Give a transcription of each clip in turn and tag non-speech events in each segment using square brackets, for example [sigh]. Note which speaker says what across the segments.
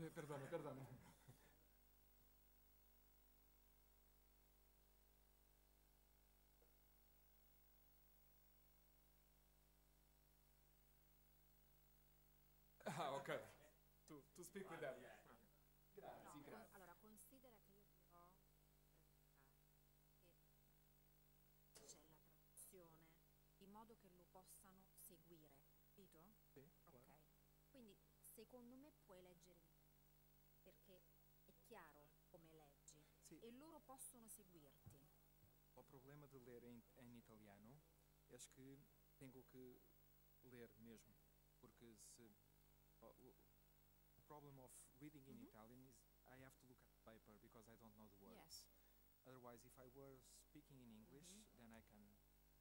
Speaker 1: Eh, perdono, perdono.
Speaker 2: Ah, ok. Tu, tu speak with them. Grazie, grazie. Allora,
Speaker 3: considera che io dirò che c'è la traduzione in modo che lo possano seguire, capito? Sì. Ok. Certo. Quindi, secondo me, puoi leggere chiaro come leggi sì. e loro possono seguirti.
Speaker 2: O problema de ler in em italiano é que tenho que ler mesmo, porque se o problema of reading in mm -hmm. Italian is I have to look at the paper because I don't know the words. Yes. Otherwise, if I were speaking in English, mm -hmm. then I can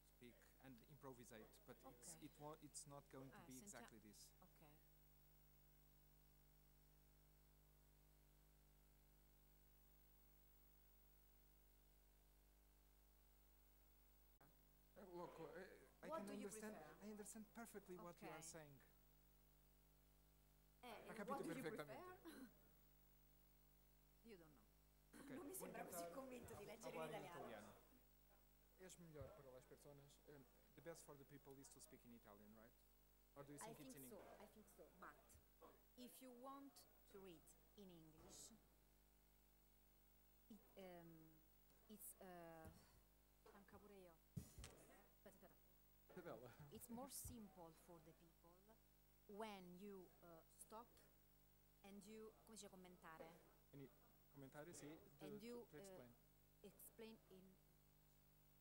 Speaker 2: speak and improvisate, but okay. it's, it it's not going ah, to be exactly this. Okay. what do you prefer? I understand perfectly okay. what you are saying. Eh, ha capito [laughs] know. Okay.
Speaker 3: Non mi sembra così convinto di leggere in italiano.
Speaker 2: És melhor para as pessoas. Um, the best for the people is to speak in Italian, right? Or do you think I it's think in so,
Speaker 3: English? I think so. But if you want to read in English, it, um, more simple for the people when you uh, stop and you, come dice commentare?
Speaker 2: You, commentare, sì, to, and you, to, to uh, explain.
Speaker 3: Uh, explain in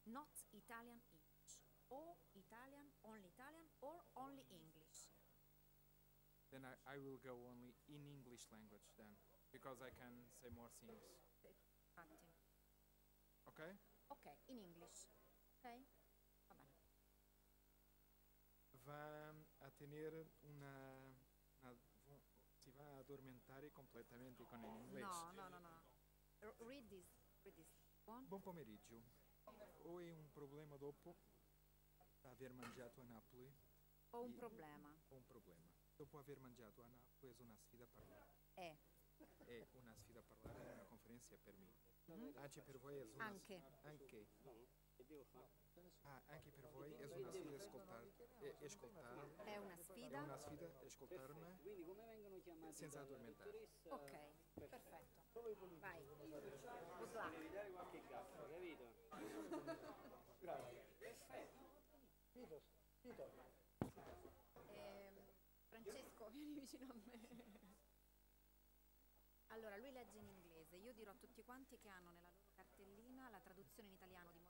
Speaker 3: not Italian English, or Italian, only Italian, or only English.
Speaker 2: Then I, I will go only in English language then, because I can say more things. Okay?
Speaker 3: Okay, in English.
Speaker 4: Okay?
Speaker 2: va a tener una, una si va a addormentare completamente con l'inglese. No, no, no,
Speaker 3: no. Read this. Read this. Buon.
Speaker 2: Buon pomeriggio. Ho un problema dopo aver mangiato a Napoli? Ho un problema. Ho un problema. Dopo aver mangiato a Napoli è una sfida a parlare. È. È una sfida a parlare in una conferenza per me. Mm Anche per voi è una Anche. Anche.
Speaker 5: Ah,
Speaker 6: anche per voi è una sfida ascoltarmi. e,
Speaker 2: ascoltare. È una sfida? È una sfida ascoltarmi
Speaker 5: senza addormentare. Ok, perfetto.
Speaker 6: Vai. Good luck. Devi qualche gaffo, capito? Grazie. Perfetto. Vito, Vito.
Speaker 3: Ehm, Francesco, [laughs] vieni vicino a me. Allora, lui legge in inglese, io dirò a tutti quanti che hanno nella loro cartellina la traduzione in italiano di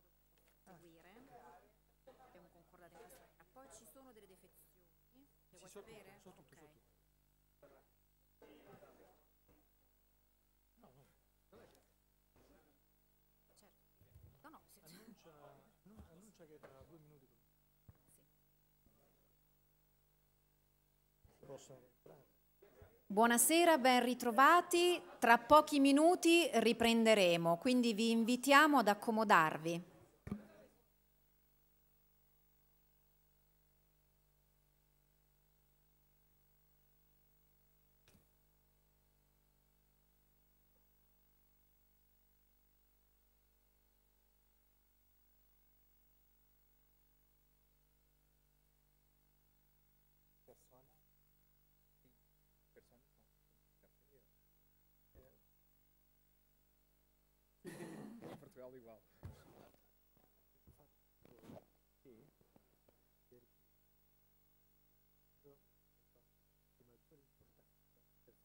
Speaker 3: distribuire, abbiamo concordato in questa maniera. Poi ci sono delle defezioni, le vuoi so sapere? So tutto, okay.
Speaker 7: so tutto.
Speaker 6: Certo.
Speaker 3: [laughs] Buonasera, ben ritrovati. Tra pochi minuti riprenderemo, quindi vi invitiamo ad accomodarvi.
Speaker 2: Portela igual.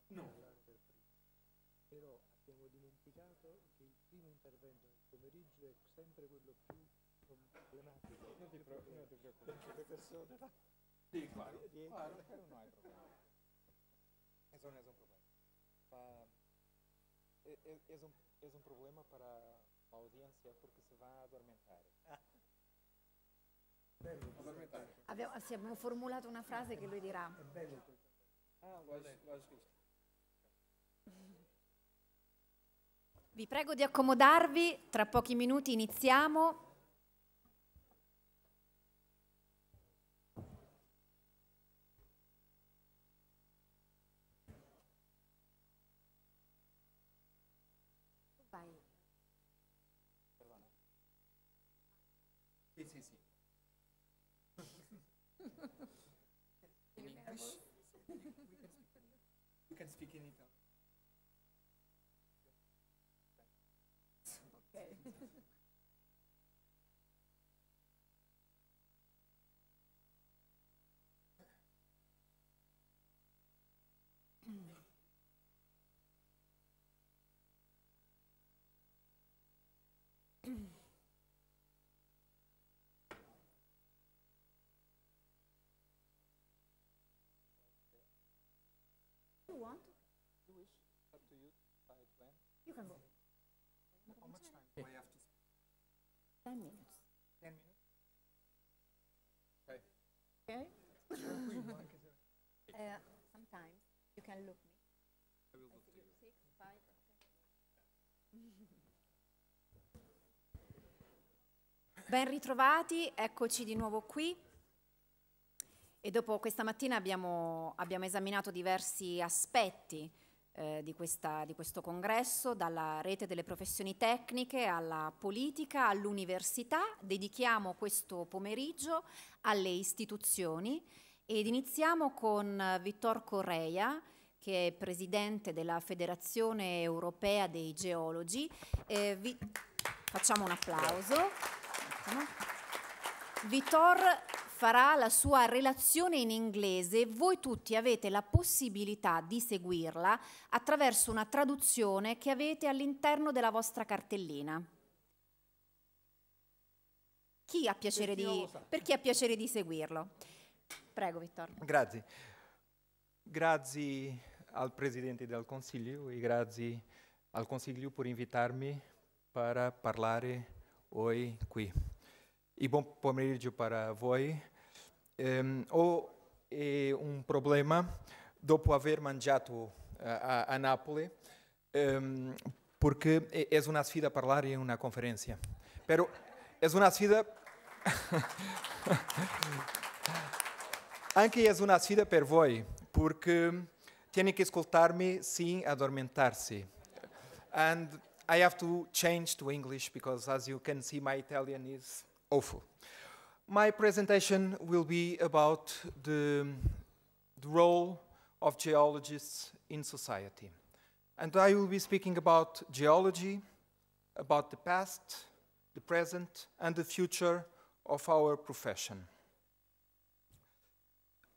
Speaker 1: No. Però
Speaker 6: abbiamo dimenticato che il primo intervento del pomeriggio è sempre quello
Speaker 2: più problematico. Non ti, pro- non ti preoccupare. Perché le persone là, sì, claro. Claro, eh, non hai problema. Eso no es un problema. Pa- es, es, un, es un problema para audiência porque se va a Abbiamo, ah, sì, abbiamo
Speaker 3: formulato una frase che lui dirà.
Speaker 2: È bello. Ah,
Speaker 3: Vi prego di accomodarvi, tra pochi minuti iniziamo.
Speaker 2: infinita. Okay. want You can go. How much time do I have to speak? 10 minutes. 10 minutes? Okay. Okay? [laughs]
Speaker 3: uh, sometimes you can look me. I will look I you. Six, five, okay. [laughs] Ben ritrovati, eccoci di nuovo qui. E dopo questa mattina abbiamo, abbiamo esaminato diversi aspetti eh, di, questa, di, questo congresso, dalla rete delle professioni tecniche alla politica, all'università. Dedichiamo questo pomeriggio alle istituzioni ed iniziamo con Vittor Correa che è presidente della Federazione Europea dei Geologi. Eh, vi... Facciamo un applauso. Vittor farà la sua relazione in inglese, voi tutti avete la possibilità di seguirla attraverso una traduzione che avete all'interno della vostra cartellina. Chi ha piacere di, per chi ha piacere di seguirlo? Prego Vittorio.
Speaker 2: Grazie. Grazie al Presidente del Consiglio e grazie al Consiglio per invitarmi per parlare oggi qui. E buon pomeriggio para voi. ou é um problema dopo aver mangiato a, a Nápoles, porque é uma é sfida falar em é uma conferência. Pero é uma sfida. Anche é uma sfida per voi, porque tem que escutar-me sem adormentar-se. And I have to change to English because, as you can see, my Italian is awful. My presentation will be about the, the, role of geologists in society. And I will be speaking about geology, about the past, the present, and the future of our profession.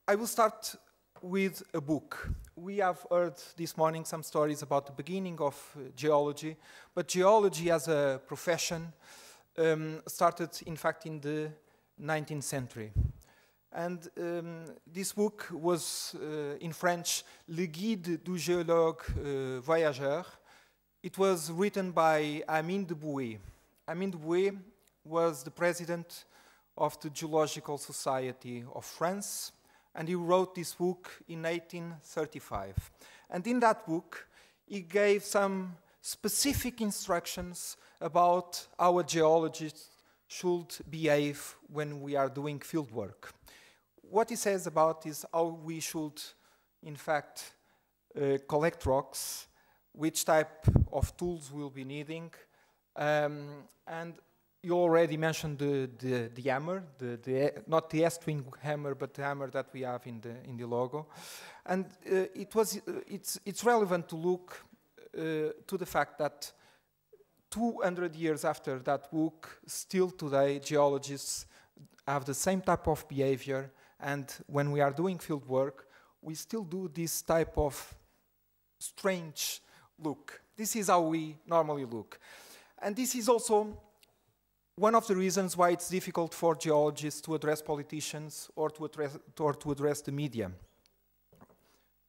Speaker 2: I will start with a book. We have heard this morning some stories about the beginning of uh, geology, but geology as a profession um, started, in fact, in the 19th century. And um, this book was uh, in French, Le Guide du Géologue uh, Voyageur. It was written by Amin de Bouy. Amin de Bouy was the president of the Geological Society of France, and he wrote this book in 1835. And in that book, he gave some specific instructions about our geologists should behave when we are doing field work. What he says about is how we should, in fact, uh, collect rocks, which type of tools we'll be needing, um, and you already mentioned the, the, the hammer, the, the, not the S-twin hammer, but the hammer that we have in the, in the logo. And uh, it was, uh, it's, it's relevant to look uh, to the fact that 200 years after that book, still today geologists have the same type of behavior and when we are doing field work, we still do this type of strange look. This is how we normally look. And this is also one of the reasons why it's difficult for geologists to address politicians or to address, or to address the media.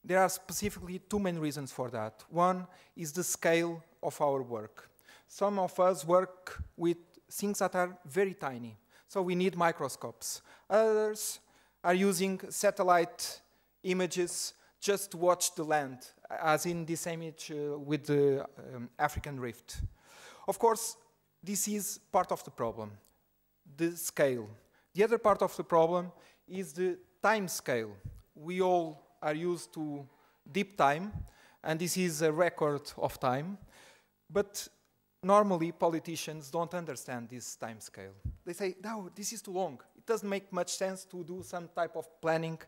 Speaker 2: There are specifically two main reasons for that. One is the scale of our work. Some of us work with things that are very tiny, so we need microscopes. Others are using satellite images just to watch the land, as in this image uh, with the um, African rift. Of course, this is part of the problem, the scale. The other part of the problem is the time scale. We all are used to deep time, and this is a record of time. But normally politicians don't understand this time scale. They say, no, this is too long. It doesn't make much sense to do some type of planning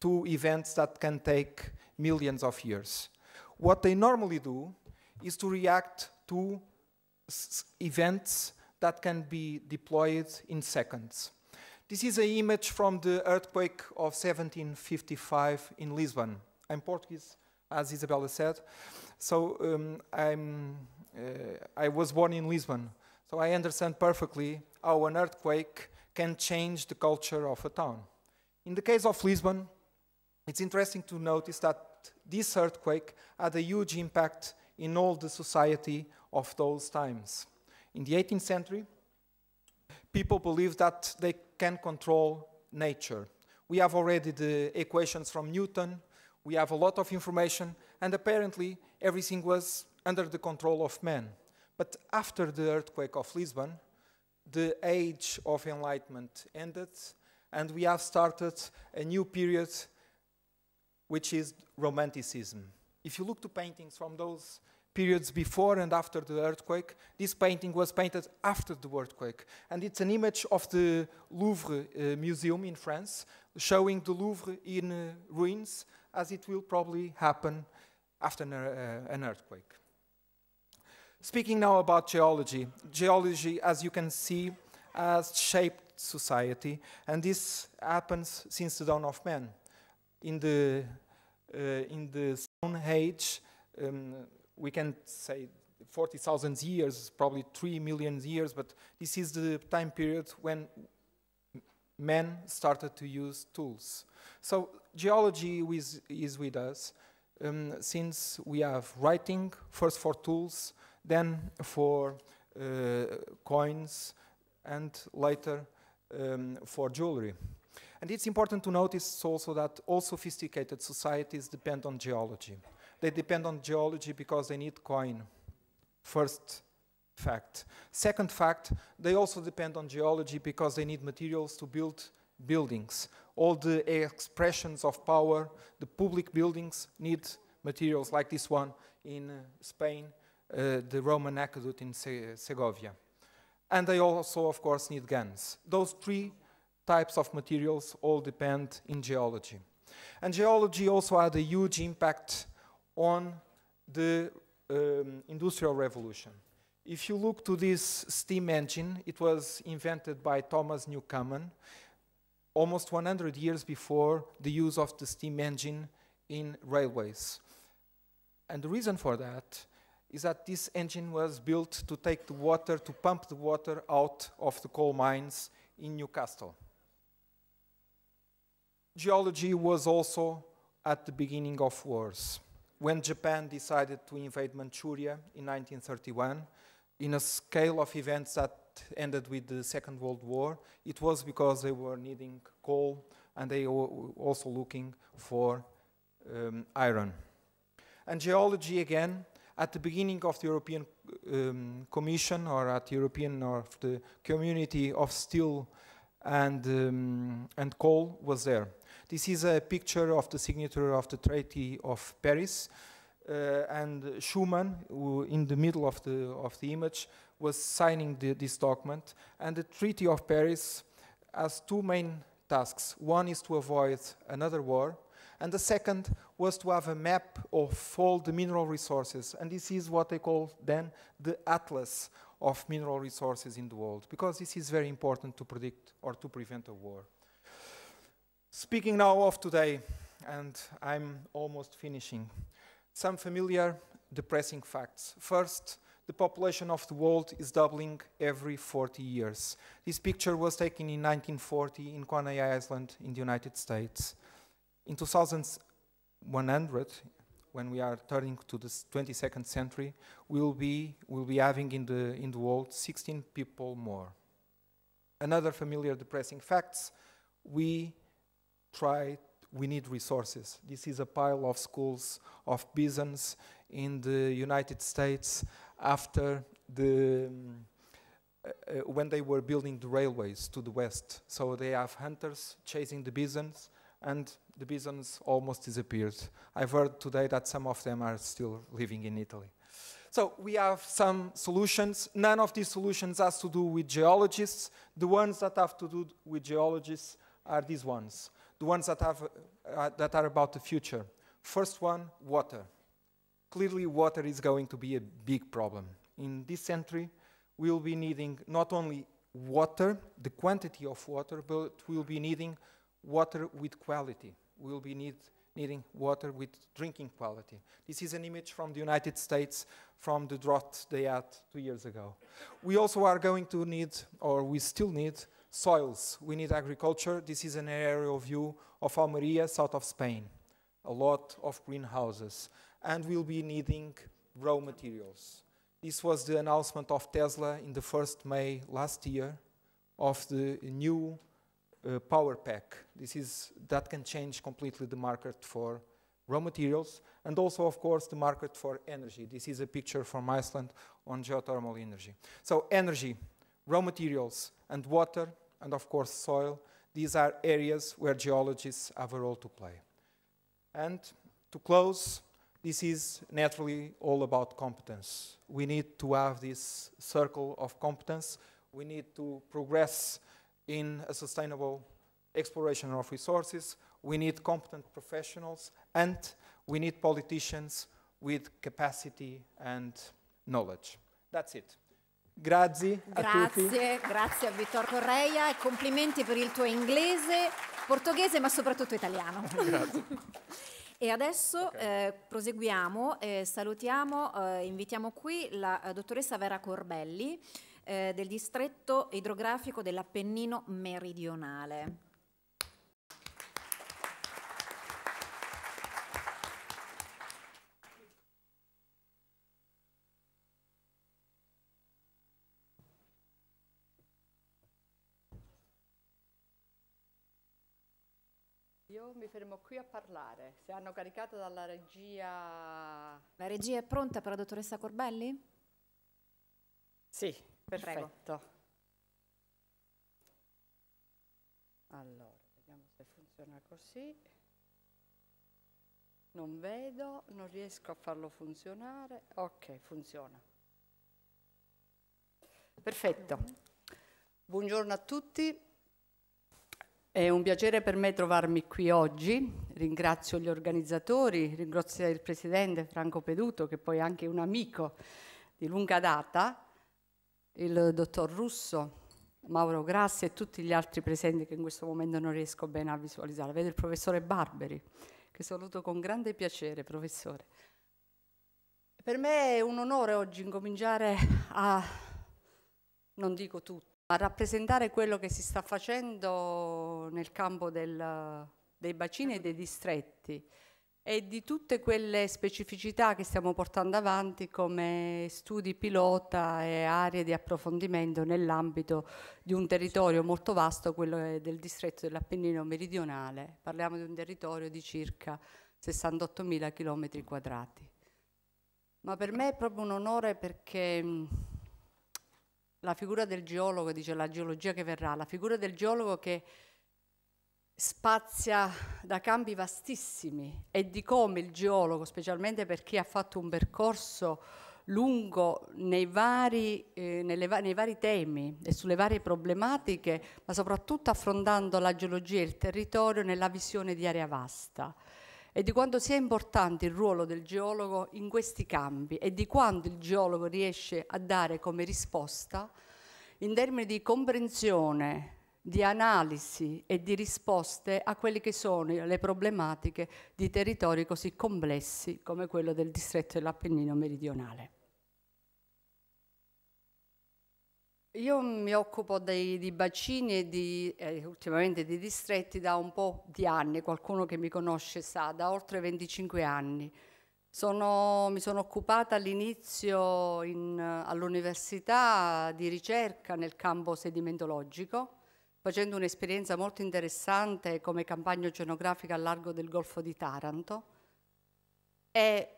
Speaker 2: to events that can take millions of years. What they normally do is to react to events that can be deployed in seconds. This is an image from the earthquake of 1755 in Lisbon. I'm Portuguese, as Isabella said, so um, I'm uh, I was born in Lisbon, so I understand perfectly how an earthquake can change the culture of a town. In the case of Lisbon, it's interesting to notice that this earthquake had a huge impact in all the society of those times. In the 18th century, people believed that they can control nature. We have already the equations from Newton, we have a lot of information, and apparently everything was under the control of man. But after the earthquake of Lisbon, the age of enlightenment ended, and we have started a new period, which is Romanticism. If you look to paintings from those periods before and after the earthquake. This painting was painted after the earthquake. And it's an image of the Louvre uh, Museum in France, showing the Louvre in uh, ruins, as it will probably happen after an, uh, an earthquake. Speaking now about geology, geology, as you can see, has shaped society, and this happens since the dawn of man. In the, uh, in the Stone Age, um, we can say 40,000 years, probably 3 million years, but this is the time period when men started to use tools. So geology is, is with us um, since we have writing, first for tools, then for uh, coins, and later um, for jewelry. And it's important to notice also that all sophisticated societies depend on geology. They depend on geology because they need coin. First fact. Second fact, they also depend on geology because they need materials to build buildings. All the expressions of power, the public buildings need materials like this one in uh, Spain uh, the Roman aqueduct in Se Segovia. And they also, of course, need guns. Those three types of materials all depend in geology. And geology also had a huge impact on the um, Industrial Revolution. If you look to this steam engine, it was invented by Thomas Newcomen almost 100 years before the use of the steam engine in railways. And the reason for that is that this engine was built to take the water, to pump the water out of the coal mines in Newcastle. Geology was also at the beginning of wars. When Japan decided to invade Manchuria in 1931, in a scale of events that ended with the Second World War, it was because they were needing coal and they were also looking for um, iron. And geology again at the beginning of the European um, Commission or at European or the community of steel and, um, and coal was there. This is a picture of the signature of the Treaty of Paris. Uh, and Schuman, who in the middle of the, of the image, was signing the, this document. And the Treaty of Paris has two main tasks. One is to avoid another war, and the second was to have a map of all the mineral resources. And this is what they call then the atlas of mineral resources in the world, because this is very important to predict or to prevent a war. Speaking now of today, and I'm almost finishing, some familiar depressing facts. First, the population of the world is doubling every 40 years. This picture was taken in 1940 in Quanai Island in the United States. In 2100, when we are turning to the 22nd century, we'll be, we'll be having in the, in the world 16 people more. Another familiar depressing facts, we try, we need resources. This is a pile of schools of bisons in the United States after the, uh, uh, when they were building the railways to the west. So they have hunters chasing the bisons and the bisons almost disappeared. I've heard today that some of them are still living in Italy. So we have some solutions. None of these solutions has to do with geologists. The ones that have to do with geologists are these ones, the ones that, have, uh, that are about the future. First one, water. Clearly, water is going to be a big problem. In this century, we'll be needing not only water, the quantity of water, but we'll be needing water with quality will be need, needing water with drinking quality. This is an image from the United States from the drought they had two years ago. We also are going to need, or we still need, soils. We need agriculture. This is an aerial view of Almeria, south of Spain. A lot of greenhouses. And we'll be needing raw materials. This was the announcement of Tesla in the 1st May last year of the new power pack. This is, that can change completely the market for raw materials and also, of course, the market for energy. This is a picture from Iceland on geothermal energy. So energy, raw materials, and water, and of course soil, these are areas where geologists have a role to play. And to close, this is naturally all about competence. We need to have this circle of competence. We need to progress in a sustainable exploration of resources. We need competent professionals and we need politicians with capacity and knowledge. That's it. Grazie, grazie a tutti.
Speaker 3: Grazie a Vittor Correia e complimenti per il tuo inglese, portoghese ma soprattutto italiano. [laughs] grazie. [laughs] E adesso okay. eh, proseguiamo, eh, salutiamo, eh, invitiamo qui la eh, dottoressa Vera Corbelli, eh, del distretto idrografico dell'Appennino meridionale.
Speaker 4: Io mi fermo qui a parlare. Se hanno caricato dalla regia...
Speaker 3: La regia è pronta per la dottoressa Corbelli?
Speaker 4: Sì. Perfetto. Prego. Allora, vediamo se funziona così. Non vedo, non riesco a farlo funzionare. Ok, funziona. Perfetto. Buongiorno a tutti. È un piacere per me trovarmi qui oggi. Ringrazio gli organizzatori, ringrazio il presidente Franco Peduto, che poi è anche un amico di lunga data, il dottor Russo, Mauro Grassi e tutti gli altri presenti che in questo momento non riesco bene a visualizzare. Vedo il professore Barberi, che saluto con grande piacere, professore. Per me è un onore oggi incominciare a, non dico tutto, a rappresentare quello che si sta facendo nel campo del, dei bacini e dei distretti e di tutte quelle specificità che stiamo portando avanti come studi pilota e aree di approfondimento nell'ambito di un territorio molto vasto, quello del distretto dell'Appennino meridionale. Parliamo di un territorio di circa 68.000 km quadrati. Ma per me è proprio un onore perché mm, la figura del geologo, dice la geologia che verrà, la figura del geologo che spazia da campi vastissimi e di come il geologo, specialmente per chi ha fatto un percorso lungo nei vari, eh, va nei vari temi e sulle varie problematiche, ma soprattutto affrontando la geologia e il territorio nella visione di area vasta e di quanto sia importante il ruolo del geologo in questi campi e di quanto il geologo riesce a dare come risposta in termini di comprensione di analisi e di risposte a quelle che sono le problematiche di territori così complessi come quello del distretto dell'Appennino meridionale. Io mi occupo dei, di bacini e di, eh, ultimamente di distretti da un po' di anni, qualcuno che mi conosce sa, da oltre 25 anni. Sono, mi sono occupata all'inizio all'università di ricerca nel campo sedimentologico, facendo un'esperienza molto interessante come campagna oceanografica al largo del Golfo di Taranto e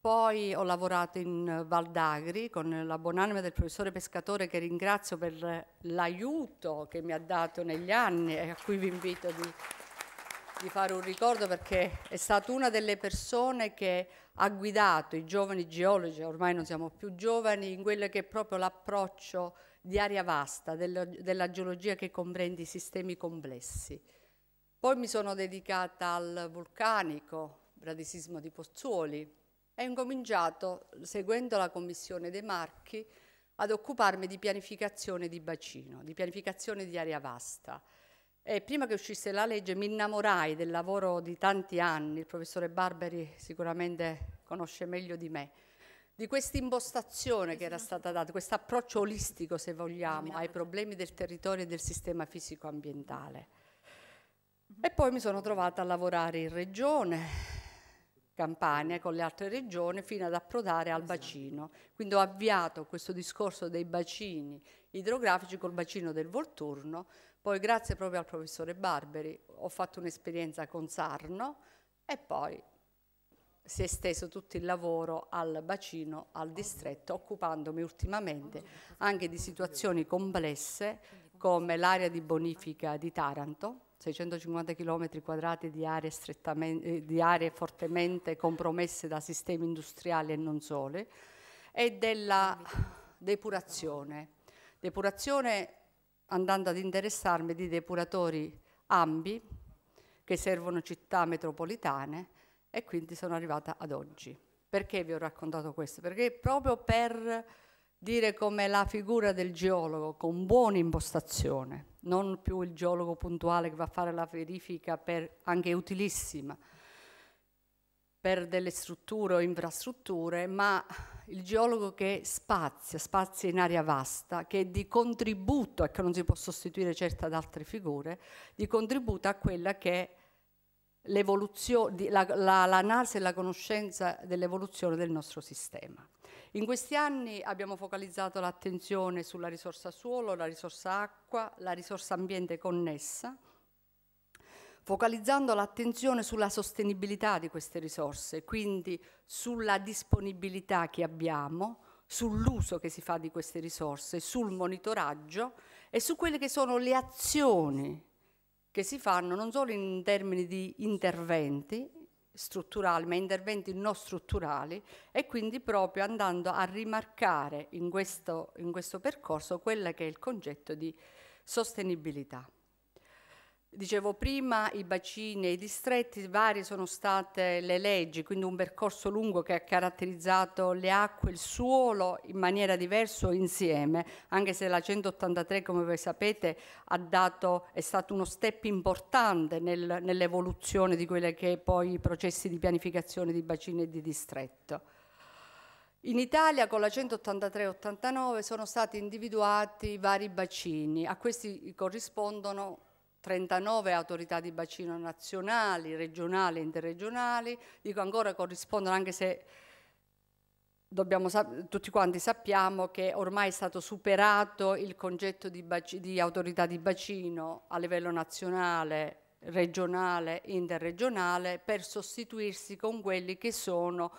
Speaker 4: poi ho lavorato in Val d'Agri con la buonanima del professore Pescatore che ringrazio per l'aiuto che mi ha dato negli anni e a cui vi invito di, di fare un ricordo perché è stata una delle persone che ha guidato i giovani geologi, ormai non siamo più giovani, in quello che è proprio l'approccio di aria vasta, dello, della geologia che comprende i sistemi complessi. Poi mi sono dedicata al vulcanico, bradisismo di Pozzuoli, e ho incominciato, seguendo la Commissione dei Marchi, ad occuparmi di pianificazione di bacino, di pianificazione di area vasta. E prima che uscisse la legge mi innamorai del lavoro di tanti anni, il professore Barberi sicuramente conosce meglio di me, di questa impostazione che era esatto. stata data, questo approccio olistico, se vogliamo, ai esatto. problemi del territorio e del sistema fisico-ambientale. Mm-hmm. E poi mi sono trovata a lavorare in regione, Campania con le altre regioni fino ad approdare al esatto. bacino. Quindi ho avviato questo discorso dei bacini idrografici col bacino del Volturno, poi grazie proprio al professore Barberi ho fatto un'esperienza con Sarno e poi si è esteso tutto il lavoro al bacino, al distretto, occupandomi ultimamente anche di situazioni complesse come l'area di bonifica di Taranto, 650 km quadrati di aree, eh, di aree fortemente compromesse da sistemi industriali e non sole, e della depurazione. Depurazione andando ad interessarmi di depuratori ambi che servono città metropolitane e quindi sono arrivata ad oggi. Perché vi ho raccontato questo? Perché proprio per dire come la figura del geologo con buona impostazione, non più il geologo puntuale che va a fare la verifica per, anche utilissima per delle strutture o infrastrutture, ma il geologo che spazia, spazia in area vasta, che è di contributo, e ecco, che non si può sostituire certo ad altre figure, di contributo a quella che è la, la, l'analisi e la conoscenza dell'evoluzione del nostro sistema. In questi anni abbiamo focalizzato l'attenzione sulla risorsa suolo, la risorsa acqua, la risorsa ambiente connessa, focalizzando l'attenzione sulla sostenibilità di queste risorse, quindi sulla disponibilità che abbiamo, sull'uso che si fa di queste risorse, sul monitoraggio e su quelle che sono le azioni che si fanno non solo in termini di interventi strutturali, ma interventi non strutturali e quindi proprio andando a rimarcare in questo, in questo percorso quello che è il concetto di sostenibilità. Dicevo prima, i bacini e i distretti vari sono state le leggi, quindi un percorso lungo che ha caratterizzato le acque, il suolo in maniera diversa insieme, anche se la 183, come voi sapete, dato, è stato uno step importante nel, nell'evoluzione di quelli che poi i processi di pianificazione di bacini e di distretto. In Italia con la 183-89 sono stati individuati vari bacini, a questi corrispondono 39 autorità di bacino nazionali, regionali e interregionali, dico ancora corrispondono anche se dobbiamo, tutti quanti sappiamo che ormai è stato superato il concetto di, di autorità di bacino a livello nazionale, regionale, interregionale per sostituirsi con quelli che sono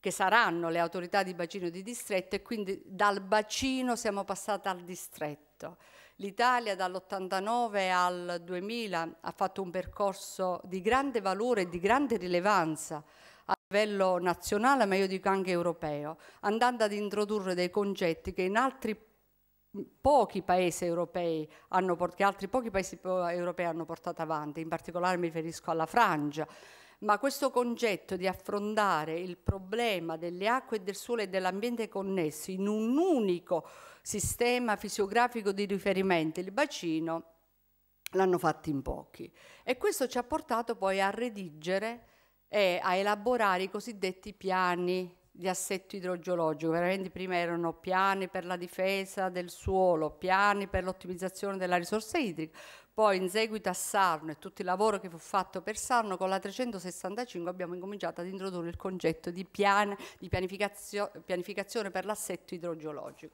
Speaker 4: che saranno le autorità di bacino di distretto e quindi dal bacino siamo passati al distretto. L'Italia dall'89 al 2000 ha fatto un percorso di grande valore e di grande rilevanza a livello nazionale, ma io dico anche europeo, andando ad introdurre dei concetti che in altri pochi paesi europei hanno, che altri pochi paesi europei hanno portato avanti, in particolare mi riferisco alla Francia, ma questo concetto di affrontare il problema delle acque e del suolo e dell'ambiente connessi in un unico sistema fisiografico di riferimento, il bacino, l'hanno fatto in pochi. E questo ci ha portato poi a redigere e a elaborare i cosiddetti piani di assetto idrogeologico, veramente prima erano piani per la difesa del suolo, piani per l'ottimizzazione della risorsa idrica, poi in seguito a Sarno e tutto il lavoro che fu fatto per Sarno con la 365 abbiamo incominciato ad introdurre il concetto di, pian, di pianificazio, pianificazione per l'assetto idrogeologico.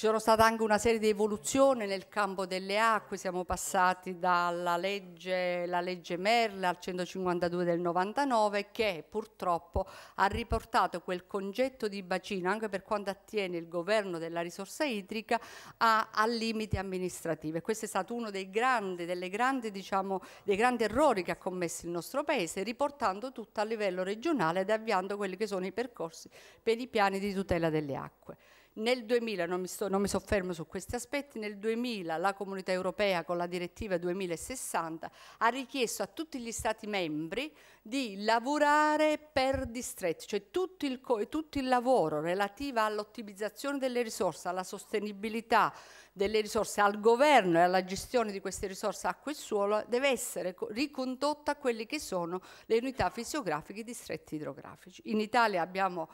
Speaker 4: C'era stata anche una serie di evoluzioni nel campo delle acque, siamo passati dalla legge, legge Merla al 152 del 99 che purtroppo ha riportato quel concetto di bacino, anche per quanto attiene il governo della risorsa idrica, a, a limiti amministrativi. Questo è stato uno dei grandi, grandi, diciamo, dei grandi errori che ha commesso il nostro Paese, riportando tutto a livello regionale ed avviando quelli che sono i percorsi per i piani di tutela delle acque. Nel 2000, non mi, sto, non mi, soffermo su questi aspetti, nel 2000 la Comunità Europea con la direttiva 2060 ha richiesto a tutti gli Stati membri di lavorare per distretti, cioè tutto il, tutto il lavoro relativo all'ottimizzazione delle risorse, alla sostenibilità delle risorse, al governo e alla gestione di queste risorse acqua e suolo deve essere ricondotta a quelle che sono le unità fisiografiche e distretti idrografici. In Italia abbiamo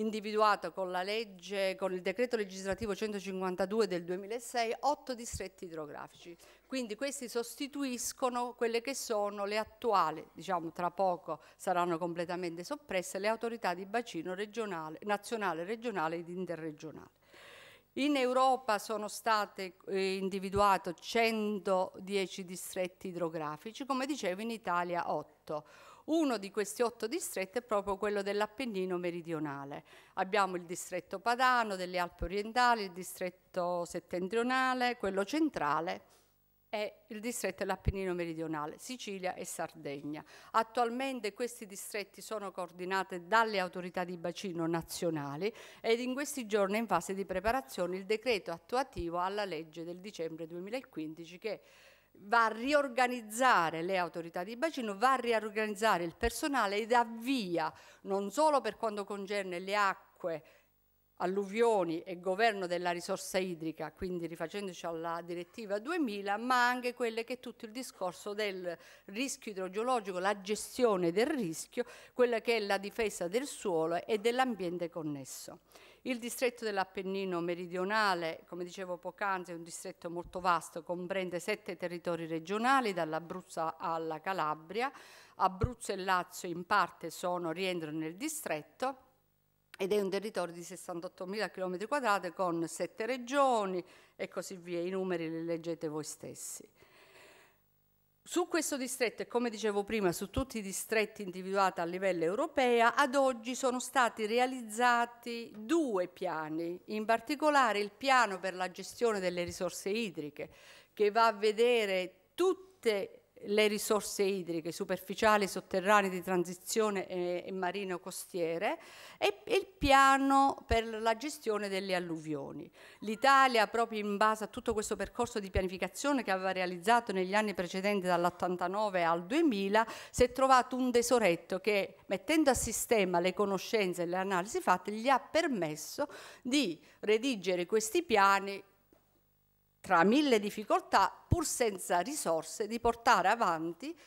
Speaker 4: individuato con la legge, con il decreto legislativo 152 del 2006, otto distretti idrografici. Quindi questi sostituiscono quelle che sono le attuali, diciamo tra poco saranno completamente soppresse, le autorità di bacino regionale, nazionale, regionale ed interregionale. In Europa sono state eh, individuate 110 distretti idrografici, come dicevo in Italia 8. Uno di questi otto distretti è proprio quello dell'Appennino meridionale. Abbiamo il distretto padano, delle Alpi orientali, il distretto settentrionale, quello centrale e il distretto dell'Appennino meridionale, Sicilia e Sardegna. Attualmente questi distretti sono coordinati dalle autorità di bacino nazionali ed in questi giorni è in fase di preparazione il decreto attuativo alla legge del dicembre 2015 che va a riorganizzare le autorità di bacino, va a riorganizzare il personale ed avvia, non solo per quanto concerne le acque, alluvioni e governo della risorsa idrica, quindi rifacendoci alla direttiva 2000, ma anche quelle che è tutto il discorso del rischio idrogeologico, la gestione del rischio, quella che è la difesa del suolo e dell'ambiente connesso. Il distretto dell'Appennino meridionale, come dicevo poc'anzi, è un distretto molto vasto, comprende sette territori regionali, dall'Abruzzo alla Calabria. Abruzzo e Lazio in parte sono, rientrano nel distretto ed è un territorio di 68.000 km2 con sette regioni e così via. I numeri li leggete voi stessi. Su questo distretto e come dicevo prima su tutti i distretti individuati a livello europeo, ad oggi sono stati realizzati due piani, in particolare il piano per la gestione delle risorse idriche che va a vedere tutte le risorse idriche superficiali, sotterranee di transizione e, e marino-costiere e il piano per la gestione delle alluvioni. L'Italia, proprio in base a tutto questo percorso di pianificazione che aveva realizzato negli anni precedenti dall'89 al 2000, si è trovato un tesoretto che, mettendo a sistema le conoscenze e le analisi fatte, gli ha permesso di redigere questi piani tra mille difficoltà, pur senza risorse, di portare avanti,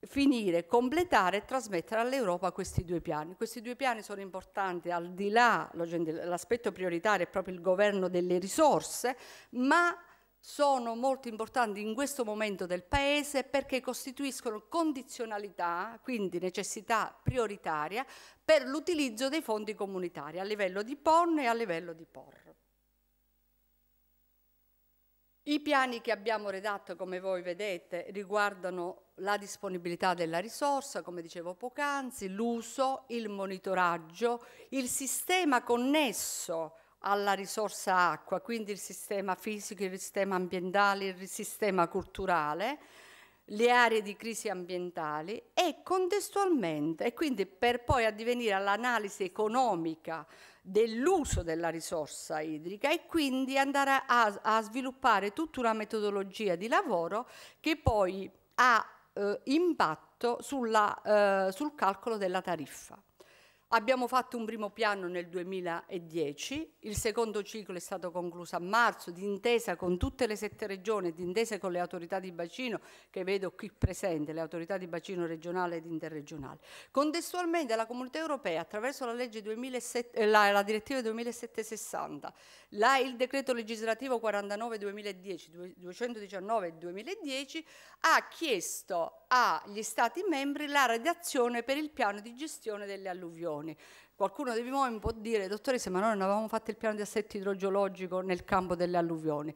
Speaker 4: finire, completare e trasmettere all'Europa questi due piani. Questi due piani sono importanti al di là, l'aspetto prioritario è proprio il governo delle risorse, ma sono molto importanti in questo momento del Paese perché costituiscono condizionalità, quindi necessità prioritaria, per l'utilizzo dei fondi comunitari a livello di PON e a livello di POR. I piani che abbiamo redatto, come voi vedete, riguardano la disponibilità della risorsa, come dicevo poc'anzi, l'uso, il monitoraggio, il sistema connesso alla risorsa acqua, quindi il sistema fisico, il sistema ambientale, il sistema culturale, le aree di crisi ambientali e contestualmente, e quindi per poi addivenire all'analisi economica dell'uso della risorsa idrica e quindi andare a, a, sviluppare tutta una metodologia di lavoro che poi ha eh, impatto sulla, eh, sul calcolo della tariffa. Abbiamo fatto un primo piano nel 2010, il secondo ciclo è stato concluso a marzo, d'intesa con tutte le sette regioni, d'intesa con le autorità di bacino che vedo qui presente, le autorità di bacino regionale ed interregionale. Contestualmente la Comunità Europea, attraverso la, 2007, eh, la, la direttiva 2760, la, il decreto legislativo 49-2010, 219-2010, ha chiesto agli Stati membri la redazione per il piano di gestione delle alluvioni Maroni. Qualcuno di voi mi può dire, dottoressa, ma noi non avevamo fatto il piano di assetto idrogeologico nel campo delle alluvioni.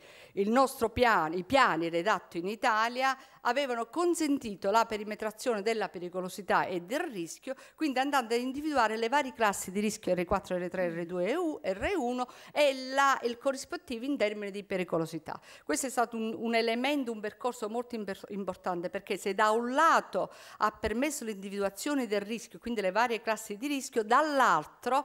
Speaker 4: Piano, I piani redatti in Italia avevano consentito la perimetrazione della pericolosità e del rischio, quindi andando ad individuare le varie classi di rischio R4, R3, R2, e R1 e la, il corrispettivo in termini di pericolosità. Questo è stato un, un elemento, un percorso molto importante perché se da un lato ha permesso l'individuazione del rischio, quindi le varie classi di rischio, dall'altro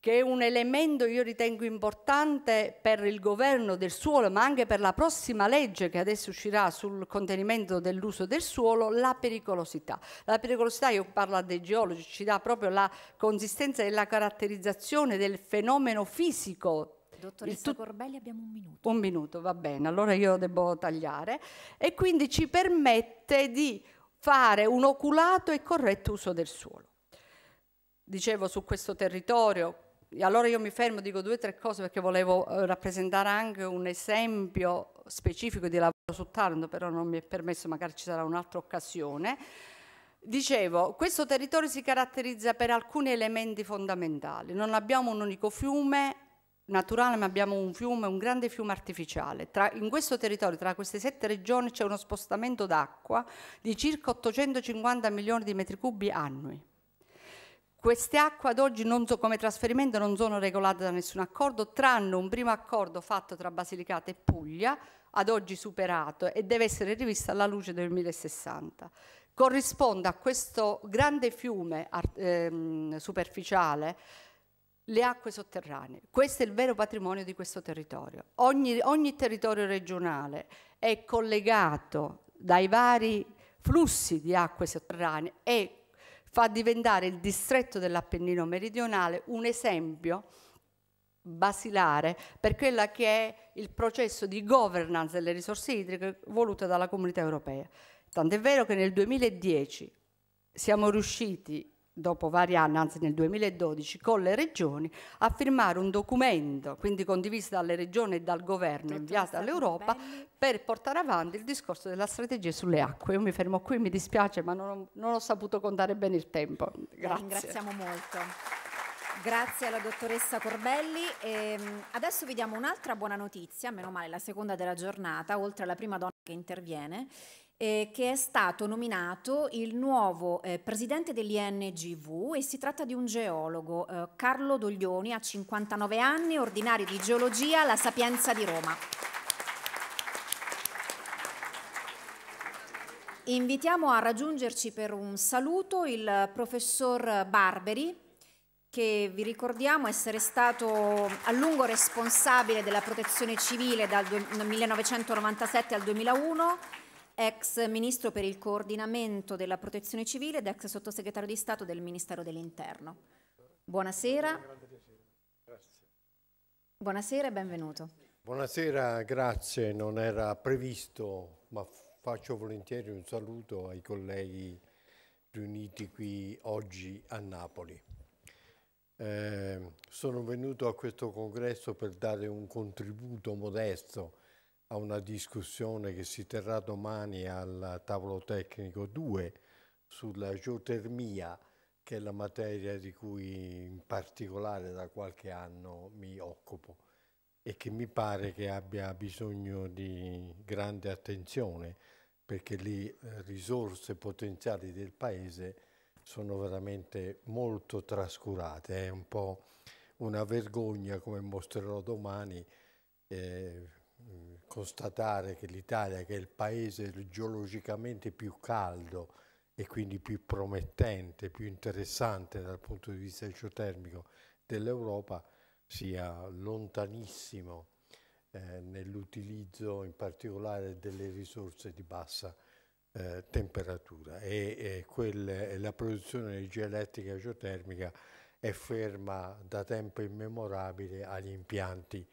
Speaker 4: che è un elemento io ritengo importante per il governo del suolo, ma anche per la prossima legge che adesso uscirà sul contenimento dell'uso del suolo, la pericolosità. La pericolosità, io parlo a dei geologi, ci dà proprio la consistenza e la caratterizzazione del fenomeno fisico
Speaker 3: Dottoressa Corbelli abbiamo un minuto.
Speaker 4: Un minuto, va bene, allora io devo tagliare. E quindi ci permette di fare un oculato e corretto uso del suolo. Dicevo su questo territorio allora io mi fermo, dico due o tre cose perché volevo eh, rappresentare anche un esempio specifico di lavoro su Taranto, però non mi è permesso, magari ci sarà un'altra occasione. Dicevo, questo territorio si caratterizza per alcuni elementi fondamentali. Non abbiamo un unico fiume naturale, ma abbiamo un fiume, un grande fiume artificiale. Tra, in questo territorio, tra queste sette regioni, c'è uno spostamento d'acqua di circa 850 milioni di metri cubi annui. Queste acque ad oggi so, come trasferimento non sono regolate da nessun accordo, tranne un primo accordo fatto tra Basilicata e Puglia, ad oggi superato e deve essere rivisto alla luce del 2060. Corrisponde a questo grande fiume ehm, superficiale le acque sotterranee. Questo è il vero patrimonio di questo territorio. Ogni, ogni territorio regionale è collegato dai vari flussi di acque sotterranee e fa diventare il distretto dell'Appennino meridionale un esempio basilare per quello che è il processo di governance delle risorse idriche voluto dalla comunità europea. Tant'è vero che nel 2010 siamo riusciti dopo vari anni, anzi nel 2012, con le regioni a firmare un documento, quindi condiviso dalle regioni e dal governo, inviato all'Europa, per portare avanti il discorso della strategia sulle acque. Io mi fermo qui, mi dispiace, ma non, non ho saputo contare bene il tempo. Grazie. La ringraziamo
Speaker 3: molto. Grazie alla dottoressa Corbelli. E ehm, adesso vi diamo un'altra buona notizia, meno male, la seconda della giornata, oltre alla prima donna che interviene eh, che è stato nominato il nuovo eh, presidente dell'INGV e si tratta di un geologo, eh, Carlo Doglioni, a 59 anni, ordinario di geologia alla Sapienza di Roma. Invitiamo a raggiungerci per un saluto il professor Barberi, che vi ricordiamo essere stato a lungo responsabile della protezione civile dal 1997 al 2001 ex ministro per il coordinamento della protezione civile ed ex sottosegretario di Stato del Ministero dell'Interno. Buonasera. Buonasera e benvenuto.
Speaker 8: Buonasera, grazie. Non era previsto, ma faccio volentieri un saluto ai colleghi riuniti qui oggi a Napoli. Eh, sono venuto a questo congresso per dare un contributo modesto a una discussione che si terrà domani al tavolo tecnico 2 sulla geotermia, che è la materia di cui in particolare da qualche anno mi occupo e che mi pare che abbia bisogno di grande attenzione perché le eh, risorse potenziali del paese sono veramente molto trascurate. È un po' una vergogna, come mostrerò domani, eh, constatare che l'Italia, che è il paese geologicamente più caldo e quindi più promettente, più interessante dal punto di vista geotermico dell'Europa, sia lontanissimo eh, nell'utilizzo in particolare delle risorse di bassa eh, temperatura e, e quelle, la produzione di energia elettrica geotermica è ferma da tempo immemorabile agli impianti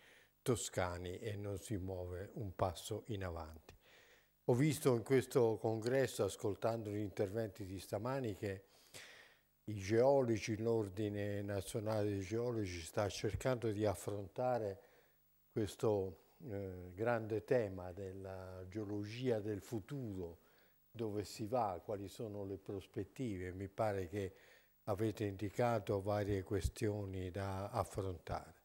Speaker 8: toscani e non si muove un passo in avanti. Ho visto in questo congresso, ascoltando gli interventi di stamani, che i geologi, l'Ordine Nazionale dei Geologi sta cercando di affrontare questo eh, grande tema della geologia del futuro, dove si va, quali sono le prospettive. Mi pare che avete indicato varie questioni da affrontare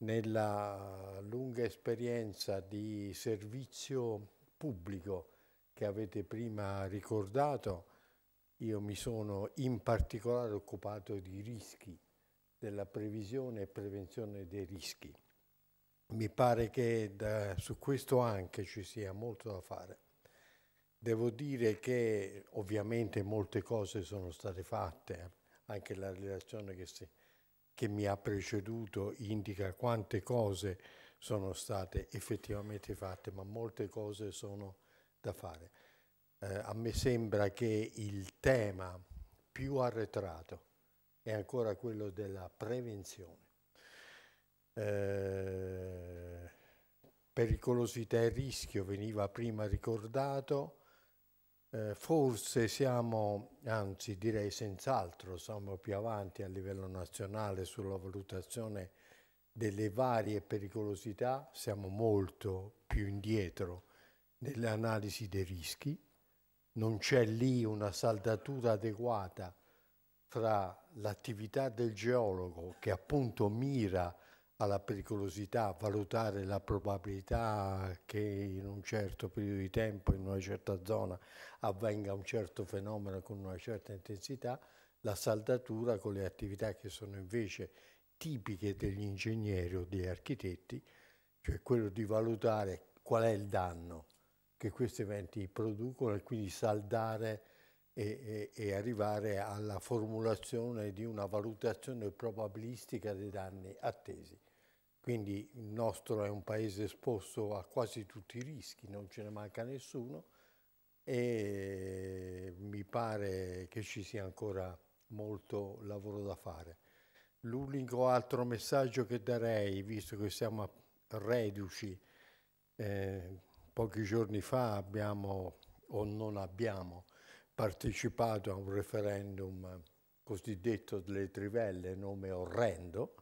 Speaker 8: nella lunga esperienza di servizio pubblico che avete prima ricordato, io mi sono in particolare occupato di rischi, della previsione e prevenzione dei rischi. Mi pare che da, su questo anche ci sia molto da fare. Devo dire che ovviamente molte cose sono state fatte, eh, anche la relazione che si che mi ha preceduto indica quante cose sono state effettivamente fatte, ma molte cose sono da fare. Eh, a me sembra che il tema più arretrato è ancora quello della prevenzione. Eh, pericolosità e rischio veniva prima ricordato, eh, forse siamo, anzi direi senz'altro, siamo più avanti a livello nazionale sulla valutazione delle varie pericolosità, siamo molto più indietro nell'analisi dei rischi, non c'è lì una saldatura adeguata fra l'attività del geologo che appunto mira alla pericolosità, valutare la probabilità che in un certo periodo di tempo, in una certa zona, avvenga un certo fenomeno con una certa intensità, la saldatura con le attività che sono invece tipiche degli ingegneri o degli architetti, cioè quello di valutare qual è il danno che questi eventi producono e quindi saldare e, e, arrivare alla formulazione di una valutazione probabilistica dei danni attesi. Quindi il nostro è un paese esposto a quasi tutti i rischi, non ce ne manca nessuno e mi pare che ci sia ancora molto lavoro da fare. L'unico altro messaggio che darei, visto che siamo a reduci, eh, pochi giorni fa abbiamo o non abbiamo partecipato a un referendum cosiddetto delle trivelle, nome orrendo,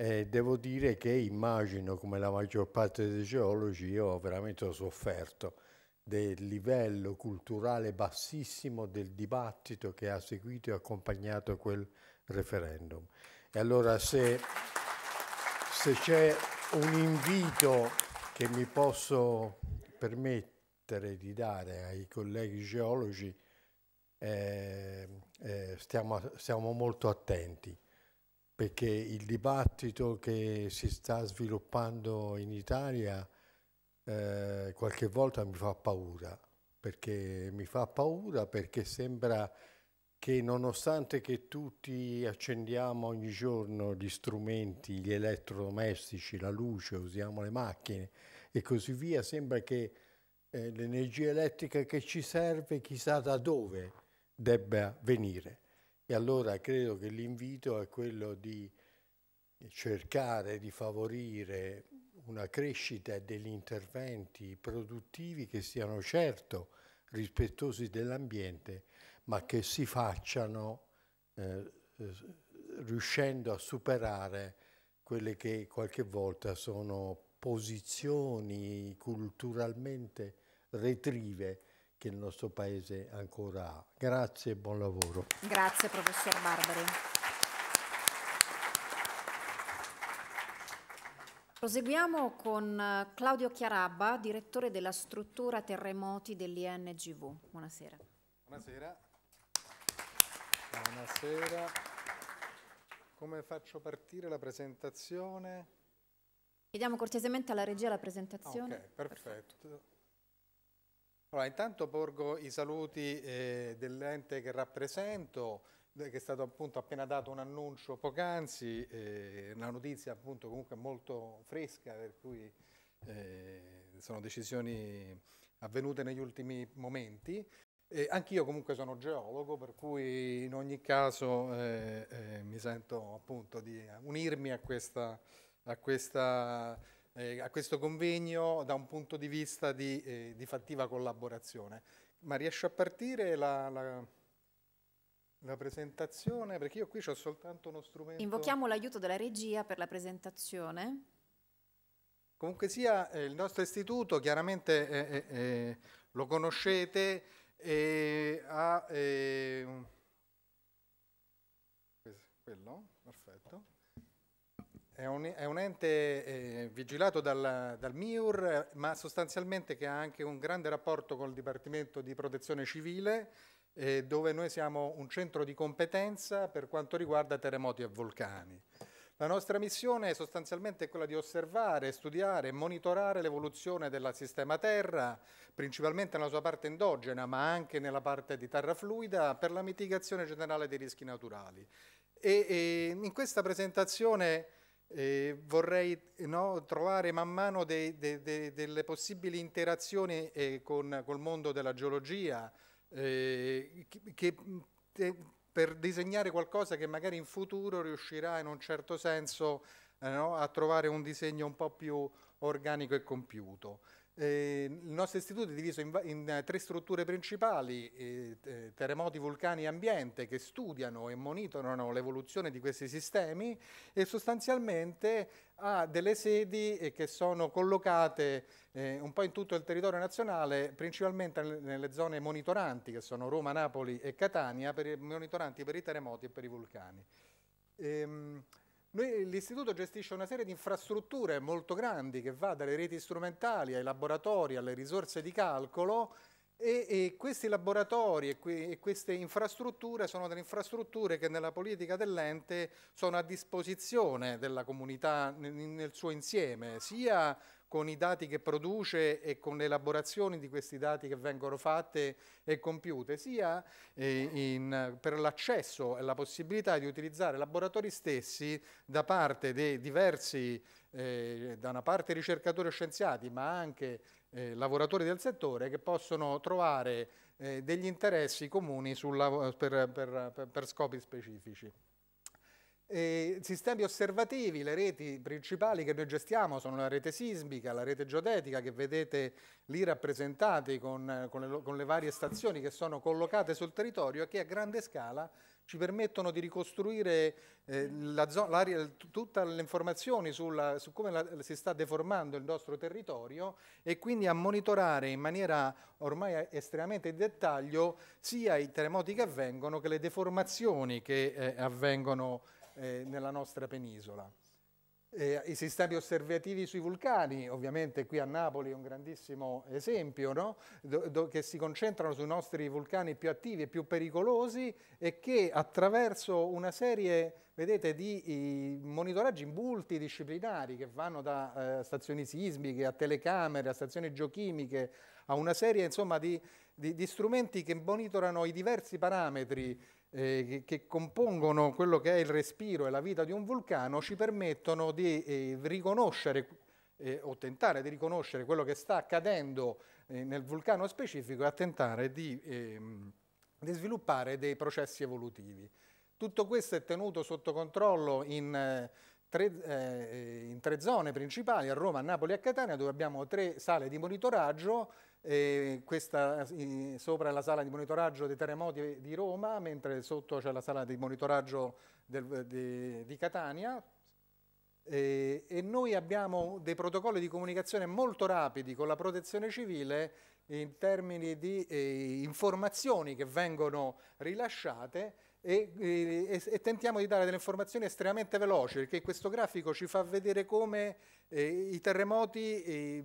Speaker 8: e eh, devo dire che immagino, come la maggior parte dei geologi, io veramente ho sofferto del livello culturale bassissimo del dibattito che ha seguito e accompagnato quel referendum. E allora se, se c'è un invito che mi posso permettere di dare ai colleghi geologi, eh, eh, stiamo, stiamo molto attenti perché il dibattito che si sta sviluppando in Italia eh, qualche volta mi fa paura, perché mi fa paura perché sembra che nonostante che tutti accendiamo ogni giorno gli strumenti, gli elettrodomestici, la luce, usiamo le macchine e così via, sembra che eh, l'energia elettrica che ci serve chissà da dove debba venire. E allora credo che l'invito è quello di cercare di favorire una crescita degli interventi produttivi che siano certo rispettosi dell'ambiente, ma che si facciano eh, riuscendo a superare quelle che qualche volta sono posizioni culturalmente retrive che il nostro Paese ancora ha. Grazie e buon lavoro.
Speaker 3: Grazie professor Barbari. Proseguiamo con eh, Claudio Chiarabba, direttore della struttura terremoti dell'INGV. Buonasera.
Speaker 9: Buonasera. Buonasera. Come faccio partire la presentazione?
Speaker 3: Chiediamo cortesemente alla regia la ah, presentazione. Ok,
Speaker 9: perfetto. perfetto. Allora, intanto porgo i saluti eh, dell'ente che rappresento, eh, che è stato appunto appena dato un annuncio poc'anzi, eh, una notizia appunto comunque molto fresca, per cui eh, sono decisioni avvenute negli ultimi momenti. Eh, anch'io comunque sono geologo, per cui in ogni caso eh, eh, mi sento appunto di unirmi a questa... A questa eh, a questo convegno da un punto di vista di, eh, di fattiva collaborazione. Ma riesce a partire la, la, la presentazione? Perché io qui ho soltanto uno strumento. Invochiamo
Speaker 3: l'aiuto della regia per la presentazione.
Speaker 9: Comunque sia, eh, il nostro istituto chiaramente eh, eh, eh, lo conoscete e ha... quello, perfetto. È un, è un ente eh, vigilato dal, dal, MIUR, ma sostanzialmente che ha anche un grande rapporto con il Dipartimento di Protezione Civile, eh, dove noi siamo un centro di competenza per quanto riguarda terremoti e vulcani. La nostra missione è sostanzialmente quella di osservare, studiare e monitorare l'evoluzione del sistema Terra, principalmente nella sua parte endogena, ma anche nella parte di terra fluida, per la mitigazione generale dei rischi naturali. E, e in questa presentazione eh, vorrei no, trovare man mano de, de, de, delle possibili interazioni eh, con, col mondo della geologia eh, che, che, per disegnare qualcosa che magari in futuro riuscirà in un certo senso eh, no, a trovare un disegno un po' più organico e compiuto. Eh, il nostro istituto è diviso in, in eh, tre strutture principali, eh, eh, terremoti, vulcani e ambiente, che studiano e monitorano l'evoluzione di questi sistemi e sostanzialmente ha delle sedi eh, che sono collocate eh, un po' in tutto il territorio nazionale, principalmente nelle zone monitoranti, che sono Roma, Napoli e Catania, per i, monitoranti per i terremoti e per i vulcani. Ehm, L'istituto gestisce una serie di infrastrutture molto grandi che va dalle reti strumentali ai laboratori, alle risorse di calcolo e, e questi laboratori e, que, e, queste infrastrutture sono delle infrastrutture che nella politica dell'ente sono a disposizione della comunità nel, nel suo insieme, sia con i dati che produce e con le elaborazioni di questi dati che vengono fatte e compiute, sia eh, in, per l'accesso e la possibilità di utilizzare laboratori stessi da parte dei diversi, eh, da una parte ricercatori o scienziati, ma anche eh, lavoratori del settore che possono trovare eh, degli interessi comuni sulla, per, per, per scopi specifici. E ehm, sistemi osservativi, le reti principali che noi gestiamo sono la rete sismica, la rete geodetica che vedete lì rappresentate con, con, le, con le varie stazioni che sono collocate sul territorio e che a grande scala ci permettono di ricostruire eh, tutte le informazioni sulla, su come la, si sta deformando il nostro territorio e quindi a monitorare in maniera ormai estremamente di dettaglio sia i terremoti che avvengono che le deformazioni che eh, avvengono eh, nella nostra penisola. Eh, I sistemi osservativi sui vulcani, ovviamente qui a Napoli è un grandissimo esempio, no? do, do, che si concentrano sui nostri vulcani più attivi e più pericolosi e che attraverso una serie vedete, di i, monitoraggi multidisciplinari che vanno da eh, stazioni sismiche a telecamere, a stazioni geochimiche, a una serie insomma, di, di, di strumenti che monitorano i diversi parametri eh, che compongono quello che è il respiro e la vita di un vulcano ci permettono di eh, riconoscere eh, o tentare di riconoscere quello che sta accadendo eh, nel vulcano specifico e a tentare di, ehm, di, sviluppare dei processi evolutivi. Tutto questo è tenuto sotto controllo in eh, tre, eh, in tre zone principali, a Roma, a Napoli e a Catania, dove abbiamo tre sale di monitoraggio eh, questa, eh, sopra è la sala di monitoraggio dei terremoti di Roma, mentre sotto c'è la sala di monitoraggio del, di, di, Catania. Eh, e noi abbiamo dei protocolli di comunicazione molto rapidi con la protezione civile in termini di eh, informazioni che vengono rilasciate e, e, e, tentiamo di dare delle informazioni estremamente veloci perché questo grafico ci fa vedere come eh, i terremoti eh,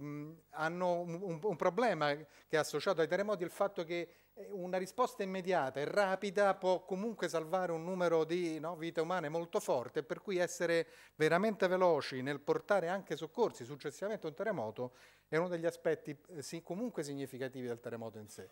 Speaker 9: hanno un, un, problema che è associato ai terremoti il fatto che eh, una risposta immediata e rapida può comunque salvare un numero di no, vite umane molto forte per cui essere veramente veloci nel portare anche soccorsi successivamente a un terremoto è uno degli aspetti eh, sì, comunque significativi del terremoto in sé.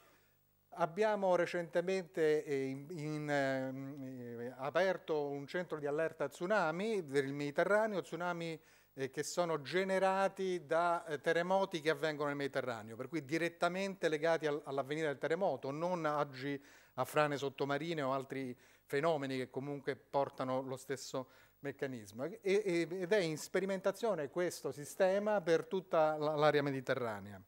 Speaker 9: Abbiamo recentemente eh, in, in, ehm, eh, aperto un centro di allerta tsunami per il Mediterraneo, tsunami eh, che sono generati da eh, terremoti che avvengono nel Mediterraneo, per cui direttamente legati al, all'avvenire del terremoto, non oggi a frane sottomarine o altri fenomeni che comunque portano lo stesso meccanismo. E, ed è in sperimentazione questo sistema per tutta l'area mediterranea.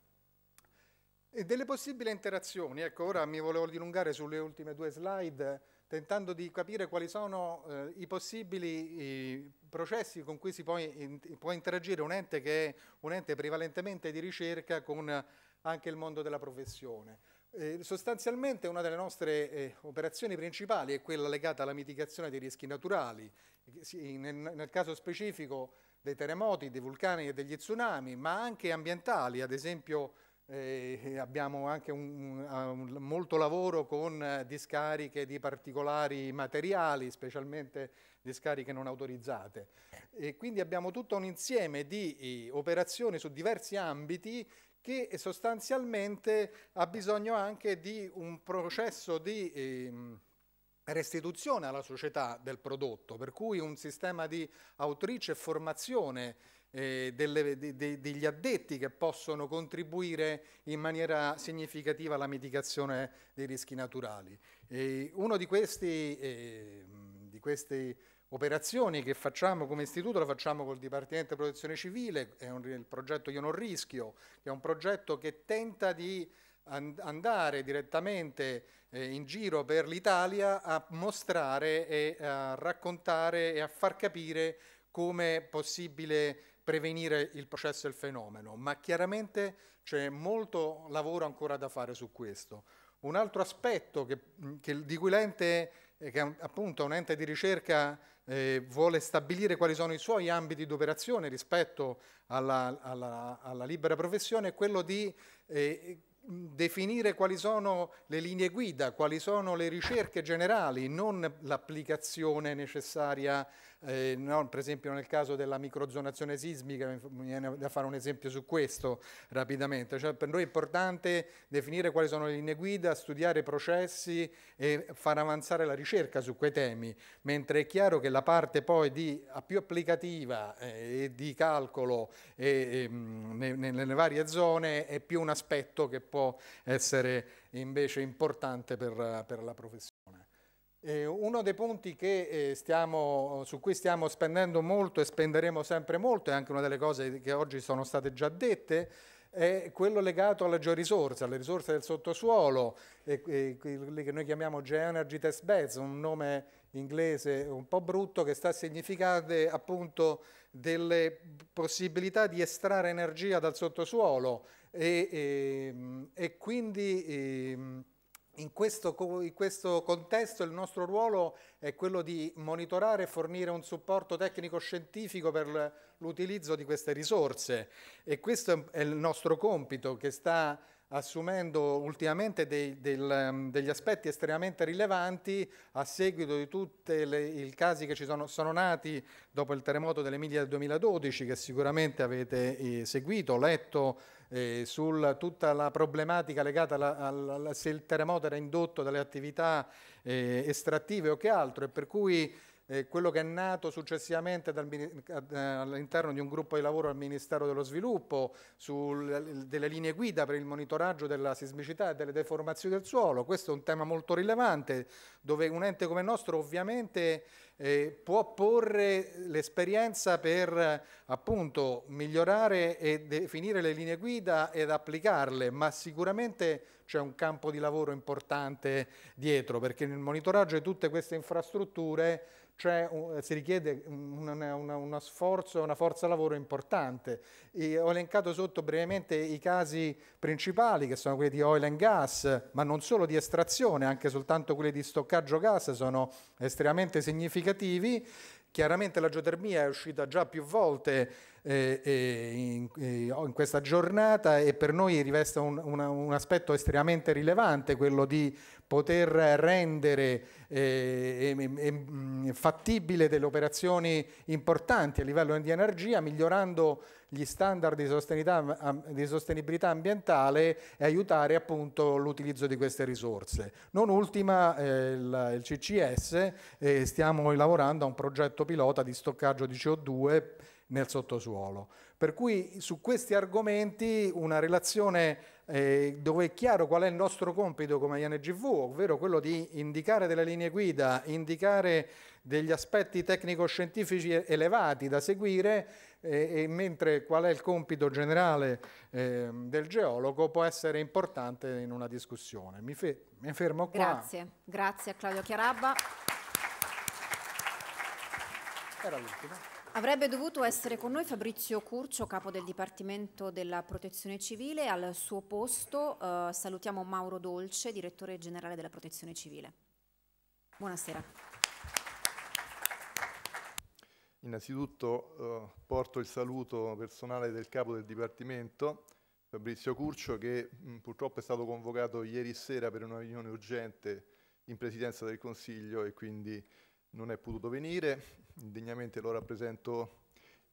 Speaker 9: E delle possibili interazioni, ecco, ora mi volevo dilungare sulle ultime due slide, tentando di capire quali sono eh, i possibili i processi con cui si può, in, può, interagire un ente che è un ente prevalentemente di ricerca con anche il mondo della professione. Eh, sostanzialmente una delle nostre eh, operazioni principali è quella legata alla mitigazione dei rischi naturali, nel, nel caso specifico dei terremoti, dei vulcani e degli tsunami, ma anche ambientali, ad esempio eh, abbiamo anche un, un, ah, molto lavoro con eh, discariche di particolari materiali, specialmente discariche non autorizzate. E quindi abbiamo tutto un insieme di operazioni su diversi ambiti che sostanzialmente ha bisogno anche di un processo di eh, restituzione alla società del prodotto, per cui un sistema di autrice e formazione eh, delle, de, de, degli addetti che possono contribuire in maniera significativa alla mitigazione dei rischi naturali. E uno di questi, eh, di questi operazioni che facciamo come istituto la facciamo col Dipartimento di Protezione Civile, è un, il progetto Io non rischio, che è un progetto che tenta di andare direttamente eh, in giro per l'Italia a mostrare e a raccontare e a far capire come è possibile prevenire il processo e il fenomeno, ma chiaramente c'è molto lavoro ancora da fare su questo. Un altro aspetto che, che, di cui l'ente, eh, che appunto è un ente di ricerca, eh, vuole stabilire quali sono i suoi ambiti di operazione rispetto alla, alla, alla libera professione è quello di eh, definire quali sono le linee guida, quali sono le ricerche generali, non l'applicazione necessaria eh, no, per esempio nel caso della microzonazione sismica, mi viene da fare un esempio su questo rapidamente, cioè, per noi è importante definire quali sono le linee guida, studiare i processi e far avanzare la ricerca su quei temi, mentre è chiaro che la parte poi di, più applicativa eh, e di calcolo e, ehm, e, ne, nelle varie zone è più un aspetto che può essere invece importante per, per la professione. Eh, uno dei punti che, eh, stiamo, su cui stiamo spendendo molto e spenderemo sempre molto, è anche una delle cose che oggi sono state già dette, è quello legato alle georisorse, alle risorse del sottosuolo, eh, eh, quelli che noi chiamiamo Geoenergy Test Beds, un nome inglese un po' brutto che sta a significare appunto delle possibilità di estrarre energia dal sottosuolo e, e, ehm, e quindi... E, ehm, in questo, in questo, contesto il nostro ruolo è quello di monitorare e fornire un supporto tecnico-scientifico per l'utilizzo di queste risorse e questo è il nostro compito che sta assumendo ultimamente dei, del, ehm, degli aspetti estremamente rilevanti a seguito di tutti i casi che ci sono, sono, nati dopo il terremoto dell'Emilia del 2012 che sicuramente avete eh, seguito, letto eh, su tutta la problematica legata alla, alla, alla, se il terremoto era indotto dalle attività eh, estrattive o che altro e per cui eh, quello che è nato successivamente dal, eh, all'interno di un gruppo di lavoro al Ministero dello Sviluppo sulle linee guida per il monitoraggio della sismicità e delle deformazioni del suolo. Questo è un tema molto rilevante dove un ente come il nostro ovviamente eh, può porre l'esperienza per appunto migliorare e definire le linee guida ed applicarle, ma sicuramente c'è un campo di lavoro importante dietro perché nel monitoraggio di tutte queste infrastrutture cioè si richiede una, una, uno sforzo, una forza lavoro importante. E ho elencato sotto brevemente i casi principali che sono quelli di oil and gas, ma non solo di estrazione, anche soltanto quelli di stoccaggio gas sono estremamente significativi. Chiaramente la geotermia è uscita già più volte eh, eh, in, eh, in, questa giornata e per noi riveste un, una, un aspetto estremamente rilevante, quello di poter rendere eh, mm, fattibile delle operazioni importanti a livello di energia, migliorando gli standard di, di sostenibilità ambientale e aiutare appunto l'utilizzo di queste risorse. Non ultima eh, il, il, CCS, eh, stiamo lavorando a un progetto pilota di stoccaggio di CO2 nel sottosuolo. Per cui su questi argomenti una relazione eh, dove è chiaro qual è il nostro compito come INGV, ovvero quello di indicare delle linee guida, indicare degli aspetti tecnico-scientifici elevati da seguire, eh, mentre qual è il compito generale eh, del geologo può essere importante in una discussione. Mi, fe mi fermo qua. Grazie,
Speaker 3: grazie a Claudio Chiarabba.
Speaker 9: Era l'ultimo.
Speaker 3: Avrebbe dovuto essere con noi Fabrizio Curcio, capo del Dipartimento della Protezione Civile. Al suo posto eh, salutiamo Mauro Dolce, direttore generale della Protezione Civile. Buonasera.
Speaker 10: Innanzitutto eh, porto il saluto personale del capo del Dipartimento, Fabrizio Curcio, che mh, purtroppo è stato convocato ieri sera per una riunione urgente in Presidenza del Consiglio e quindi non è potuto venire, indegnamente lo rappresento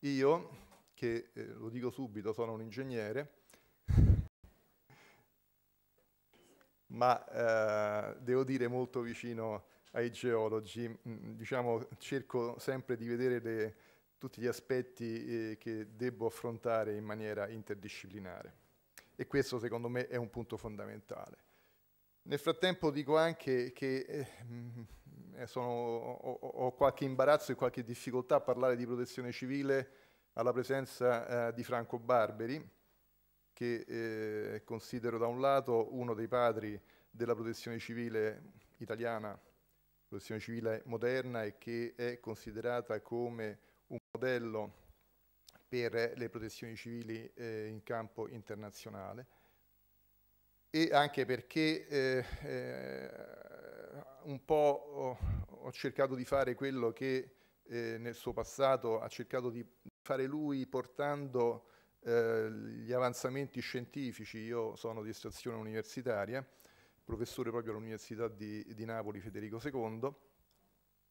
Speaker 10: io, che eh, lo dico subito, sono un ingegnere, ma eh, devo dire molto vicino ai geologi, mm, diciamo, cerco sempre di vedere le, tutti gli aspetti eh, che devo affrontare in maniera interdisciplinare e questo secondo me è un punto fondamentale. Nel frattempo dico anche che eh, mm, sono, ho, ho, qualche imbarazzo e qualche difficoltà a parlare di protezione civile alla presenza eh, di Franco Barberi, che eh, considero da un lato uno dei padri della protezione civile italiana, protezione civile moderna e che è considerata come un modello per le protezioni civili eh, in campo internazionale e anche perché eh, eh, un po' ho, ho, cercato di fare quello che eh, nel suo passato ha cercato di fare lui portando eh, gli avanzamenti scientifici. Io sono di estrazione universitaria, professore proprio all'Università di, di Napoli Federico II,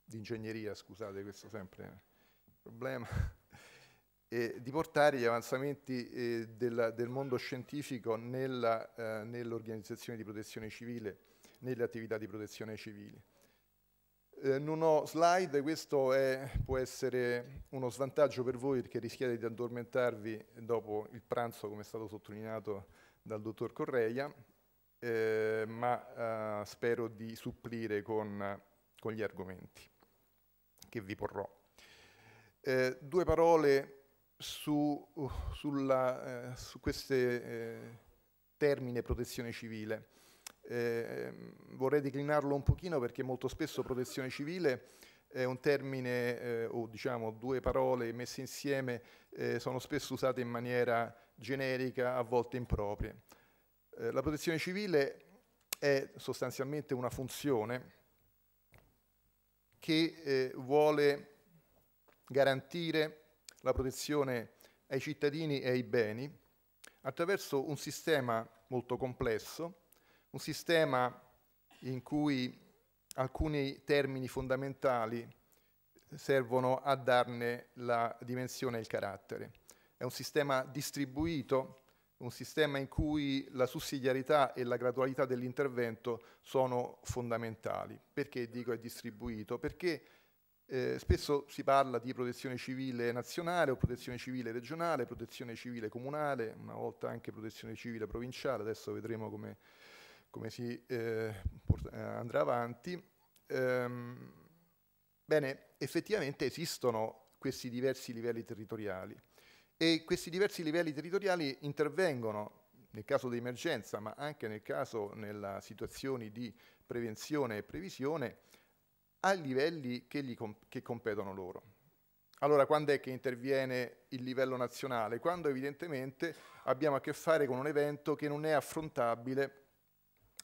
Speaker 10: di ingegneria, scusate, questo sempre è problema eh, di portare gli avanzamenti eh, del, del, mondo scientifico nella, eh, nell'organizzazione di protezione civile, nelle attività di protezione civile. Eh, non ho slide, questo è, può essere uno svantaggio per voi perché rischiate di addormentarvi dopo il pranzo, come è stato sottolineato dal dottor Correia, eh, ma eh, spero di supplire con, con, gli argomenti che vi porrò. due parole su, uh, sulla, eh, su questo eh, termine protezione civile. Eh, vorrei declinarlo un pochino perché molto spesso protezione civile è un termine eh, o diciamo due parole messe insieme eh, sono spesso usate in maniera generica, a volte improprie. Eh, la protezione civile è sostanzialmente una funzione che vuole garantire la protezione ai cittadini e ai beni attraverso un sistema molto complesso, un sistema in cui alcuni termini fondamentali servono a darne la dimensione e il carattere. È un sistema distribuito, un sistema in cui la sussidiarietà e la gradualità dell'intervento sono fondamentali. Perché dico è distribuito? Perché eh, spesso si parla di protezione civile nazionale o protezione civile regionale, protezione civile comunale, una volta anche protezione civile provinciale, adesso vedremo come, come si eh, eh andrà avanti. Ehm, bene, effettivamente esistono questi diversi livelli territoriali e questi diversi livelli territoriali intervengono nel caso di emergenza, ma anche nel caso nella situazione di prevenzione e previsione, a livelli che, gli, che competono loro. Allora, quando è che interviene il livello nazionale? Quando evidentemente abbiamo a che fare con un evento che non è affrontabile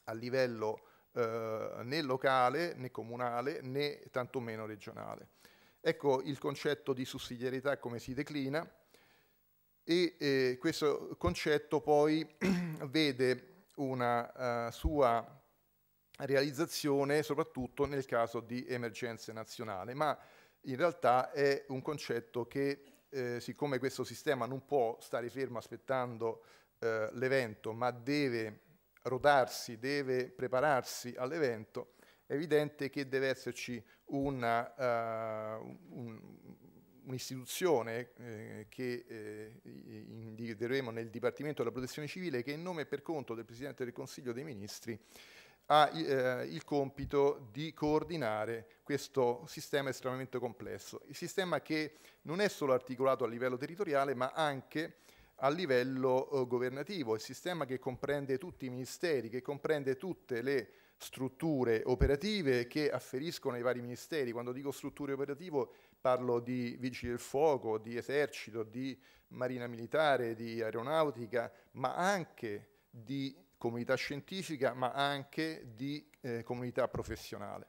Speaker 10: a livello eh, né locale, né comunale, né tantomeno regionale. Ecco il concetto di sussidiarietà come si declina e eh, questo concetto poi [clears throat] vede una uh, sua realizzazione soprattutto nel caso di emergenze nazionali, ma in realtà è un concetto che eh, siccome questo sistema non può stare fermo aspettando eh, l'evento, ma deve rodarsi, deve prepararsi all'evento, è evidente che deve esserci una, uh, un'istituzione eh, che eh, individueremo nel Dipartimento della Protezione Civile che in nome e per conto del Presidente del Consiglio dei Ministri ha eh, il compito di coordinare questo sistema estremamente complesso, il sistema che non è solo articolato a livello territoriale ma anche a livello eh, governativo, il sistema che comprende tutti i ministeri, che comprende tutte le strutture operative che afferiscono ai vari ministeri. Quando dico strutture operative parlo di vigili del fuoco, di esercito, di marina militare, di aeronautica, ma anche di comunità scientifica ma anche di eh, comunità professionale.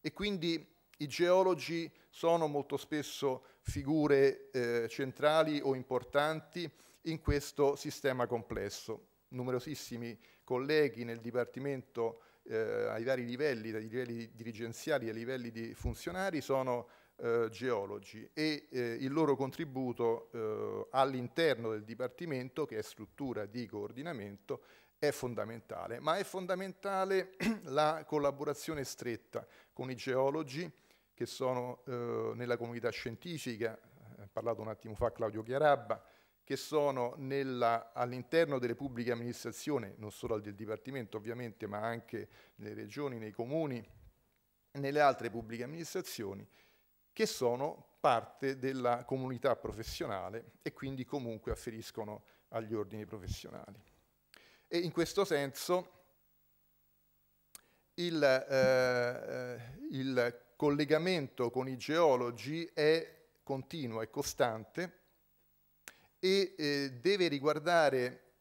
Speaker 10: E quindi i geologi sono molto spesso figure eh, centrali o importanti in questo sistema complesso. Numerosissimi colleghi nel Dipartimento eh, ai vari livelli, dai livelli dirigenziali ai livelli di funzionari, sono eh, geologi e eh, il loro contributo eh, all'interno del Dipartimento, che è struttura di coordinamento, è fondamentale, ma è fondamentale [clears throat] la collaborazione stretta con i geologi che sono eh, nella comunità scientifica, ha eh, parlato un attimo fa Claudio Chiarabba, che sono all'interno delle pubbliche amministrazioni, non solo del Dipartimento ovviamente, ma anche nelle regioni, nei comuni, nelle altre pubbliche amministrazioni, che sono parte della comunità professionale e quindi comunque afferiscono agli ordini professionali e in questo senso il, eh, eh, il collegamento con i geologi è continuo, è costante e eh, deve riguardare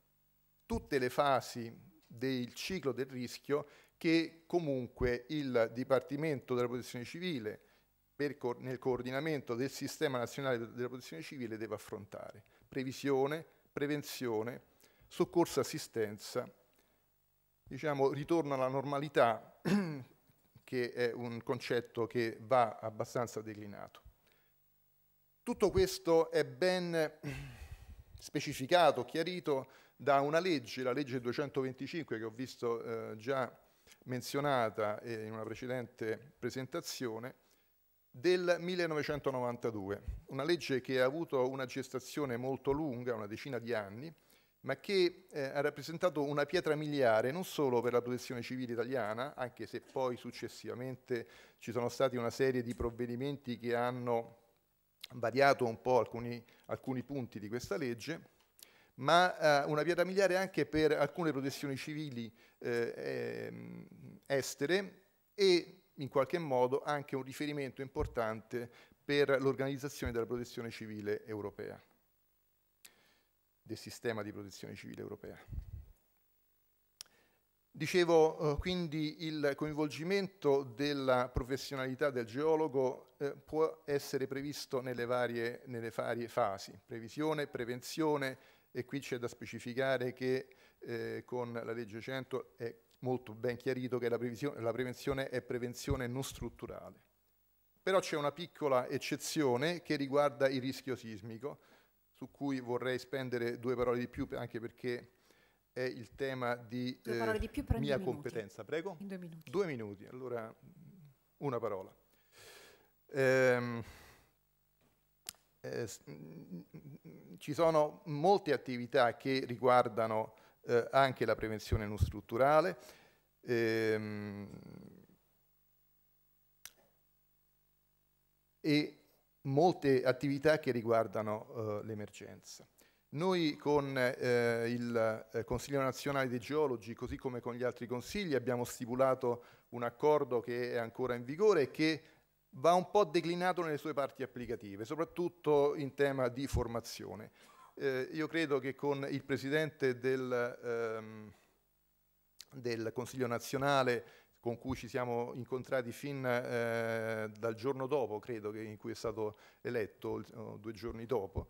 Speaker 10: tutte le fasi del ciclo del rischio che comunque il Dipartimento della Protezione Civile co nel coordinamento del Sistema Nazionale della Protezione Civile deve affrontare. Previsione, prevenzione, soccorso e assistenza, diciamo, ritorno alla normalità, [clears throat] che è un concetto che va abbastanza declinato. Tutto questo è ben [clears throat] specificato, chiarito da una legge, la legge 225 che ho visto eh, già menzionata eh, in una precedente presentazione, del 1992, una legge che ha avuto una gestazione molto lunga, una decina di anni, ma che eh, ha rappresentato una pietra miliare non solo per la protezione civile italiana, anche se poi successivamente ci sono stati una serie di provvedimenti che hanno variato un po' alcuni, alcuni punti di questa legge, ma eh, una pietra miliare anche per alcune protezioni civili eh, ehm, estere e in qualche modo anche un riferimento importante per l'organizzazione della protezione civile europea del sistema di protezione civile europea. Dicevo eh, quindi il coinvolgimento della professionalità del geologo eh, può essere previsto nelle varie, nelle varie, fasi, previsione, prevenzione e qui c'è da specificare che eh, con la legge 100 è molto ben chiarito che la, la prevenzione è prevenzione non strutturale. Però c'è una piccola eccezione che riguarda il rischio sismico, su cui vorrei spendere due parole di più anche perché è il tema di, eh, di più, mia competenza. Minuti. Prego? In due minuti. Due minuti, allora una parola. Ehm, eh, ci sono molte attività che riguardano eh, anche la prevenzione non strutturale. Ehm, e molte attività che riguardano eh, l'emergenza. Noi con eh, il eh, Consiglio nazionale dei geologi, così come con gli altri consigli, abbiamo stipulato un accordo che è ancora in vigore e che va un po' declinato nelle sue parti applicative, soprattutto in tema di formazione. Eh, io credo che con il Presidente del, ehm, del Consiglio nazionale con cui ci siamo incontrati fin eh, dal giorno dopo, credo, in cui è stato eletto, oh, due giorni dopo.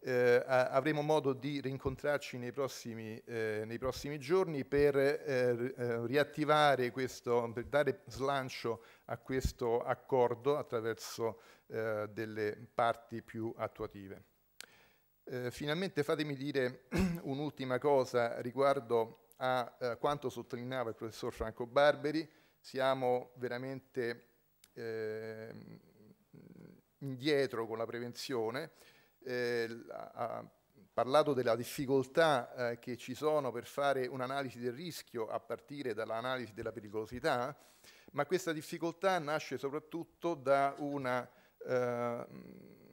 Speaker 10: Eh, avremo modo di rincontrarci nei prossimi, eh, nei prossimi giorni per eh, eh riattivare questo, per dare slancio a questo accordo attraverso eh, delle parti più attuative. Eh, finalmente fatemi dire [clears throat] un'ultima cosa riguardo a eh, quanto sottolineava il professor Franco Barberi, siamo veramente eh, indietro con la prevenzione, eh, ha parlato della difficoltà eh, che ci sono per fare un'analisi del rischio a partire dall'analisi della pericolosità, ma questa difficoltà nasce soprattutto da una ehm,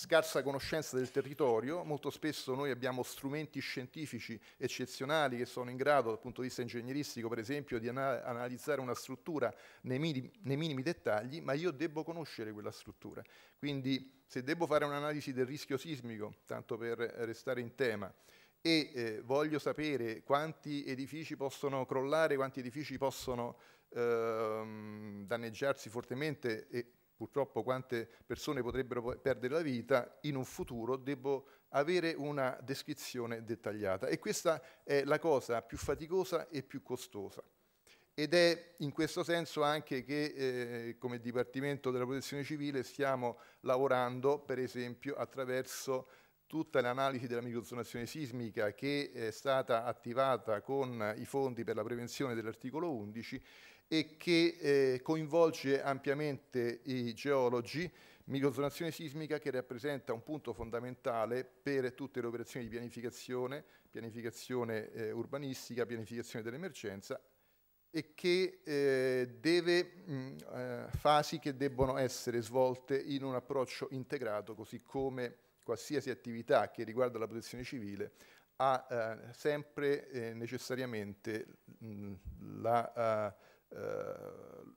Speaker 10: scarsa conoscenza del territorio, molto spesso noi abbiamo strumenti scientifici eccezionali che sono in grado dal punto di vista ingegneristico per esempio di analizzare una struttura nei minimi, nei minimi dettagli, ma io devo conoscere quella struttura. Quindi se devo fare un'analisi del rischio sismico, tanto per restare in tema, e eh, voglio sapere quanti edifici possono crollare, quanti edifici possono ehm, danneggiarsi fortemente e purtroppo quante persone potrebbero perdere la vita, in un futuro devo avere una descrizione dettagliata. E questa è la cosa più faticosa e più costosa. Ed è in questo senso anche che eh, come Dipartimento della Protezione Civile stiamo lavorando, per esempio, attraverso tutta l'analisi della microzonazione sismica che è stata attivata con i fondi per la prevenzione dell'articolo 11 e che eh, coinvolge ampiamente i geologi, microzonazione sismica che rappresenta un punto fondamentale per tutte le operazioni di pianificazione, pianificazione eh, urbanistica, pianificazione dell'emergenza e che eh, deve mh, mm, eh, fasi che debbono essere svolte in un approccio integrato, così come qualsiasi attività che riguarda la protezione civile ha eh, sempre eh, necessariamente mh, mm, la eh,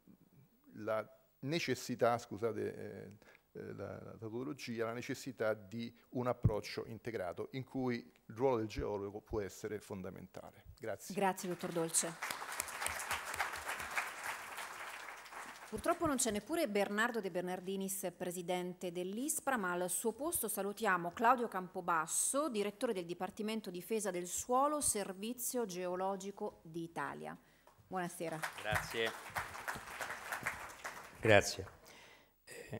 Speaker 10: la necessità, scusate eh, eh, la, la tautologia, la necessità di un approccio integrato in cui il ruolo del geologo può essere fondamentale. Grazie.
Speaker 3: Grazie, dottor Dolce. Purtroppo non c'è neppure Bernardo De Bernardinis, presidente dell'ISPRA, ma al suo posto salutiamo Claudio Campobasso, direttore del Dipartimento Difesa del Suolo, Servizio Geologico d'Italia. Buonasera.
Speaker 7: Grazie. Grazie. Eh,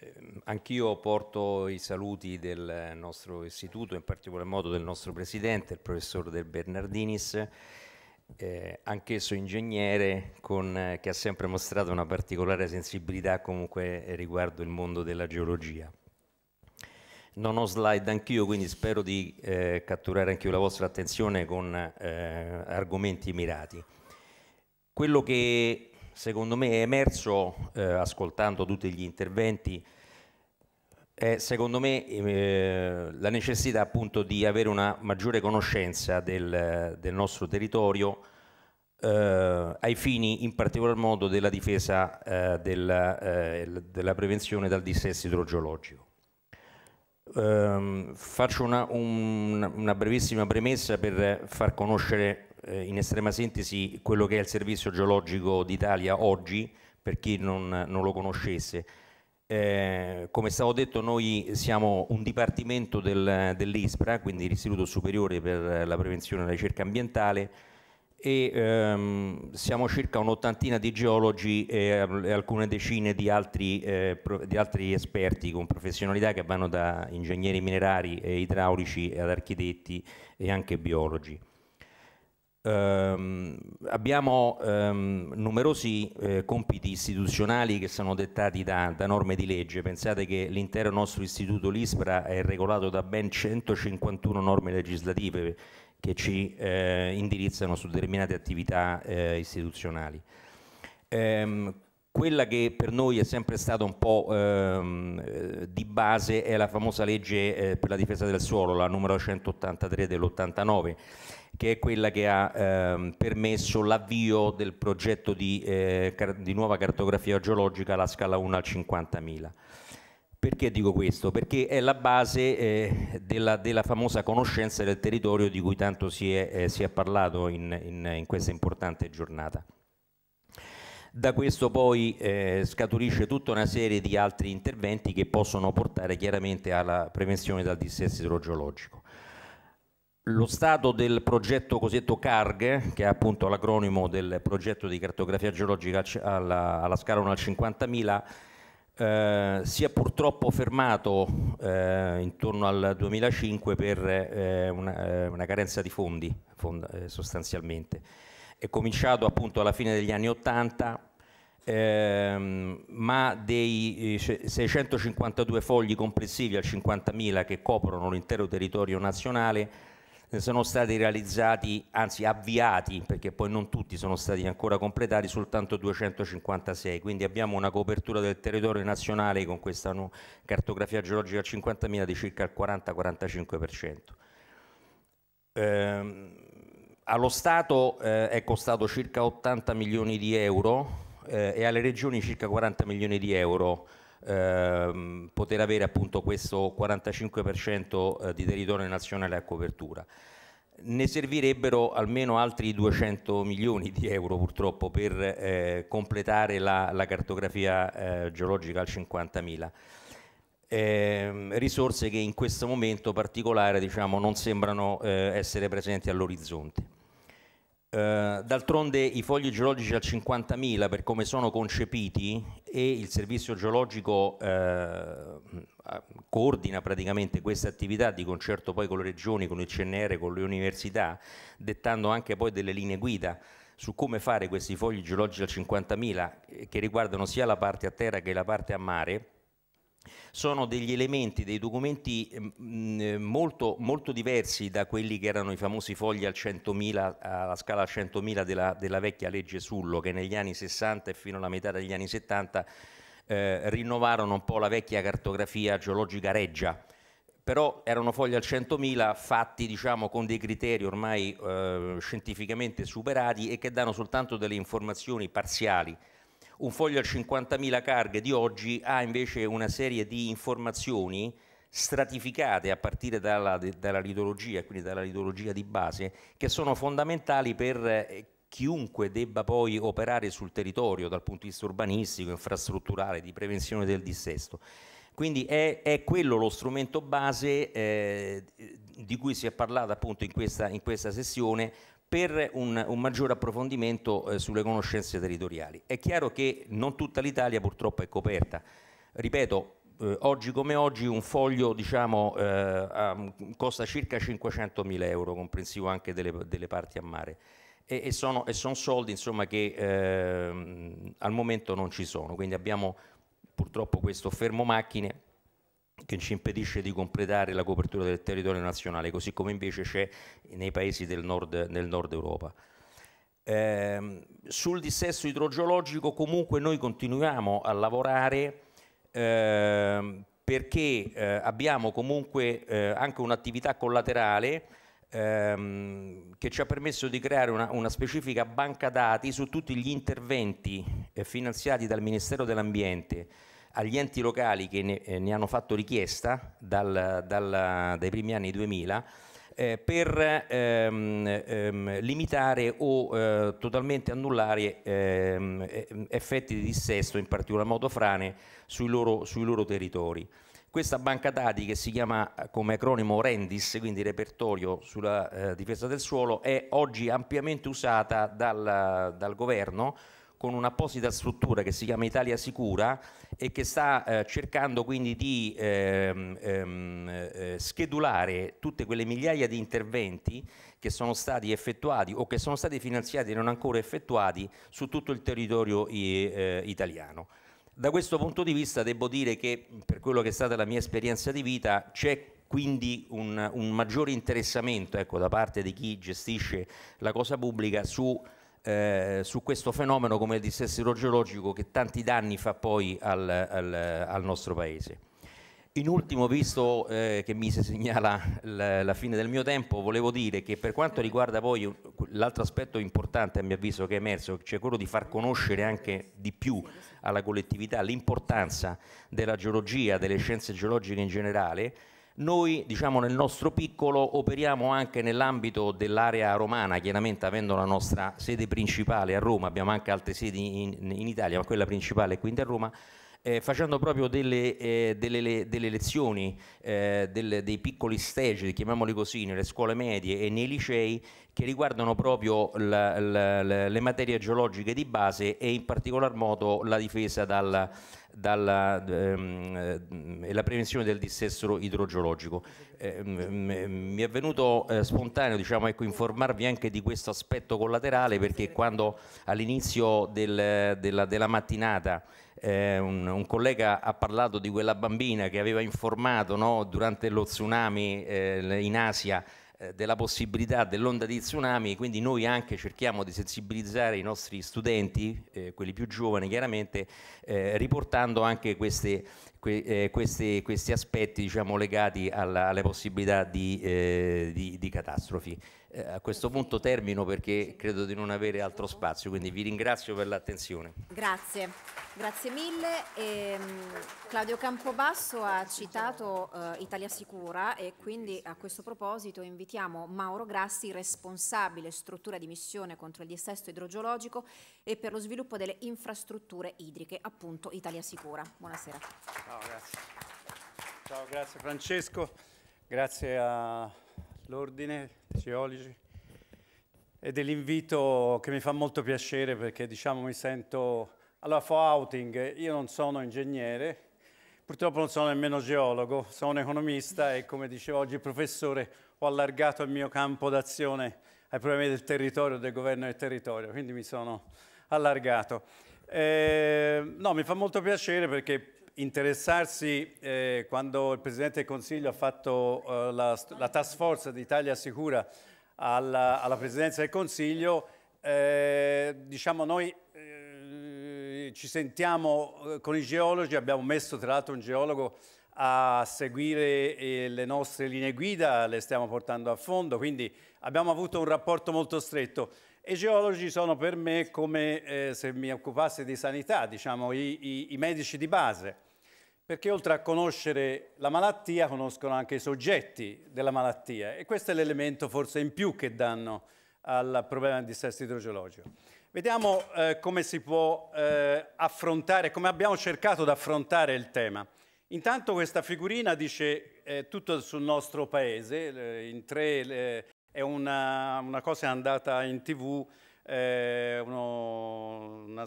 Speaker 7: eh, anch'io porto i saluti del nostro istituto, in particolar modo del nostro presidente, il professor Del Bernardinis, eh, anch'esso ingegnere con, eh, che ha sempre mostrato una particolare sensibilità comunque riguardo il mondo della geologia. Non ho slide anch'io, quindi spero di eh, catturare anch'io la vostra attenzione con eh, argomenti mirati. Quello che secondo me è emerso eh, ascoltando tutti gli interventi è secondo me eh, la necessità appunto di avere una maggiore conoscenza del, del nostro territorio eh, ai fini in particolar modo della difesa eh, della, eh, della, prevenzione dal dissesto idrogeologico. Ehm, faccio una, un, una brevissima premessa per far conoscere eh, in estrema sintesi quello che è il Servizio Geologico d'Italia oggi, per chi non, non lo conoscesse. Eh, come stavo detto noi siamo un dipartimento del, dell'ISPRA, quindi l'Istituto Superiore per la Prevenzione e la Ricerca Ambientale, e ehm, siamo circa un'ottantina di geologi e, e alcune decine di altri, eh, pro, di altri, esperti con professionalità che vanno da ingegneri minerari e idraulici ad architetti e anche biologi ehm, abbiamo ehm, numerosi eh, compiti istituzionali che sono dettati da, da, norme di legge. Pensate che l'intero nostro istituto LISPRA è regolato da ben 151 norme legislative che ci eh, indirizzano su determinate attività eh, istituzionali. Ehm, quella che per noi è sempre stata un po' ehm, eh, di base è la famosa legge eh, per la difesa del suolo, la numero 183 dell'89 che è quella che ha ehm, permesso l'avvio del progetto di, eh, di, nuova cartografia geologica alla scala 1 al 50.000. Perché dico questo? Perché è la base eh, della, della, famosa conoscenza del territorio di cui tanto si è, eh, si è parlato in, in, in questa importante giornata. Da questo poi eh, scaturisce tutta una serie di altri interventi che possono portare chiaramente alla prevenzione dal dissesto idrogeologico. Lo stato del progetto cosiddetto CARG, che è appunto l'acronimo del progetto di cartografia geologica alla, alla scala 1 al 50.000, eh, si è purtroppo fermato eh, intorno al 2005 per eh, una, eh, una, carenza di fondi fond eh, sostanzialmente. È cominciato appunto alla fine degli anni 80 Ehm, ma dei 652 eh, fogli complessivi al 50.000 che coprono l'intero territorio nazionale ne sono stati realizzati, anzi avviati, perché poi non tutti sono stati ancora completati, soltanto 256, quindi abbiamo una copertura del territorio nazionale con questa cartografia geologica a 50.000 di circa il 40-45%. Eh, allo Stato eh, è costato circa 80 milioni di euro eh, e alle regioni circa 40 milioni di euro ehm, poter avere appunto questo 45% eh, di territorio nazionale a copertura. Ne servirebbero almeno altri 200 milioni di euro purtroppo per eh, completare la, la cartografia eh, geologica al 50.000. Eh, risorse che in questo momento particolare diciamo, non sembrano eh, essere presenti all'orizzonte. Eh, d'altronde i fogli geologici al 50.000 per come sono concepiti e il servizio geologico eh, coordina praticamente queste attività di concerto poi con le regioni, con il CNR, con le università, dettando anche poi delle linee guida su come fare questi fogli geologici al 50.000 eh, che riguardano sia la parte a terra che la parte a mare sono degli elementi, dei documenti ehm, mh, eh, molto, molto, diversi da quelli che erano i famosi fogli al 100.000, alla scala 100.000 della, della, vecchia legge Sullo, che negli anni 60 e fino alla metà degli anni 70 eh, rinnovarono un po' la vecchia cartografia geologica reggia però erano fogli al 100.000 fatti diciamo, con dei criteri ormai eh, scientificamente superati e che danno soltanto delle informazioni parziali un foglio a 50.000 carghe di oggi ha invece una serie di informazioni stratificate a partire dalla, dalla litologia, quindi dalla litologia di base, che sono fondamentali per eh, chiunque debba poi operare sul territorio dal punto di vista urbanistico, infrastrutturale, di prevenzione del dissesto. Quindi è, è quello lo strumento base eh, di cui si è parlato appunto in questa, in questa sessione per un, un maggiore approfondimento eh, sulle conoscenze territoriali. È chiaro che non tutta l'Italia purtroppo è coperta. Ripeto, eh, oggi come oggi un foglio diciamo, eh, costa circa 500.000 euro, comprensivo anche delle, delle parti a mare. E, e, sono, e sono, soldi insomma, che ehm, al momento non ci sono, quindi abbiamo purtroppo questo fermo macchine che ci impedisce di completare la copertura del territorio nazionale, così come invece c'è nei paesi del nord, del nord Europa. Eh, sul dissesto idrogeologico comunque noi continuiamo a lavorare eh, perché eh, abbiamo comunque eh, anche un'attività collaterale ehm, che ci ha permesso di creare una, una, specifica banca dati su tutti gli interventi eh, finanziati dal Ministero dell'Ambiente agli enti locali che ne, eh, ne hanno fatto richiesta dal, dal, dai primi anni 2000 eh, per ehm, ehm, limitare o eh, totalmente annullare ehm, eh, effetti di dissesto, in particolar modo frane, sui loro, sui loro territori questa banca dati che si chiama come acronimo RENDIS, quindi repertorio sulla eh, difesa del suolo, è oggi ampiamente usata dal, dal governo con un'apposita struttura che si chiama Italia Sicura e che sta eh, cercando quindi di ehm, ehm, eh, schedulare tutte quelle migliaia di interventi che sono stati effettuati o che sono stati finanziati e non ancora effettuati su tutto il territorio eh, italiano. Da questo punto di vista devo dire che per quello che è stata la mia esperienza di vita c'è quindi un, un maggiore interessamento ecco, da parte di chi gestisce la cosa pubblica su eh, su questo fenomeno come il dissesto idrogeologico che tanti danni fa poi al, al, al nostro paese. In ultimo, visto eh, che mi si segnala la, la, fine del mio tempo, volevo dire che per quanto riguarda poi l'altro aspetto importante a mio avviso che è emerso, cioè quello di far conoscere anche di più alla collettività l'importanza della geologia, delle scienze geologiche in generale, noi diciamo, nel nostro piccolo operiamo anche nell'ambito dell'area romana, chiaramente avendo la nostra sede principale a Roma, abbiamo anche altre sedi in, in Italia, ma quella principale è quindi a Roma, eh, facendo proprio delle, eh, delle, delle lezioni, eh, del, dei piccoli stage, chiamiamoli così, nelle scuole medie e nei licei che riguardano proprio la, la, la, le materie geologiche di base e in particolar modo la difesa dal, dalla, ehm, ehm, e la prevenzione del dissesto idrogeologico. Eh, mi è venuto eh, spontaneo diciamo, ecco, informarvi anche di questo aspetto collaterale perché quando all'inizio del, della, della mattinata eh, un, un, collega ha parlato di quella bambina che aveva informato no, durante lo tsunami eh, in Asia eh, della possibilità dell'onda di tsunami, quindi noi anche cerchiamo di sensibilizzare i nostri studenti, eh, quelli più giovani chiaramente, eh, riportando anche queste, que, eh, questi, questi aspetti diciamo, legati alla, alle possibilità di, eh, di, di catastrofi. Eh, a questo punto termino perché credo di non avere altro spazio, quindi vi ringrazio per l'attenzione.
Speaker 3: Grazie, grazie mille. E, ehm, Claudio Campobasso ha citato eh, Italia Sicura e quindi a questo proposito invitiamo Mauro Grassi, responsabile struttura di missione contro il dissesto idrogeologico e per lo sviluppo delle infrastrutture idriche, appunto Italia Sicura. Buonasera.
Speaker 5: Ciao,
Speaker 1: grazie.
Speaker 11: Ciao, grazie Francesco. Grazie a l'ordine, geologi, e dell'invito che mi fa molto piacere perché diciamo mi sento... Allora, for outing, io non sono ingegnere, purtroppo non sono nemmeno geologo, sono un economista e come dicevo oggi professore ho allargato il mio campo d'azione ai problemi del territorio, del governo del territorio, quindi mi sono allargato. Eh, no, mi fa molto piacere perché interessarsi eh, quando il Presidente del Consiglio ha fatto eh, la, la, task force d'Italia Sicura alla, alla Presidenza del Consiglio, eh, diciamo noi eh, ci sentiamo eh, con i geologi, abbiamo messo tra l'altro un geologo a seguire eh, le nostre linee guida, le stiamo portando a fondo, quindi abbiamo avuto un rapporto molto stretto. I geologi sono per me come eh, se mi occupassi di sanità, diciamo, i, i, i medici di base perché oltre a conoscere la malattia conoscono anche i soggetti della malattia e questo è l'elemento forse in più che danno al problema del dissesto idrogeologico. Vediamo eh, come si può eh, affrontare, come abbiamo cercato di affrontare il tema. Intanto questa figurina dice eh, tutto sul nostro paese, eh, in tre, eh, è una, una, cosa andata in tv, eh, uno, una,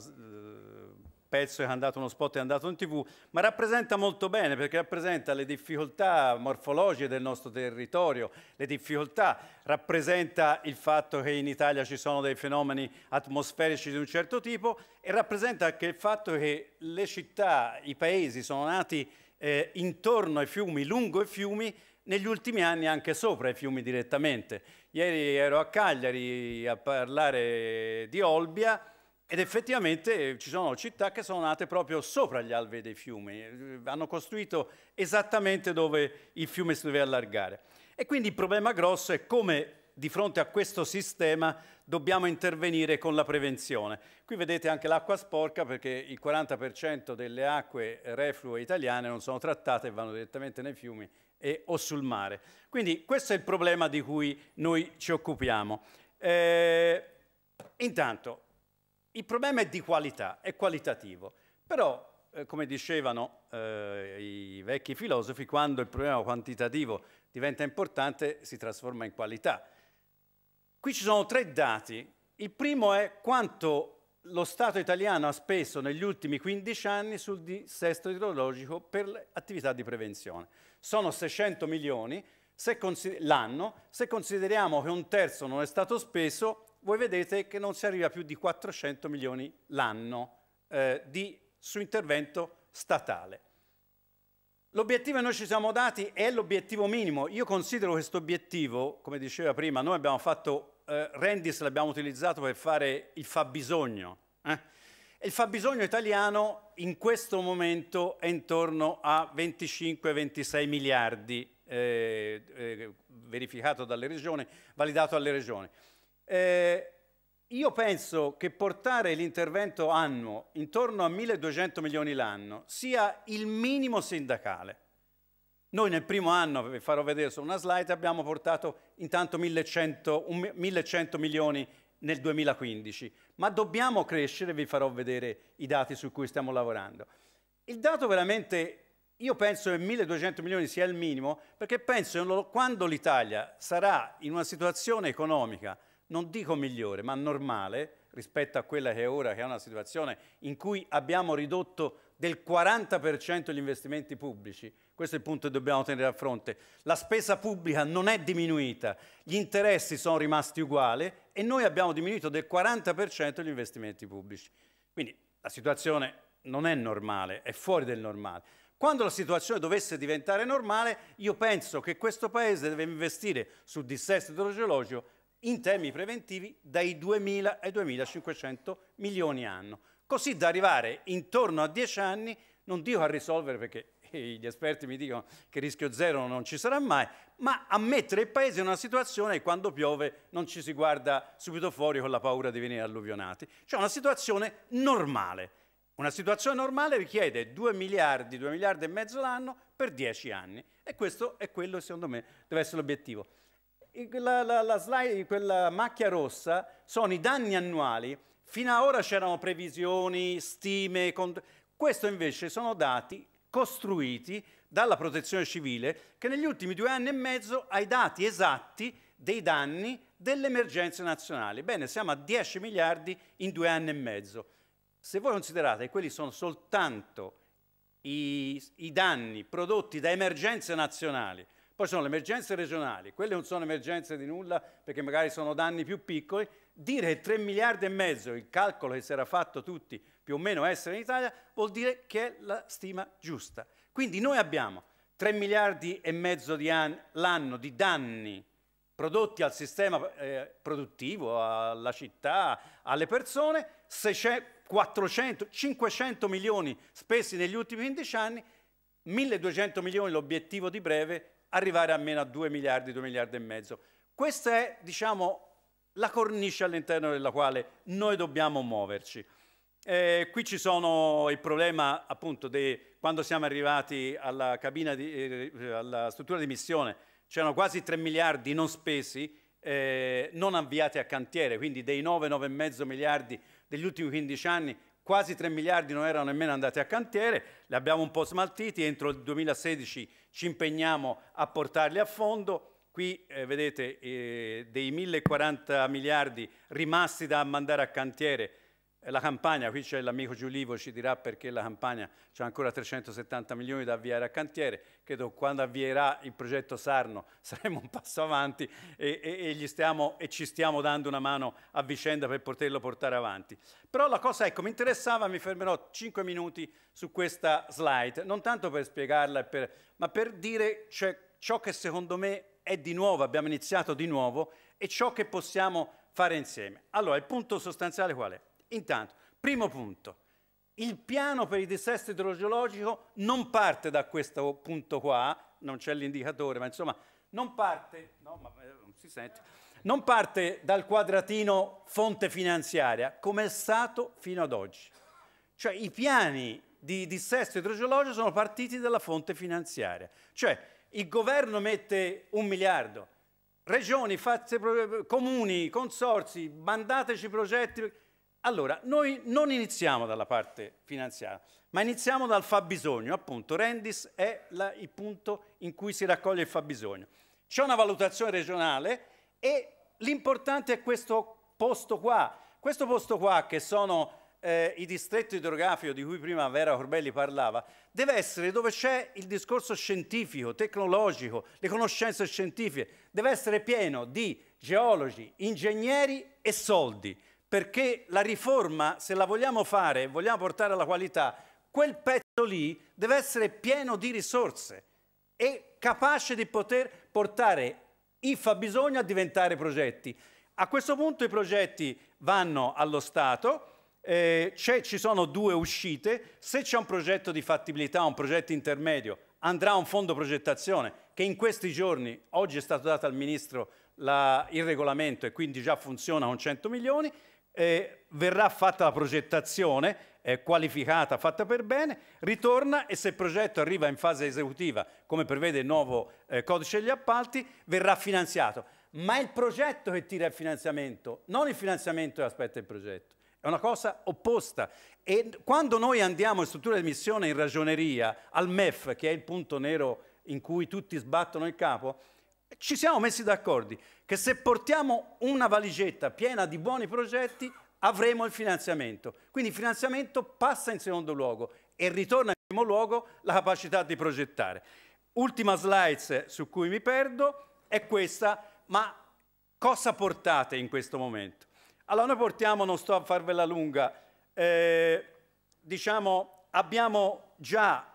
Speaker 11: pezzo che è andato, uno spot è andato in tv, ma rappresenta molto bene perché rappresenta le difficoltà morfologiche del nostro territorio, le difficoltà, rappresenta il fatto che in Italia ci sono dei fenomeni atmosferici di un certo tipo e rappresenta anche il fatto che le città, i paesi sono nati eh, intorno ai fiumi, lungo i fiumi, negli ultimi anni anche sopra i fiumi direttamente. Ieri ero a Cagliari a parlare di Olbia ed effettivamente eh, ci sono città che sono nate proprio sopra gli alvei dei fiumi, eh, hanno costruito esattamente dove il fiume si deve allargare. E quindi il problema grosso è come di fronte a questo sistema dobbiamo intervenire con la prevenzione. Qui vedete anche l'acqua sporca perché il 40% delle acque reflue italiane non sono trattate e vanno direttamente nei fiumi e, o sul mare. Quindi questo è il problema di cui noi ci occupiamo. Eh, intanto il problema è di qualità, è qualitativo, però eh, come dicevano eh, i vecchi filosofi, quando il problema quantitativo diventa importante si trasforma in qualità. Qui ci sono tre dati. Il primo è quanto lo Stato italiano ha speso negli ultimi 15 anni sul dissesto idrologico per le attività di prevenzione. Sono 600 milioni l'anno, se consideriamo che un terzo non è stato speso, voi vedete che non si arriva più di 400 milioni l'anno eh, di, su intervento statale. L'obiettivo che noi ci siamo dati è l'obiettivo minimo. Io considero questo obiettivo, come diceva prima, noi abbiamo fatto, eh, Rendis l'abbiamo utilizzato per fare il fabbisogno. Eh? il fabbisogno italiano in questo momento è intorno a 25-26 miliardi, eh, eh, verificato dalle regioni, validato dalle regioni. Eh, io penso che portare l'intervento annuo intorno a 1200 milioni l'anno sia il minimo sindacale. Noi nel primo anno, vi farò vedere su una slide, abbiamo portato intanto 1100, 1100 milioni nel 2015, ma dobbiamo crescere, vi farò vedere i dati su cui stiamo lavorando. Il dato veramente, io penso che 1200 milioni sia il minimo, perché penso che quando l'Italia sarà in una situazione economica non dico migliore, ma normale rispetto a quella che è ora, che è una situazione in cui abbiamo ridotto del 40% gli investimenti pubblici. Questo è il punto che dobbiamo tenere a fronte. La spesa pubblica non è diminuita, gli interessi sono rimasti uguali e noi abbiamo diminuito del 40% gli investimenti pubblici. Quindi la situazione non è normale, è fuori del normale. Quando la situazione dovesse diventare normale, io penso che questo Paese deve investire sul dissesto idrogeologico in termini preventivi dai 2.000 ai 2.500 milioni anno, così da arrivare intorno a 10 anni, non dico a risolvere perché eh, gli esperti mi dicono che rischio zero non ci sarà mai, ma a mettere il paese in una situazione quando piove non ci si guarda subito fuori con la paura di venire alluvionati, cioè una situazione normale. Una situazione normale richiede 2 miliardi, 2 miliardi e mezzo l'anno per 10 anni e questo è quello secondo me deve essere l'obiettivo la, la, la slide, quella macchia rossa, sono i danni annuali. Fino ad ora c'erano previsioni, stime, questo invece sono dati costruiti dalla protezione civile che negli ultimi due anni e mezzo ha i dati esatti dei danni delle emergenze nazionali. Bene, siamo a 10 miliardi in due anni e mezzo. Se voi considerate che quelli sono soltanto i, i danni prodotti da emergenze nazionali poi sono le emergenze regionali, quelle non sono emergenze di nulla perché magari sono danni più piccoli. Dire 3 miliardi e mezzo, il calcolo che si era fatto tutti più o meno essere in Italia, vuol dire che è la stima giusta. Quindi noi abbiamo 3 miliardi e mezzo l'anno di danni prodotti al sistema eh, produttivo, alla città, alle persone, se c'è 400, 500 milioni spesi negli ultimi 15 anni, 1200 milioni l'obiettivo di breve arrivare almeno a 2 miliardi, 2 miliardi e mezzo. Questa è, diciamo, la cornice all'interno della quale noi dobbiamo muoverci. Eh, qui ci sono il problema appunto di quando siamo arrivati alla, di, eh, alla struttura di missione c'erano quasi 3 miliardi non spesi, eh, non avviati a cantiere, quindi dei 9, 9,5 miliardi degli ultimi 15 anni quasi 3 miliardi non erano nemmeno andati a cantiere, li abbiamo un po' smaltiti, entro il 2016 ci impegniamo a portarli a fondo. Qui eh, vedete eh, dei 1040 miliardi rimasti da mandare a cantiere la campagna, qui c'è l'amico Giulivo, ci dirà perché la campagna c'è ancora 370 milioni da avviare a cantiere, credo quando avvierà il progetto Sarno [laughs] saremo un passo avanti e, e, e, stiamo, e ci stiamo dando una mano a vicenda per poterlo portare avanti. Però la cosa, ecco, mi interessava, mi fermerò 5 minuti su questa slide, non tanto per spiegarla, per, ma per dire cioè, ciò che secondo me è di nuovo, abbiamo iniziato di nuovo, e ciò che possiamo fare insieme. Allora, il punto sostanziale qual è? Intanto, primo punto, il piano per il dissesto idrogeologico non parte da questo punto qua, non c'è l'indicatore, ma insomma, non parte, no, ma, eh, non, sente, non parte dal quadratino fonte finanziaria, come è stato fino ad oggi. Cioè i piani di dissesto idrogeologico sono partiti dalla fonte finanziaria. Cioè il governo mette un miliardo, regioni, fate, comuni, consorsi, mandateci progetti, allora, noi non iniziamo dalla parte finanziaria, ma iniziamo dal fabbisogno, appunto. Rendis è la, il punto in cui si raccoglie il fabbisogno. C'è una valutazione regionale e l'importante è questo posto qua. Questo posto qua, che sono eh, i distretti idrografici di cui prima Vera Corbelli parlava, deve essere dove c'è il discorso scientifico, tecnologico, le conoscenze scientifiche, deve essere pieno di geologi, ingegneri e soldi perché la riforma, se la vogliamo fare, vogliamo portare alla qualità, quel pezzo lì deve essere pieno di risorse e capace di poter portare i fabbisogni a diventare progetti. A questo punto i progetti vanno allo Stato, eh, ci sono due uscite, se c'è un progetto di fattibilità, un progetto intermedio, andrà a un fondo progettazione che in questi giorni, oggi è stato dato al Ministro la, il regolamento e quindi già funziona con 100 milioni, eh, verrà fatta la progettazione, eh, qualificata, fatta per bene, ritorna e se il progetto arriva in fase esecutiva, come prevede il nuovo eh, codice degli appalti, verrà finanziato. Ma è il progetto che tira il finanziamento, non il finanziamento che aspetta il progetto. È una cosa opposta. E quando noi andiamo in struttura di missione in ragioneria, al MEF, che è il punto nero in cui tutti sbattono il capo, ci siamo messi d'accordo che se portiamo una valigetta piena di buoni progetti avremo il finanziamento. Quindi il finanziamento passa in secondo luogo e ritorna in primo luogo la capacità di progettare. Ultima slide su cui mi perdo è questa, ma cosa portate in questo momento? Allora noi portiamo, non sto a farvela lunga, eh, diciamo abbiamo già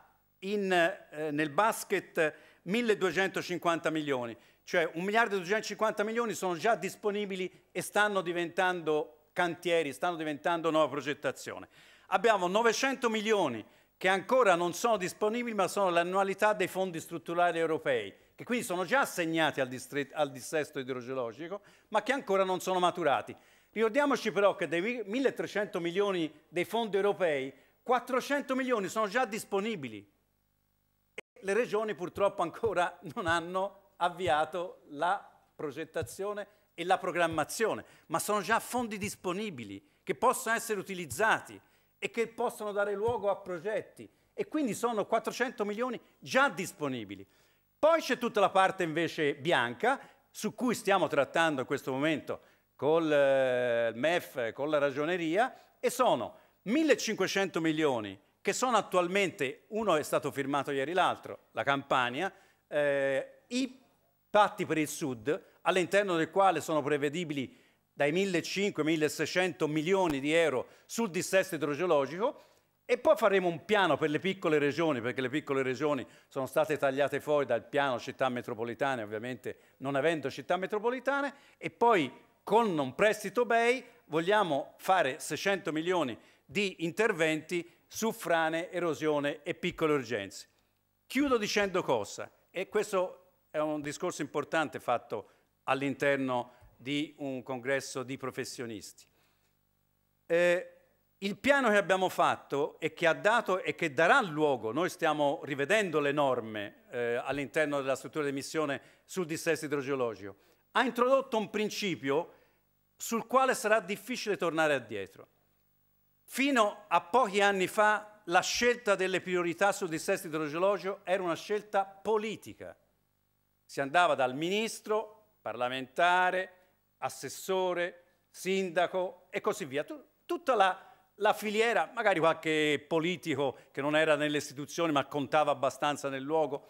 Speaker 11: in, eh, nel basket 1250 milioni, cioè 1 miliardo e 250 milioni sono già disponibili e stanno diventando cantieri, stanno diventando nuova progettazione. Abbiamo 900 milioni che ancora non sono disponibili ma sono l'annualità dei fondi strutturali europei, che quindi sono già assegnati al, al dissesto idrogeologico ma che ancora non sono maturati. Ricordiamoci però che dei 1.300 milioni dei fondi europei, 400 milioni sono già disponibili le regioni purtroppo ancora [laughs] non hanno avviato la progettazione e la programmazione, ma sono già fondi disponibili che possono essere utilizzati e che possono dare luogo a progetti e quindi sono 400 milioni già disponibili. Poi c'è tutta la parte invece bianca su cui stiamo trattando in questo momento col eh, MEF, con la ragioneria e sono 1500 milioni che sono attualmente, uno è stato firmato ieri l'altro, la Campania, eh, i patti per il Sud, all'interno del quale sono prevedibili dai 1.500-1.600 milioni di euro sul dissesto idrogeologico e poi faremo un piano per le piccole regioni, perché le piccole regioni sono state tagliate fuori dal piano città metropolitane, ovviamente non avendo città metropolitane, e poi con un prestito BEI vogliamo fare 600 milioni di interventi su frane, erosione e piccole urgenze. Chiudo dicendo cosa, e questo è un discorso importante fatto all'interno di un congresso di professionisti. Eh, il piano che abbiamo fatto e che ha dato e che darà luogo, noi stiamo rivedendo le norme eh, all'interno della struttura di missione sul dissesto idrogeologico, ha introdotto un principio sul quale sarà difficile tornare addietro. Fino a pochi anni fa la scelta delle priorità sul dissesto idrogeologico era una scelta politica. Si andava dal ministro, parlamentare, assessore, sindaco e così via. Tutta la, la filiera, magari qualche politico che non era nelle istituzioni ma contava abbastanza nel luogo.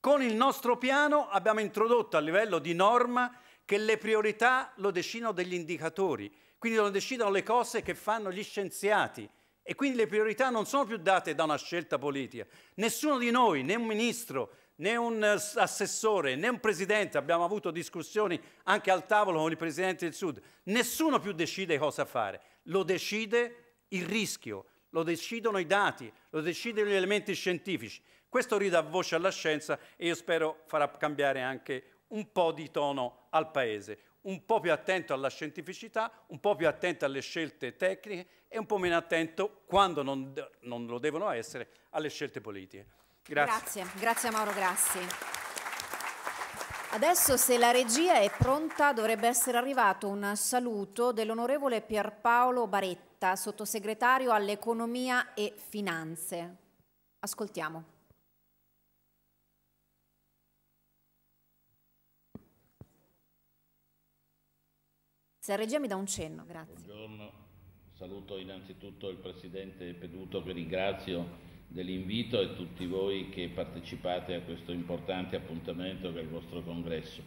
Speaker 11: Con il nostro piano abbiamo introdotto a livello di norma che le priorità lo decidono degli indicatori quindi lo decidono le cose che fanno gli scienziati. E quindi le priorità non sono più date da una scelta politica. Nessuno di noi, né un ministro, né un eh, assessore, né un presidente, abbiamo avuto discussioni anche al tavolo con il presidente del Sud, nessuno più decide cosa fare. Lo decide il rischio, lo decidono i dati, lo decidono gli elementi scientifici. Questo ridà voce alla scienza e io spero farà cambiare anche un po' di tono al Paese un po' più attento alla scientificità, un po' più attento alle scelte tecniche e un po' meno attento, quando non, non lo devono essere, alle scelte politiche. Grazie. Grazie,
Speaker 3: grazie a Mauro Grassi. Adesso se la regia è pronta dovrebbe essere arrivato un saluto dell'onorevole Pierpaolo Baretta, sottosegretario all'economia e finanze. Ascoltiamo. Se la regia mi dà un cenno, grazie.
Speaker 12: Buongiorno, saluto innanzitutto il Presidente Peduto che ringrazio dell'invito e tutti voi che partecipate a questo importante appuntamento che è il vostro congresso.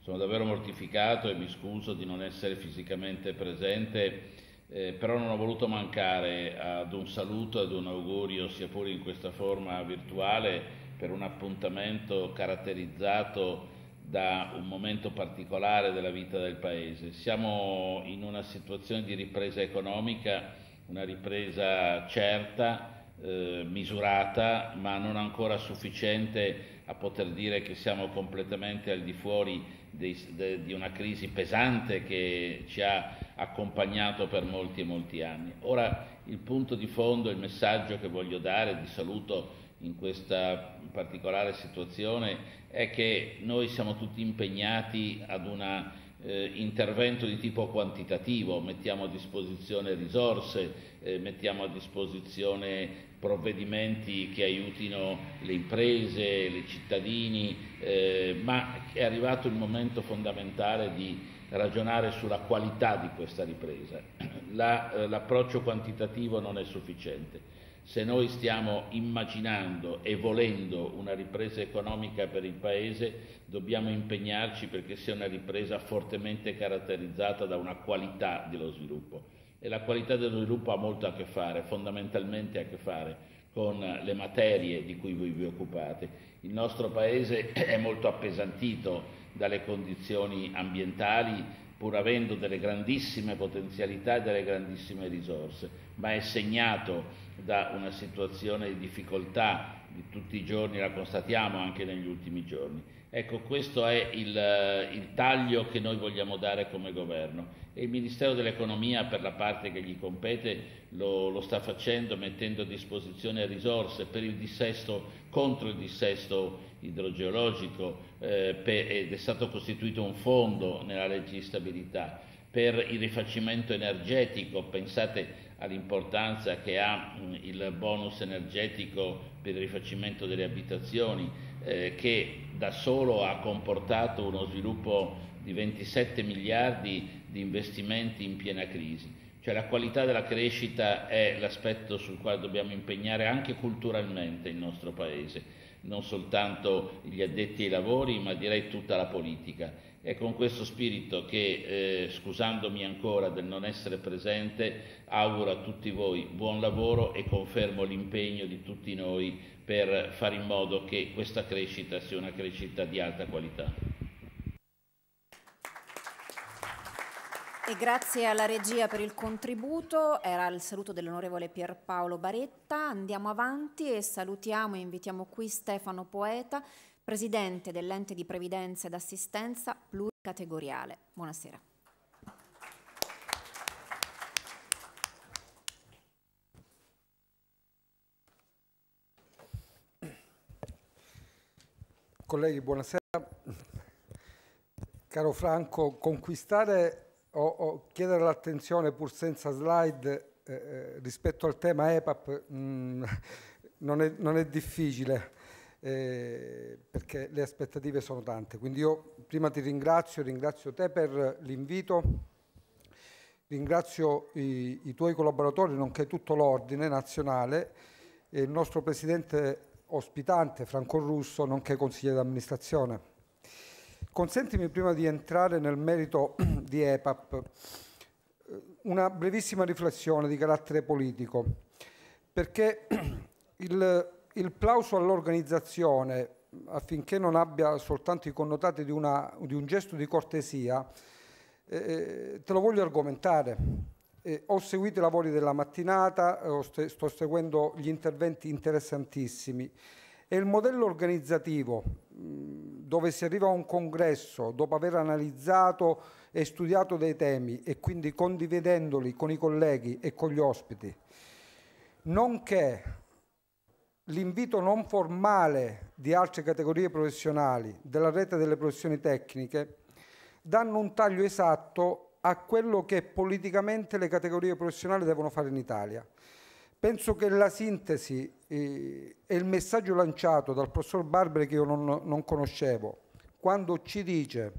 Speaker 12: Sono davvero mortificato e mi scuso di non essere fisicamente presente, eh, però non ho voluto mancare ad un saluto, ad un augurio, sia pure in questa forma virtuale, per un appuntamento caratterizzato da un momento particolare della vita del Paese. Siamo in una situazione di ripresa economica, una ripresa certa, eh, misurata, ma non ancora sufficiente a poter dire che siamo completamente al di fuori di, de, di una crisi pesante che ci ha accompagnato per molti e molti anni. Ora il punto di fondo, il messaggio che voglio dare di saluto in questa particolare situazione è che noi siamo tutti impegnati ad un eh, intervento di tipo quantitativo, mettiamo a disposizione risorse, eh, mettiamo a disposizione provvedimenti che aiutino le imprese, i cittadini, eh, ma è arrivato il momento fondamentale di ragionare sulla qualità di questa ripresa. Eh, l'approccio La, quantitativo non è sufficiente se noi stiamo immaginando e volendo una ripresa economica per il Paese, dobbiamo impegnarci perché sia una ripresa fortemente caratterizzata da una qualità dello sviluppo. E la qualità dello sviluppo ha molto a che fare, fondamentalmente a che fare con le materie di cui voi vi occupate. Il nostro Paese [clears throat] è molto appesantito dalle condizioni ambientali, pur avendo delle grandissime potenzialità e delle grandissime risorse, ma è segnato da una situazione di difficoltà di tutti i giorni, la constatiamo anche negli ultimi giorni. Ecco, questo è il, eh, il taglio che noi vogliamo dare come governo e il Ministero dell'Economia per la parte che gli compete lo, lo sta facendo mettendo a disposizione risorse per il dissesto, contro il dissesto idrogeologico eh, per, ed è stato costituito un fondo nella legge di stabilità per il rifacimento energetico, pensate all'importanza che ha mm, il bonus energetico per il rifacimento delle abitazioni eh, che da solo ha comportato uno sviluppo di 27 miliardi di investimenti in piena crisi. Cioè la qualità della crescita è l'aspetto sul quale dobbiamo impegnare anche culturalmente il nostro Paese, non soltanto gli addetti ai lavori, ma direi tutta la politica è con questo spirito che, eh, scusandomi ancora del non essere presente, auguro a tutti voi buon lavoro e confermo l'impegno di tutti noi per fare in modo che questa crescita sia una crescita di alta qualità.
Speaker 3: E grazie alla regia per il contributo, era il saluto dell'onorevole Pierpaolo Baretta, andiamo avanti e salutiamo e invitiamo qui Stefano Poeta, Presidente dell'ente di previdenza ed assistenza pluricategoriale. Buonasera.
Speaker 1: Colleghi, buonasera. Caro Franco, conquistare o, o chiedere l'attenzione pur senza slide eh, eh rispetto al tema EPAP mh, mm, non, è, non è difficile eh, perché le aspettative sono tante. Quindi io prima ti ringrazio, ringrazio te per l'invito, ringrazio i, i tuoi collaboratori, nonché tutto l'ordine nazionale, e il nostro presidente ospitante Franco Russo, nonché consigliere d'amministrazione. Consentimi prima di entrare nel merito [clears throat] di EPAP eh, una brevissima riflessione di carattere politico, perché [clears throat] il il plauso all'organizzazione affinché non abbia soltanto i connotati di, una, di un gesto di cortesia, eh, eh te lo voglio argomentare. Eh, ho seguito i lavori della mattinata, eh, sto seguendo gli interventi interessantissimi e il modello organizzativo mm, dove si arriva a un congresso dopo aver analizzato e studiato dei temi e quindi condividendoli con i colleghi e con gli ospiti, nonché l'invito non formale di altre categorie professionali della rete delle professioni tecniche danno un taglio esatto a quello che politicamente le categorie professionali devono fare in Italia. Penso che la sintesi eh, e il messaggio lanciato dal professor Barberi che io non, non conoscevo, quando ci dice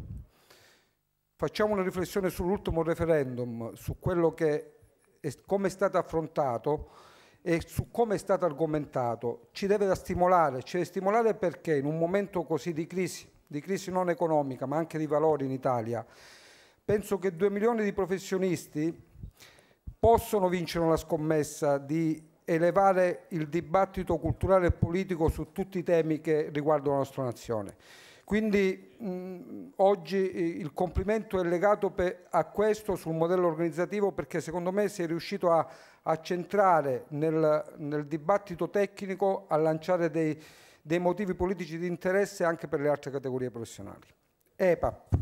Speaker 1: facciamo una riflessione sull'ultimo referendum, su quello che è, come è stato affrontato, e su come è stato argomentato ci deve da stimolare, ci deve stimolare perché in un momento così di crisi, di crisi non economica ma anche di valori in Italia, penso che due milioni di professionisti possono vincere la scommessa di elevare il dibattito culturale e politico su tutti i temi che riguardano la nostra nazione. Quindi mh, oggi eh, il complimento è legato per, a questo sul modello organizzativo perché secondo me si è riuscito a a centrare nel, nel dibattito tecnico, a lanciare dei, dei motivi politici di interesse anche per le altre categorie professionali. EPAP.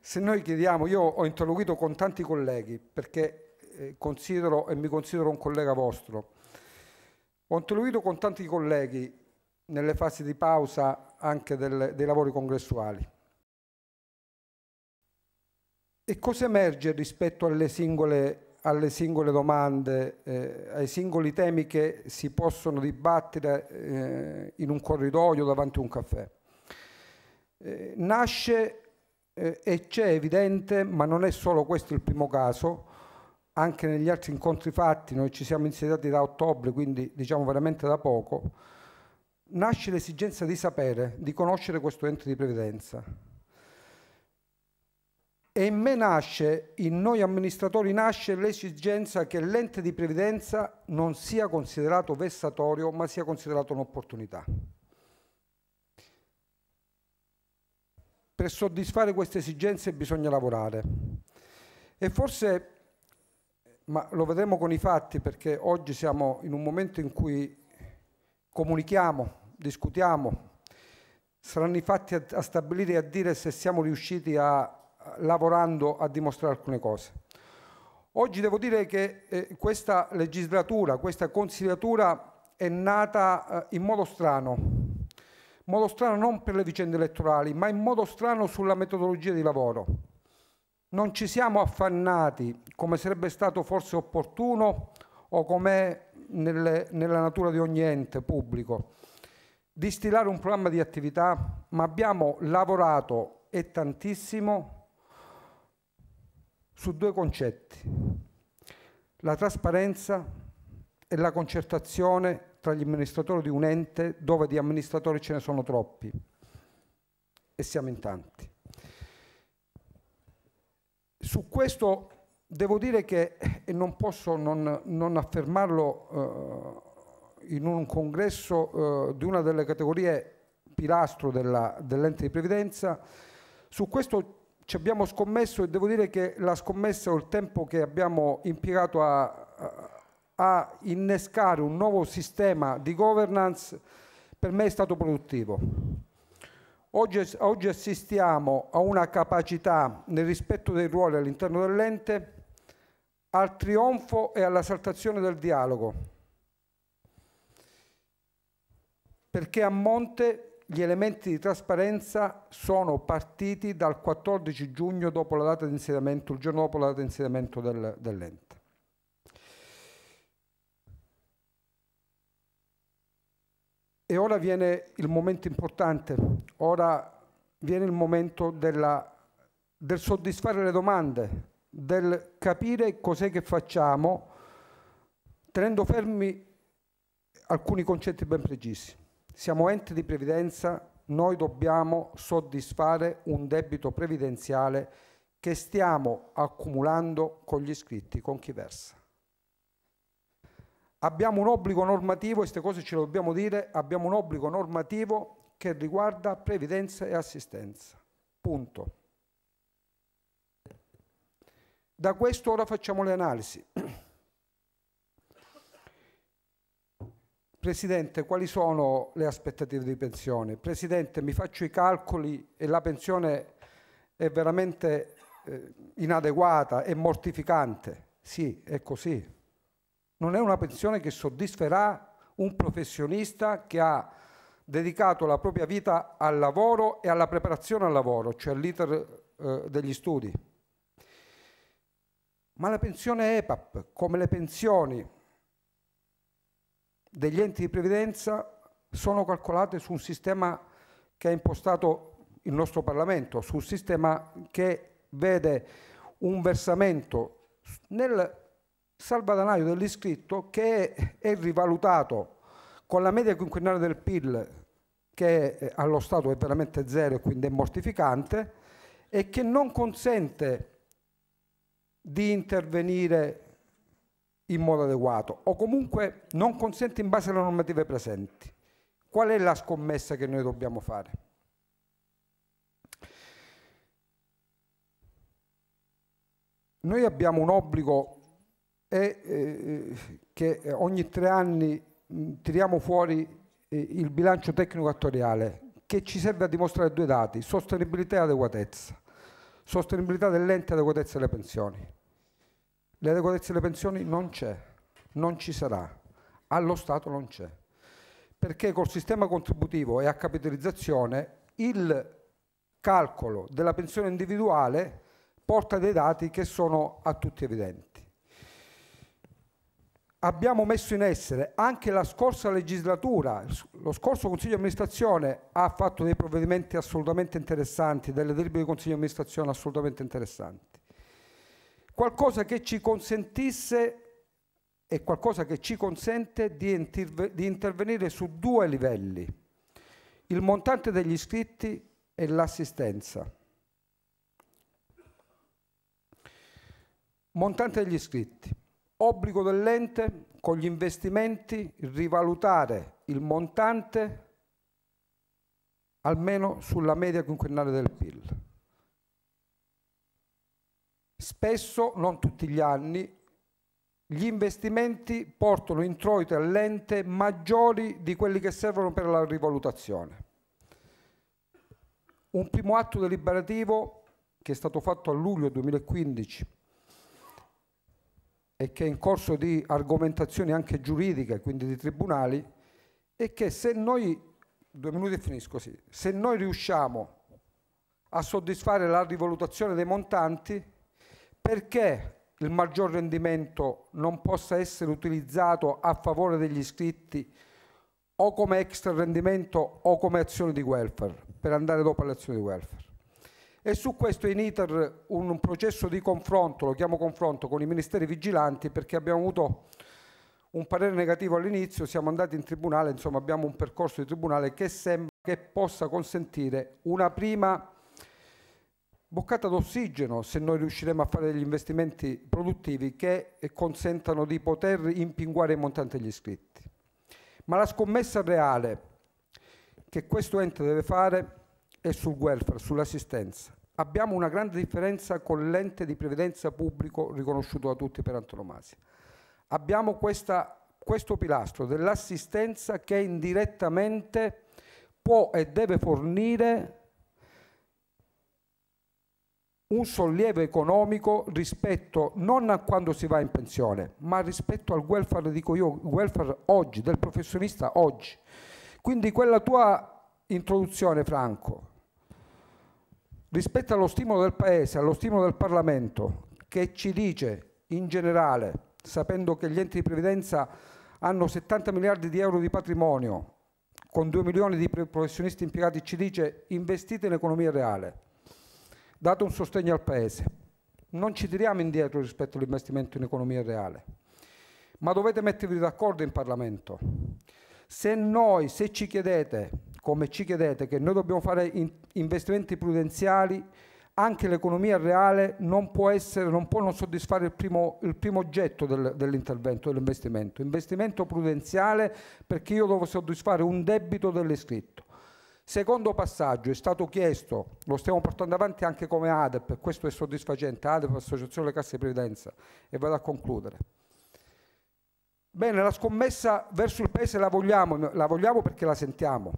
Speaker 1: Se noi chiediamo, io ho interloquito con tanti colleghi perché eh, considero e mi considero un collega vostro, ho interloquito con tanti colleghi nelle fasi di pausa anche del, dei lavori congressuali. E cosa emerge rispetto alle singole, alle singole domande, eh, ai singoli temi che si possono dibattere eh, in un corridoio davanti a un caffè? Eh, nasce eh, e c'è evidente, ma non è solo questo il primo caso, anche negli altri incontri fatti, noi ci siamo insediati da ottobre, quindi diciamo veramente da poco, nasce l'esigenza di sapere, di conoscere questo ente di previdenza e in me nasce, in noi amministratori nasce l'esigenza che l'ente di previdenza non sia considerato vessatorio, ma sia considerato un'opportunità. Per soddisfare queste esigenze bisogna lavorare. E forse, ma lo vedremo con i fatti, perché oggi siamo in un momento in cui comunichiamo, discutiamo, saranno i fatti a, a stabilire e a dire se siamo riusciti a lavorando a dimostrare alcune cose. Oggi devo dire che eh, questa legislatura, questa consigliatura è nata eh, in modo strano, in modo strano non per le vicende elettorali, ma in modo strano sulla metodologia di lavoro. Non ci siamo affannati, come sarebbe stato forse opportuno o come nelle, nella natura di ogni ente pubblico, di stilare un programma di attività, ma abbiamo lavorato e tantissimo su due concetti, la trasparenza e la concertazione tra gli amministratori di un ente dove di amministratori ce ne sono troppi e siamo in tanti. Su questo devo dire che, e non posso non, non affermarlo eh, in un congresso eh, di una delle categorie pilastro dell'ente di previdenza, su questo ci abbiamo scommesso e devo dire che la scommessa o il tempo che abbiamo impiegato a, a, a innescare un nuovo sistema di governance per me è stato produttivo. Oggi, oggi assistiamo a una capacità nel rispetto dei ruoli all'interno dell'ente, al trionfo e alla saltazione del dialogo, perché a monte gli elementi di trasparenza sono partiti dal 14 giugno dopo la data di insediamento, il giorno dopo la data di insediamento del, dell'ente. E ora viene il momento importante, ora viene il momento della, del soddisfare le domande, del capire cos'è che facciamo, tenendo fermi alcuni concetti ben precisi. Siamo ente di previdenza, noi dobbiamo soddisfare un debito previdenziale che stiamo accumulando con gli iscritti, con chi versa. Abbiamo un obbligo normativo, queste cose ce le dobbiamo dire, abbiamo un obbligo normativo che riguarda previdenza e assistenza. Punto. Da questo ora facciamo le analisi. [clears throat] Presidente, quali sono le aspettative di pensione? Presidente, mi faccio i calcoli e la pensione è veramente eh, inadeguata, è mortificante. Sì, è così. Non è una pensione che soddisferà un professionista che ha dedicato la propria vita al lavoro e alla preparazione al lavoro, cioè all'iter eh, degli studi. Ma la pensione EPAP, come le pensioni degli enti di previdenza sono calcolate su un sistema che ha impostato il nostro Parlamento, su un sistema che vede un versamento nel salvadanaio dell'iscritto che è rivalutato con la media quinquennale del PIL che allo Stato è veramente zero e quindi è mortificante e che non consente di intervenire in modo adeguato o comunque non consente in base alle normative presenti. Qual è la scommessa che noi dobbiamo fare? Noi abbiamo un obbligo e, eh, eh che ogni tre anni mh, mm, tiriamo fuori eh, il bilancio tecnico attoriale che ci serve a dimostrare due dati, sostenibilità e adeguatezza. Sostenibilità dell'ente e adeguatezza delle pensioni. L'adeguatezza delle pensioni non c'è, non ci sarà, allo Stato non c'è, perché col sistema contributivo e a capitalizzazione il calcolo della pensione individuale porta dei dati che sono a tutti evidenti. Abbiamo messo in essere anche la scorsa legislatura, lo scorso Consiglio di amministrazione ha fatto dei provvedimenti assolutamente interessanti, delle delibere di Consiglio di amministrazione assolutamente interessanti qualcosa che ci consentisse e qualcosa che ci consente di, interve di intervenire su due livelli, il montante degli iscritti e l'assistenza. Montante degli iscritti. Obbligo dell'ente con gli investimenti rivalutare il montante almeno sulla media quinquennale del PIL. Spesso, non tutti gli anni, gli investimenti portano introiti all'ente maggiori di quelli che servono per la rivalutazione. Un primo atto deliberativo che è stato fatto a luglio 2015 e che è in corso di argomentazioni anche giuridiche, quindi di tribunali, è che se noi, due minuti e finisco, sì, se noi riusciamo a soddisfare la rivalutazione dei montanti, perché il maggior rendimento non possa essere utilizzato a favore degli iscritti o come extra rendimento o come azione di welfare, per andare dopo alle azioni di welfare. E su questo è in iter un processo di confronto, lo chiamo confronto, con i ministeri vigilanti perché abbiamo avuto un parere negativo all'inizio, siamo andati in tribunale, insomma abbiamo un percorso di tribunale che sembra che possa consentire una prima boccata d'ossigeno se noi riusciremo a fare degli investimenti produttivi che consentano di poter impinguare i montanti degli iscritti. Ma la scommessa reale che questo ente deve fare è sul welfare, sull'assistenza. Abbiamo una grande differenza con l'ente di previdenza pubblico riconosciuto da tutti per antonomasia. Abbiamo questa, questo pilastro dell'assistenza che indirettamente può e deve fornire un sollievo economico rispetto non a quando si va in pensione, ma rispetto al welfare, dico io, welfare oggi, del professionista oggi. Quindi quella tua introduzione, Franco, rispetto allo stimolo del Paese, allo stimolo del Parlamento, che ci dice in generale, sapendo che gli enti di previdenza hanno 70 miliardi di euro di patrimonio, con 2 milioni di professionisti impiegati, ci dice investite in economia reale date un sostegno al Paese. Non ci tiriamo indietro rispetto all'investimento in economia reale, ma dovete mettervi d'accordo in Parlamento. Se noi, se ci chiedete, come ci chiedete, che noi dobbiamo fare investimenti prudenziali, anche l'economia reale non può, essere, non, può non soddisfare il primo, il primo oggetto del, dell'intervento, dell'investimento. Investimento prudenziale perché io devo soddisfare un debito dell'iscritto. Secondo passaggio, è stato chiesto, lo stiamo portando avanti anche come ADEP, questo è soddisfacente, ADEP, Associazione delle Casse di Previdenza, e vado a concludere. Bene, la scommessa verso il Paese la vogliamo, la vogliamo perché la sentiamo,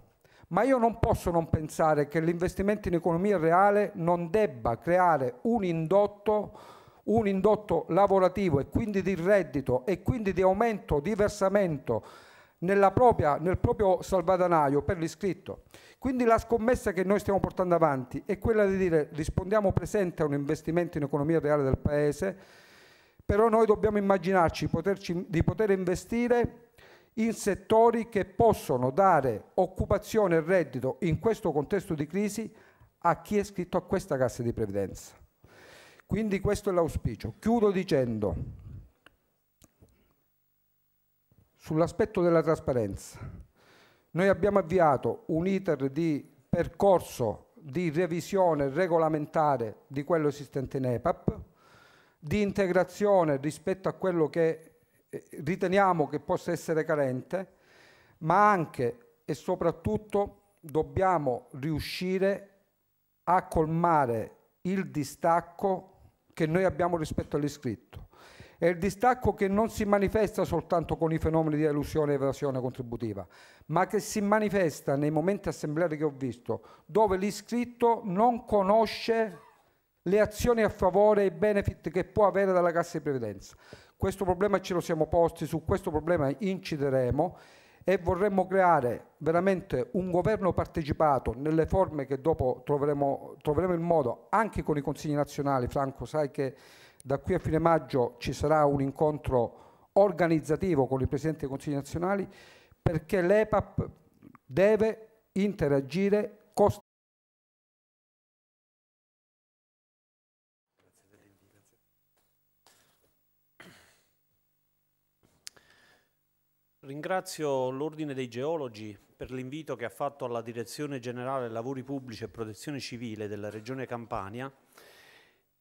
Speaker 1: ma io non posso non pensare che l'investimento in economia reale non debba creare un indotto un indotto lavorativo e quindi di reddito e quindi di aumento, di versamento propria, nel proprio salvadanaio per l'iscritto. Quindi la scommessa che noi stiamo portando avanti è quella di dire rispondiamo presente a un investimento in economia reale del Paese, però noi dobbiamo immaginarci poterci, di poter investire in settori che possono dare occupazione e reddito in questo contesto di crisi a chi è iscritto a questa cassa di previdenza. Quindi questo è l'auspicio. Chiudo dicendo Sull'aspetto della trasparenza, noi abbiamo avviato un iter di percorso di revisione regolamentare di quello esistente in EPAP, di integrazione rispetto a quello che eh, riteniamo che possa essere carente, ma anche e soprattutto dobbiamo riuscire a colmare il distacco che noi abbiamo rispetto all'iscritto. È il distacco che non si manifesta soltanto con i fenomeni di elusione e evasione contributiva, ma che si manifesta nei momenti assembleari che ho visto, dove l'iscritto non conosce le azioni a favore e i benefit che può avere dalla cassa di previdenza. Questo problema ce lo siamo posti, su questo problema incideremo e vorremmo creare veramente un governo partecipato nelle forme che dopo troveremo, troveremo il modo, anche con i consigli nazionali, Franco, sai che da qui a fine maggio ci sarà un incontro organizzativo con il Presidente dei Consigli nazionali perché l'EPAP deve interagire costantemente.
Speaker 13: Ringrazio l'Ordine dei Geologi per l'invito che ha fatto alla Direzione Generale Lavori Pubblici e Protezione Civile della Regione Campania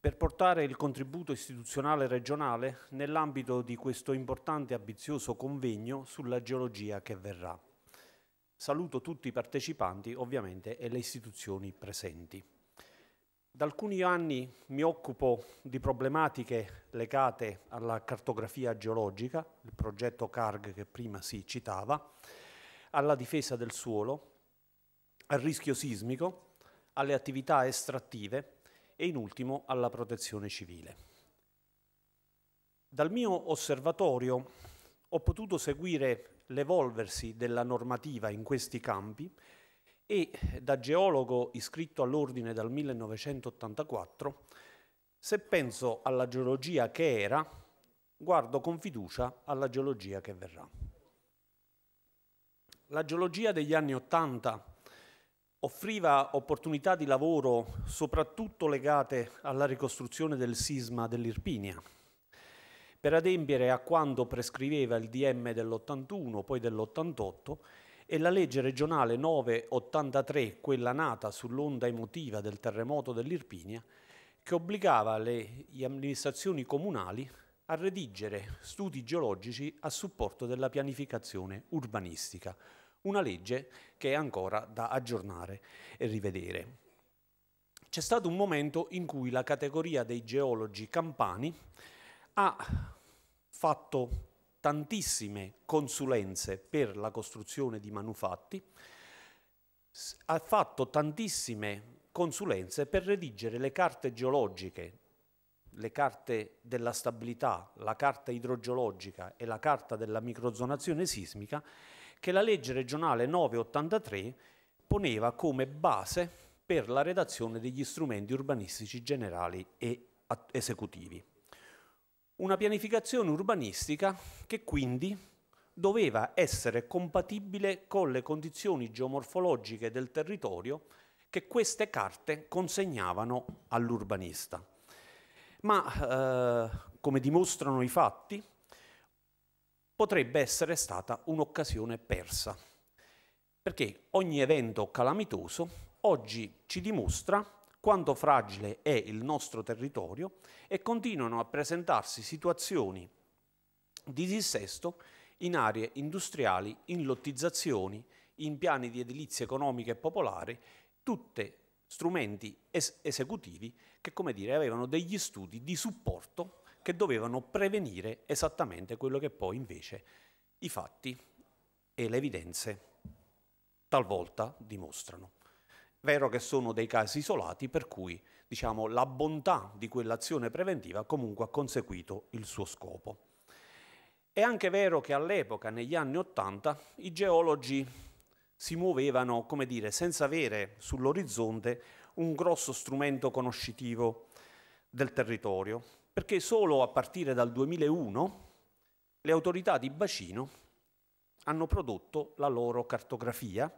Speaker 13: per portare il contributo istituzionale regionale nell'ambito di questo importante e ambizioso convegno sulla geologia che verrà. Saluto tutti i partecipanti ovviamente e le istituzioni presenti. Da alcuni anni mi occupo di problematiche legate alla cartografia geologica, il progetto CARG che prima si citava, alla difesa del suolo, al rischio sismico, alle attività estrattive e in ultimo alla protezione civile. Dal mio osservatorio ho potuto seguire l'evolversi della normativa in questi campi e da geologo iscritto all'ordine dal 1984, se penso alla geologia che era, guardo con fiducia alla geologia che verrà. La geologia degli anni Ottanta offriva opportunità di lavoro soprattutto legate alla ricostruzione del sisma dell'Irpinia, per adempiere a quanto prescriveva il DM dell'81, poi dell'88, e la legge regionale 983, quella nata sull'onda emotiva del terremoto dell'Irpinia, che obbligava le amministrazioni comunali a redigere studi geologici a supporto della pianificazione urbanistica, una legge che è ancora da aggiornare e rivedere. C'è stato un momento in cui la categoria dei geologi campani ha fatto tantissime consulenze per la costruzione di manufatti, ha fatto tantissime consulenze per redigere le carte geologiche, le carte della stabilità, la carta idrogeologica e la carta della microzonazione sismica che la legge regionale 983 poneva come base per la redazione degli strumenti urbanistici generali e esecutivi. Una pianificazione urbanistica che quindi doveva essere compatibile con le condizioni geomorfologiche del territorio che queste carte consegnavano all'urbanista. Ma, eh, come dimostrano i fatti, potrebbe essere stata un'occasione persa. Perché ogni evento calamitoso oggi ci dimostra quanto fragile è il nostro territorio e continuano a presentarsi situazioni di dissesto in aree industriali, in lottizzazioni, in piani di edilizia economica e popolare, tutte strumenti es esecutivi che, come dire, avevano degli studi di supporto che dovevano prevenire esattamente quello che poi invece i fatti e le evidenze talvolta dimostrano. Vero che sono dei casi isolati per cui diciamo, la bontà di quell'azione preventiva comunque ha conseguito il suo scopo. È anche vero che all'epoca, negli anni Ottanta, i geologi si muovevano, come dire, senza avere sull'orizzonte un grosso strumento conoscitivo del territorio, perché solo a partire dal 2001 le autorità di bacino hanno prodotto la loro cartografia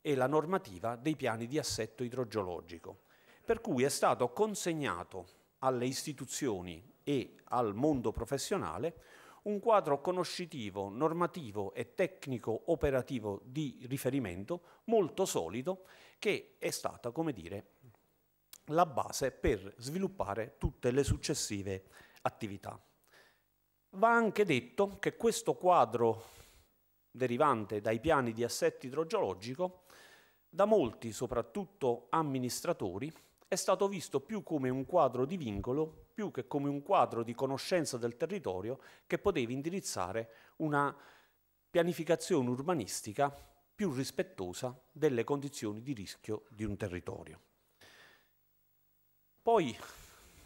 Speaker 13: e la normativa dei piani di assetto idrogeologico, per cui è stato consegnato alle istituzioni e al mondo professionale un quadro conoscitivo, normativo e tecnico operativo di riferimento molto solido che è stata, come dire, la base per sviluppare tutte le successive attività. Va anche detto che questo quadro derivante dai piani di assetto idrogeologico da molti, soprattutto amministratori, è stato visto più come un quadro di vincolo più che come un quadro di conoscenza del territorio che poteva indirizzare una pianificazione urbanistica più rispettosa delle condizioni di rischio di un territorio. Poi,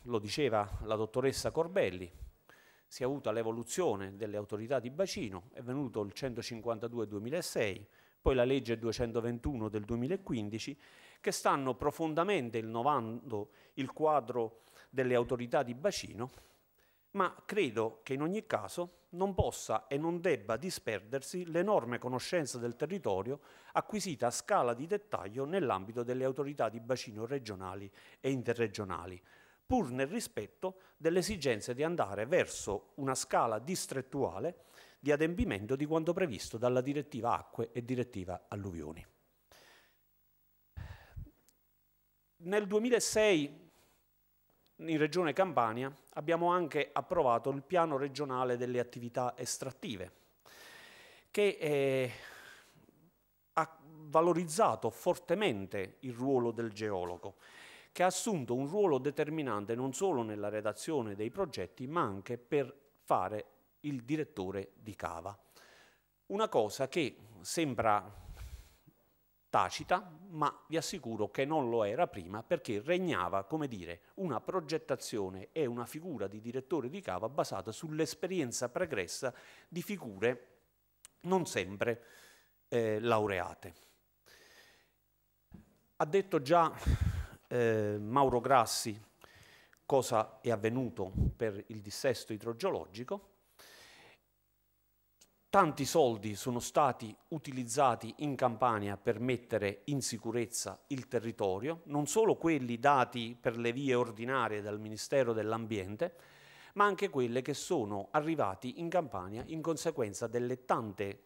Speaker 13: lo diceva la dottoressa Corbelli, si è avuta l'evoluzione delle autorità di bacino, è venuto il 152 2006, poi la legge 221 del 2015, che stanno profondamente innovando il quadro delle autorità di bacino ma credo che in ogni caso non possa e non debba disperdersi l'enorme conoscenza del territorio acquisita a scala di dettaglio nell'ambito delle autorità di bacino regionali e interregionali, pur nel rispetto delle esigenze di andare verso una scala distrettuale di adempimento di quanto previsto dalla direttiva acque e direttiva alluvioni. Nel 2006 in Regione Campania abbiamo anche approvato il piano regionale delle attività estrattive, che eh, ha valorizzato fortemente il ruolo del geologo, che ha assunto un ruolo determinante non solo nella redazione dei progetti, ma anche per fare il direttore di cava. Una cosa che sembra tacita, ma vi assicuro che non lo era prima perché regnava, come dire, una progettazione e una figura di direttore di cava basata sull'esperienza pregressa di figure non sempre eh, laureate. Ha detto già eh, Mauro Grassi cosa è avvenuto per il dissesto idrogeologico Tanti soldi sono stati utilizzati in Campania per mettere in sicurezza il territorio, non solo quelli dati per le vie ordinarie dal Ministero dell'Ambiente, ma anche quelle che sono arrivati in Campania in conseguenza delle tante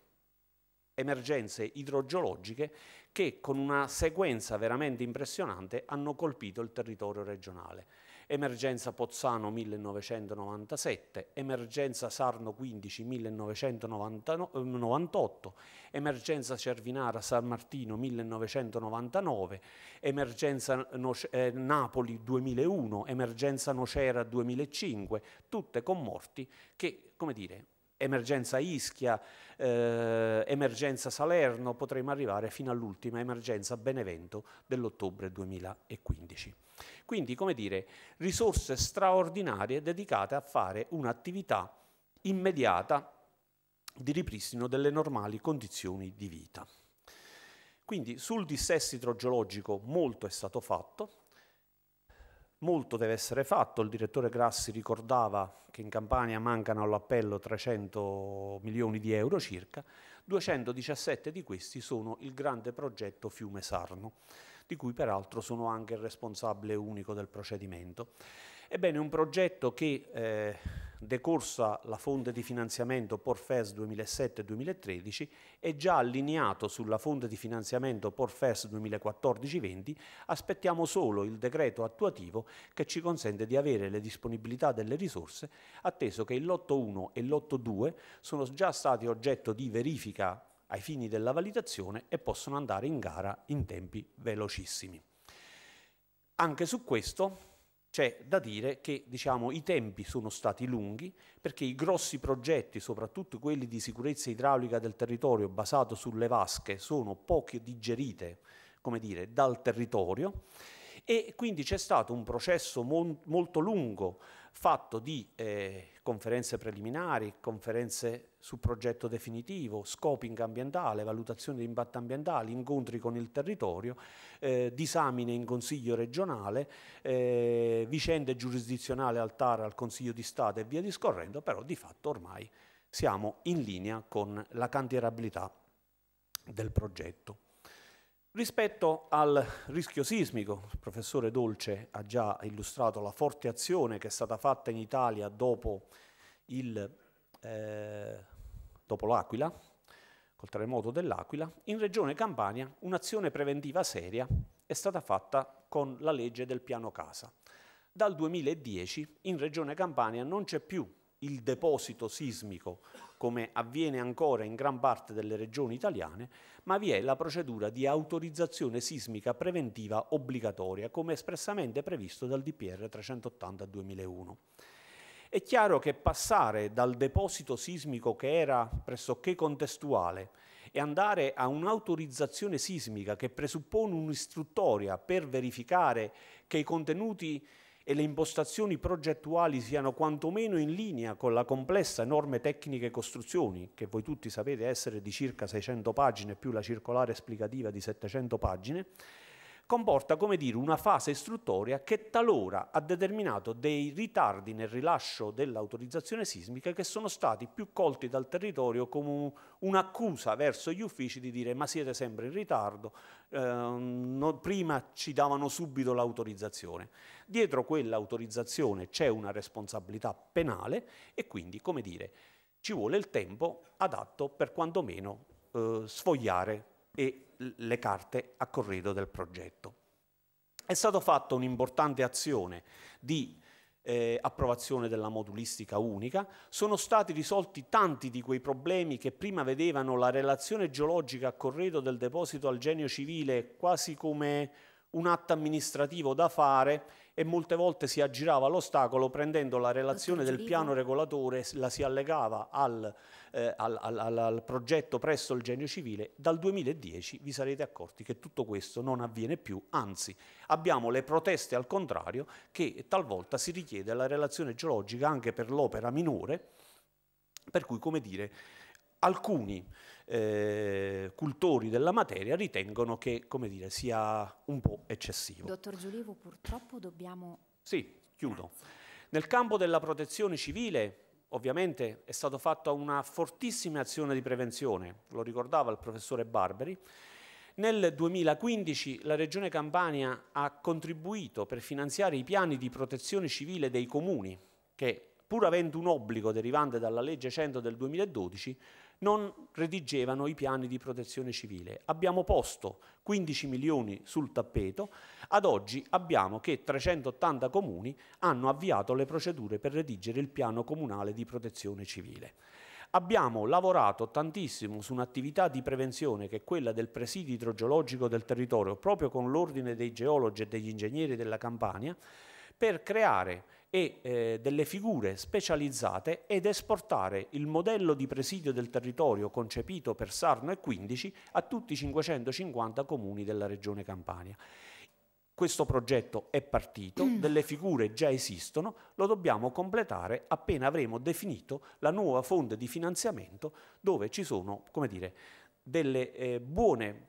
Speaker 13: emergenze idrogeologiche che con una sequenza veramente impressionante hanno colpito il territorio regionale emergenza Pozzano 1997, emergenza Sarno 15 1998, eh, emergenza Cervinara San Martino 1999, emergenza eh, Napoli 2001, emergenza Nocera 2005, tutte con morti che, come dire, emergenza Ischia, eh, emergenza Salerno, potremmo arrivare fino all'ultima emergenza Benevento dell'ottobre 2015. Quindi, come dire, risorse straordinarie dedicate a fare un'attività immediata di ripristino delle normali condizioni di vita. Quindi sul dissesto idrogeologico molto è stato fatto, molto deve essere fatto, il direttore Grassi ricordava che in Campania mancano all'appello 300 milioni di euro circa, 217 di questi sono il grande progetto Fiume Sarno di cui peraltro sono anche il responsabile unico del procedimento. Ebbene, un progetto che eh, decorsa la fonte di finanziamento Porfes 2007-2013 è già allineato sulla fonte di finanziamento Porfes 2014-20, aspettiamo solo il decreto attuativo che ci consente di avere le disponibilità delle risorse, atteso che il lotto 1 e il lotto 2 sono già stati oggetto di verifica ai fini della validazione e possono andare in gara in tempi velocissimi. Anche su questo c'è da dire che diciamo, i tempi sono stati lunghi perché i grossi progetti, soprattutto quelli di sicurezza idraulica del territorio basato sulle vasche, sono pochi digerite dire, dal territorio e quindi c'è stato un processo molto lungo fatto di eh, conferenze preliminari, conferenze su progetto definitivo, scoping ambientale, valutazione di impatto ambientale, incontri con il territorio, eh, disamine in consiglio regionale, eh, vicende giurisdizionali al TAR, al Consiglio di Stato e via discorrendo, però di fatto ormai siamo in linea con la cantierabilità del progetto. Rispetto al rischio sismico, il professore Dolce ha già illustrato la forte azione che è stata fatta in Italia dopo, eh, l'Aquila, eh, col terremoto dell'Aquila, in Regione Campania un'azione preventiva seria è stata fatta con la legge del piano casa. Dal 2010 in Regione Campania non c'è più il deposito sismico come avviene ancora in gran parte delle regioni italiane, ma vi è la procedura di autorizzazione sismica preventiva obbligatoria, come espressamente previsto dal DPR 380 2001. È chiaro che passare dal deposito sismico che era pressoché contestuale e andare a un'autorizzazione sismica che presuppone un'istruttoria per verificare che i contenuti e le impostazioni progettuali siano quantomeno in linea con la complessa enorme tecnica e costruzioni, che voi tutti sapete essere di circa 600 pagine più la circolare esplicativa di 700 pagine, comporta come dire una fase istruttoria che talora ha determinato dei ritardi nel rilascio dell'autorizzazione sismica che sono stati più colti dal territorio come un'accusa verso gli uffici di dire ma siete sempre in ritardo, eh, no, prima ci davano subito l'autorizzazione. Dietro quell'autorizzazione c'è una responsabilità penale e quindi come dire ci vuole il tempo adatto per quantomeno eh, sfogliare e le carte a corredo del progetto. È stata fatta un'importante azione di eh, approvazione della modulistica unica, sono stati risolti tanti di quei problemi che prima vedevano la relazione geologica a corredo del deposito al genio civile quasi come un atto amministrativo da fare e molte volte si aggirava l'ostacolo prendendo la relazione del piano regolatore, la si allegava al, eh, al, al, al progetto presso il genio civile. Dal 2010 vi sarete accorti che tutto questo non avviene più, anzi abbiamo le proteste al contrario che talvolta si richiede la relazione geologica anche per l'opera minore, per cui come dire alcuni eh, cultori della materia ritengono che dire, sia un po' eccessivo.
Speaker 3: Dottor Giulivo, purtroppo
Speaker 13: dobbiamo... Sì, chiudo. Grazie. Nel campo della protezione civile ovviamente è stata fatta una fortissima azione di prevenzione, lo ricordava il professore Barberi. Nel 2015 la Regione Campania ha contribuito per finanziare i piani di protezione civile dei comuni che, pur avendo un obbligo derivante dalla legge 100 del 2012, non redigevano i piani di protezione civile. Abbiamo posto 15 milioni sul tappeto, ad oggi abbiamo che 380 comuni hanno avviato le procedure per redigere il piano comunale di protezione civile. Abbiamo lavorato tantissimo su un'attività di prevenzione che è quella del presidio idrogeologico del territorio, proprio con l'ordine dei geologi e degli ingegneri della Campania, per creare e eh, delle figure specializzate ed esportare il modello di presidio del territorio concepito per Sarno e 15 a tutti i 550 comuni della regione Campania. Questo progetto è partito, mm. delle figure già esistono, lo dobbiamo completare appena avremo definito la nuova fonte di finanziamento dove ci sono, come dire, delle eh, buone,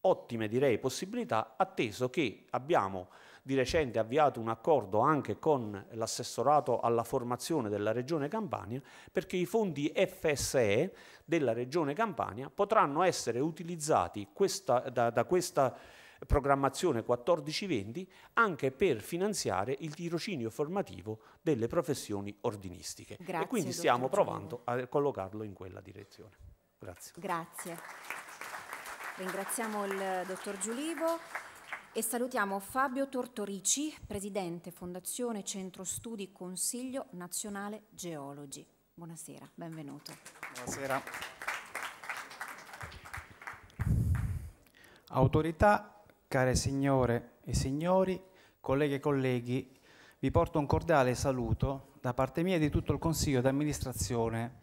Speaker 13: ottime direi, possibilità, atteso che abbiamo di recente avviato un accordo anche con l'assessorato alla formazione della Regione Campania perché i fondi FSE della Regione Campania potranno essere utilizzati questa, da, da questa programmazione 14-20 anche per finanziare il tirocinio formativo delle professioni ordinistiche. Grazie, e quindi stiamo provando a collocarlo in quella direzione. Grazie.
Speaker 3: Grazie. Ringraziamo il dottor Giulivo e salutiamo Fabio Tortorici, Presidente Fondazione Centro Studi Consiglio Nazionale Geologi. Buonasera, benvenuto.
Speaker 5: Buonasera. Autorità, care signore e signori, colleghe e colleghi, vi porto un cordiale saluto da parte mia e di tutto il Consiglio d'amministrazione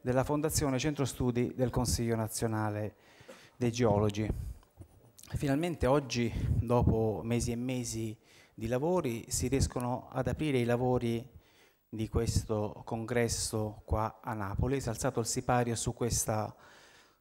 Speaker 5: della Fondazione Centro Studi del Consiglio Nazionale dei Geologi. Finalmente oggi, dopo mesi e mesi di lavori, si riescono ad aprire i lavori di questo congresso qua a Napoli, si è alzato il sipario su questa,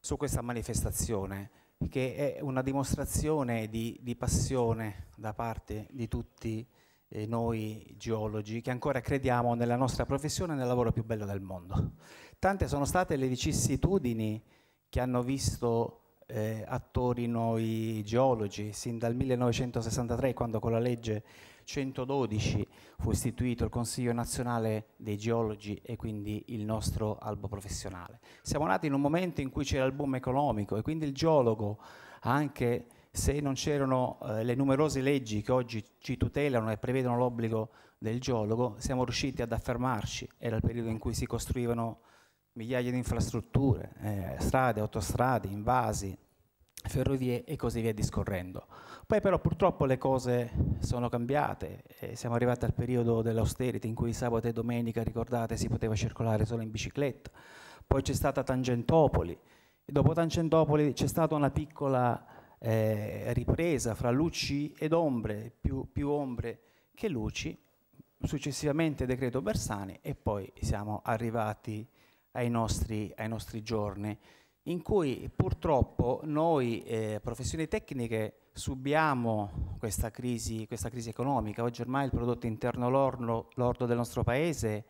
Speaker 5: su questa manifestazione, che è una dimostrazione di, di passione da parte di tutti eh, noi geologi che ancora crediamo nella nostra professione e nel lavoro più bello del mondo. Tante sono state le vicissitudini che hanno visto eh, attori noi geologi, sin dal 1963 quando con la legge 112 fu istituito il Consiglio nazionale dei geologi e quindi il nostro albo professionale. Siamo nati in un momento in cui c'era il boom economico e quindi il geologo anche se non c'erano eh, le numerose leggi che oggi ci tutelano e prevedono l'obbligo del geologo, siamo riusciti ad affermarci, era il periodo in cui si costruivano migliaia di infrastrutture, eh, strade, autostrade, invasi, ferrovie e così via discorrendo. Poi però purtroppo le cose sono cambiate, eh, siamo arrivati al periodo dell'austerity in cui sabato e domenica, ricordate, si poteva circolare solo in bicicletta, poi c'è stata Tangentopoli e dopo Tangentopoli c'è stata una piccola eh, ripresa fra luci ed ombre, più, più ombre che luci, successivamente decreto Bersani e poi siamo arrivati a ai nostri, ai nostri giorni, in cui purtroppo noi eh, professioni tecniche subiamo questa crisi, questa crisi, economica. Oggi ormai il prodotto interno lordo, lordo del nostro paese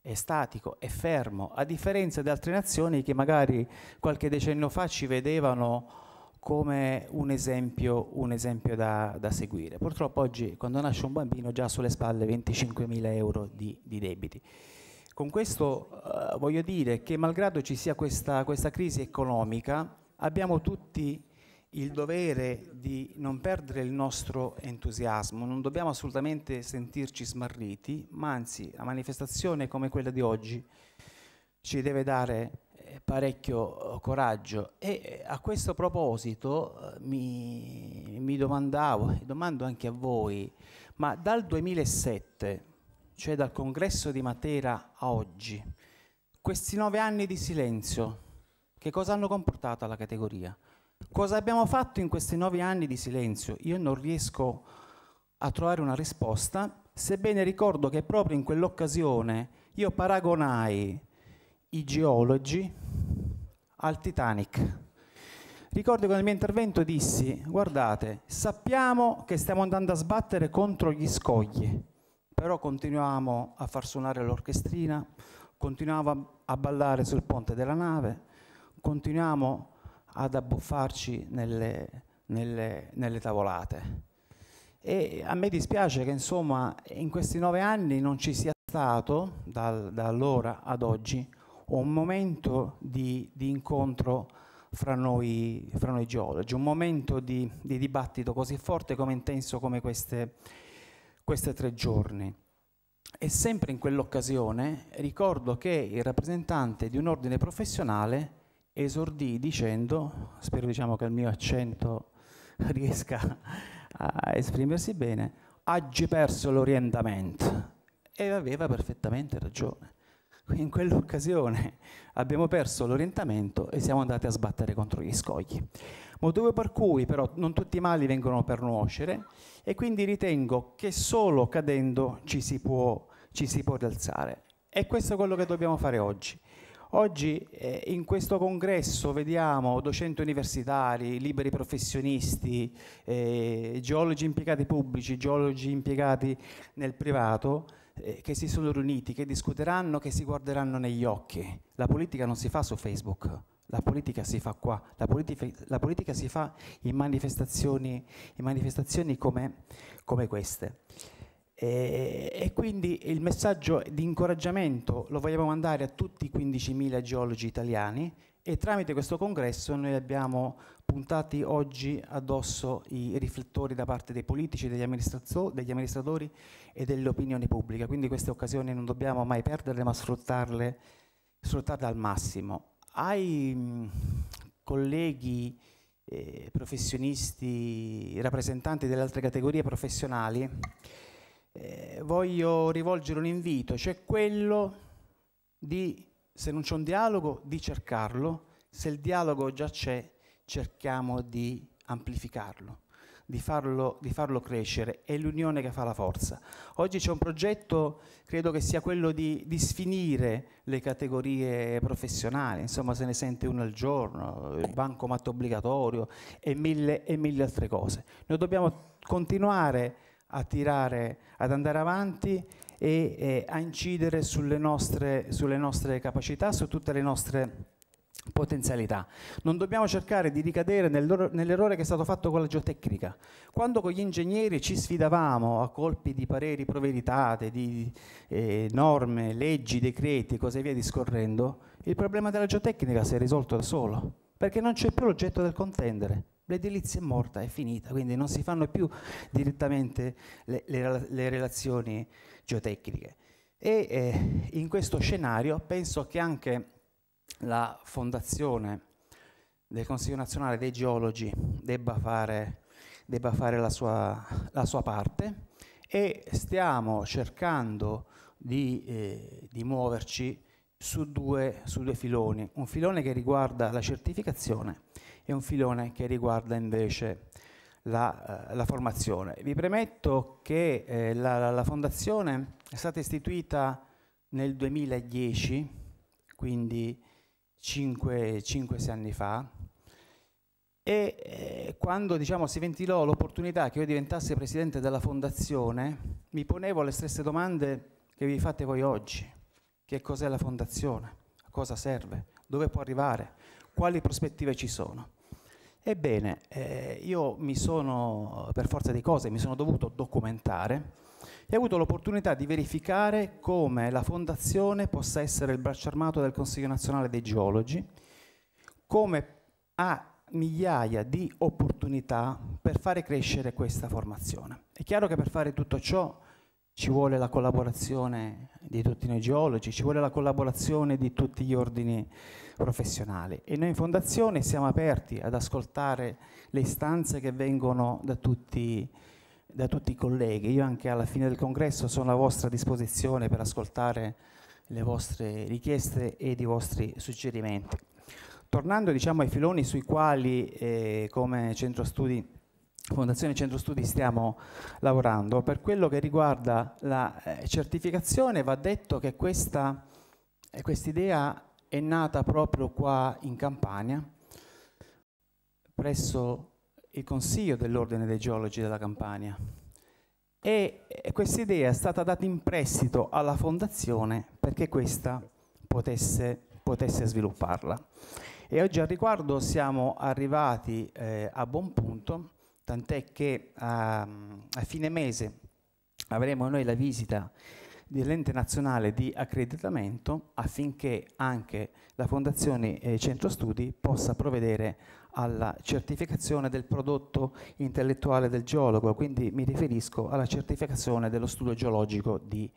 Speaker 5: è statico, è fermo, a differenza di altre nazioni che magari qualche decennio fa ci vedevano come un esempio, un esempio da, da, seguire. Purtroppo oggi quando nasce un bambino già sulle spalle 25.000 euro di, di debiti. Con questo eh, voglio dire che malgrado ci sia questa, questa crisi economica, abbiamo tutti il dovere di non perdere il nostro entusiasmo, non dobbiamo assolutamente sentirci smarriti, ma anzi la manifestazione come quella di oggi ci deve dare eh, parecchio eh, coraggio e eh, a questo proposito mi, mi domandavo e domando anche a voi, ma dal 2007 cioè dal congresso di Matera a oggi, questi nove anni di silenzio, che cosa hanno comportato alla categoria? Cosa abbiamo fatto in questi nove anni di silenzio? Io non riesco a trovare una risposta, sebbene ricordo che proprio in quell'occasione io paragonai i geologi al Titanic. Ricordo che nel mio intervento dissi, guardate, sappiamo che stiamo andando a sbattere contro gli scogli, però continuavamo a far suonare l'orchestrina, continuavamo a ballare sul ponte della nave, continuavamo ad abbuffarci nelle, nelle, nelle tavolate. E a me dispiace che insomma in questi nove anni non ci sia stato, dal, da allora ad oggi, un momento di, di incontro fra noi, fra noi, geologi, un momento di, di dibattito così forte come intenso come queste questi tre giorni. E sempre in quell'occasione ricordo che il rappresentante di un ordine professionale esordì dicendo, spero diciamo che il mio accento [laughs] riesca a esprimersi bene, oggi perso l'orientamento. E aveva perfettamente ragione. In quell'occasione abbiamo perso l'orientamento e siamo andati a sbattere contro gli scogli. Motivo per cui però non tutti i mali vengono per nuocere e quindi ritengo che solo cadendo ci si può, ci si può rialzare. E questo è quello che dobbiamo fare oggi. Oggi eh, in questo congresso vediamo docenti universitari, liberi professionisti, eh, geologi impiegati pubblici, geologi impiegati nel privato eh, che si sono riuniti, che discuteranno, che si guarderanno negli occhi. La politica non si fa su Facebook, la politica si fa qua, la politica, la politica si fa in manifestazioni, in manifestazioni come, come, queste. E, e, quindi il messaggio di incoraggiamento lo vogliamo mandare a tutti i 15.000 geologi italiani e tramite questo congresso noi abbiamo puntati oggi addosso i riflettori da parte dei politici, degli, degli amministratori e dell'opinione pubblica. Quindi queste occasioni non dobbiamo mai perderle ma sfruttarle, sfruttarle al massimo. Ai mm, colleghi eh, professionisti, rappresentanti delle altre categorie professionali, eh, voglio rivolgere un invito, cioè quello di, se non c'è un dialogo, di cercarlo, se il dialogo già c'è, cerchiamo di amplificarlo di farlo, di farlo crescere, è l'unione che fa la forza. Oggi c'è un progetto, credo che sia quello di, di sfinire le categorie professionali, insomma se ne sente uno al giorno, il bancomat obbligatorio e mille, e mille altre cose. Noi dobbiamo continuare a tirare, ad andare avanti e, e eh, a incidere sulle nostre, sulle nostre capacità, su tutte le nostre potenzialità. Non dobbiamo cercare di ricadere nell'errore che è stato fatto con la geotecnica. Quando con gli ingegneri ci sfidavamo a colpi di pareri proveritate, di eh, norme, leggi, decreti, cose via discorrendo, il problema della geotecnica si è risolto da solo, perché non c'è più l'oggetto del contendere. L'edilizia è morta, è finita, quindi non si fanno più direttamente le, le, le relazioni geotecniche. E eh, in questo scenario penso che anche la fondazione del Consiglio nazionale dei geologi debba fare, debba fare la, sua, la, sua, parte e stiamo cercando di, eh, di muoverci su due, su due, filoni, un filone che riguarda la certificazione e un filone che riguarda invece la, eh, la formazione. Vi premetto che eh, la, la fondazione è stata istituita nel 2010, quindi 5-6 anni fa e eh, quando diciamo, si ventilò l'opportunità che io diventassi presidente della fondazione mi ponevo le stesse domande che vi fate voi oggi. Che cos'è la fondazione? A cosa serve? Dove può arrivare? Quali prospettive ci sono? Ebbene, eh, io mi sono, per forza di cose, mi sono dovuto documentare e ha avuto l'opportunità di verificare come la fondazione possa essere il braccio armato del Consiglio nazionale dei geologi, come ha migliaia di opportunità per fare crescere questa formazione. È chiaro che per fare tutto ciò ci vuole la collaborazione di tutti noi geologi, ci vuole la collaborazione di tutti gli ordini professionali e noi in fondazione siamo aperti ad ascoltare le istanze che vengono da tutti i da tutti i colleghi. Io anche alla fine del congresso sono a vostra disposizione per ascoltare le vostre richieste ed i vostri suggerimenti. Tornando diciamo, ai filoni sui quali eh, come Centro Studi Fondazione Centro Studi stiamo lavorando. Per quello che riguarda la eh, certificazione va detto che questa eh, quest idea è nata proprio qua in Campania, presso il Consiglio dell'Ordine dei Geologi della Campania e questa idea è stata data in prestito alla fondazione perché questa potesse, potesse svilupparla. E oggi al riguardo siamo arrivati eh, a buon punto, tant'è che a, ehm, a fine mese avremo noi la visita dell'ente nazionale di accreditamento affinché anche la Fondazione eh, Centro Studi possa provvedere a alla certificazione del prodotto intellettuale del geologo, quindi mi riferisco alla certificazione dello studio geologico di,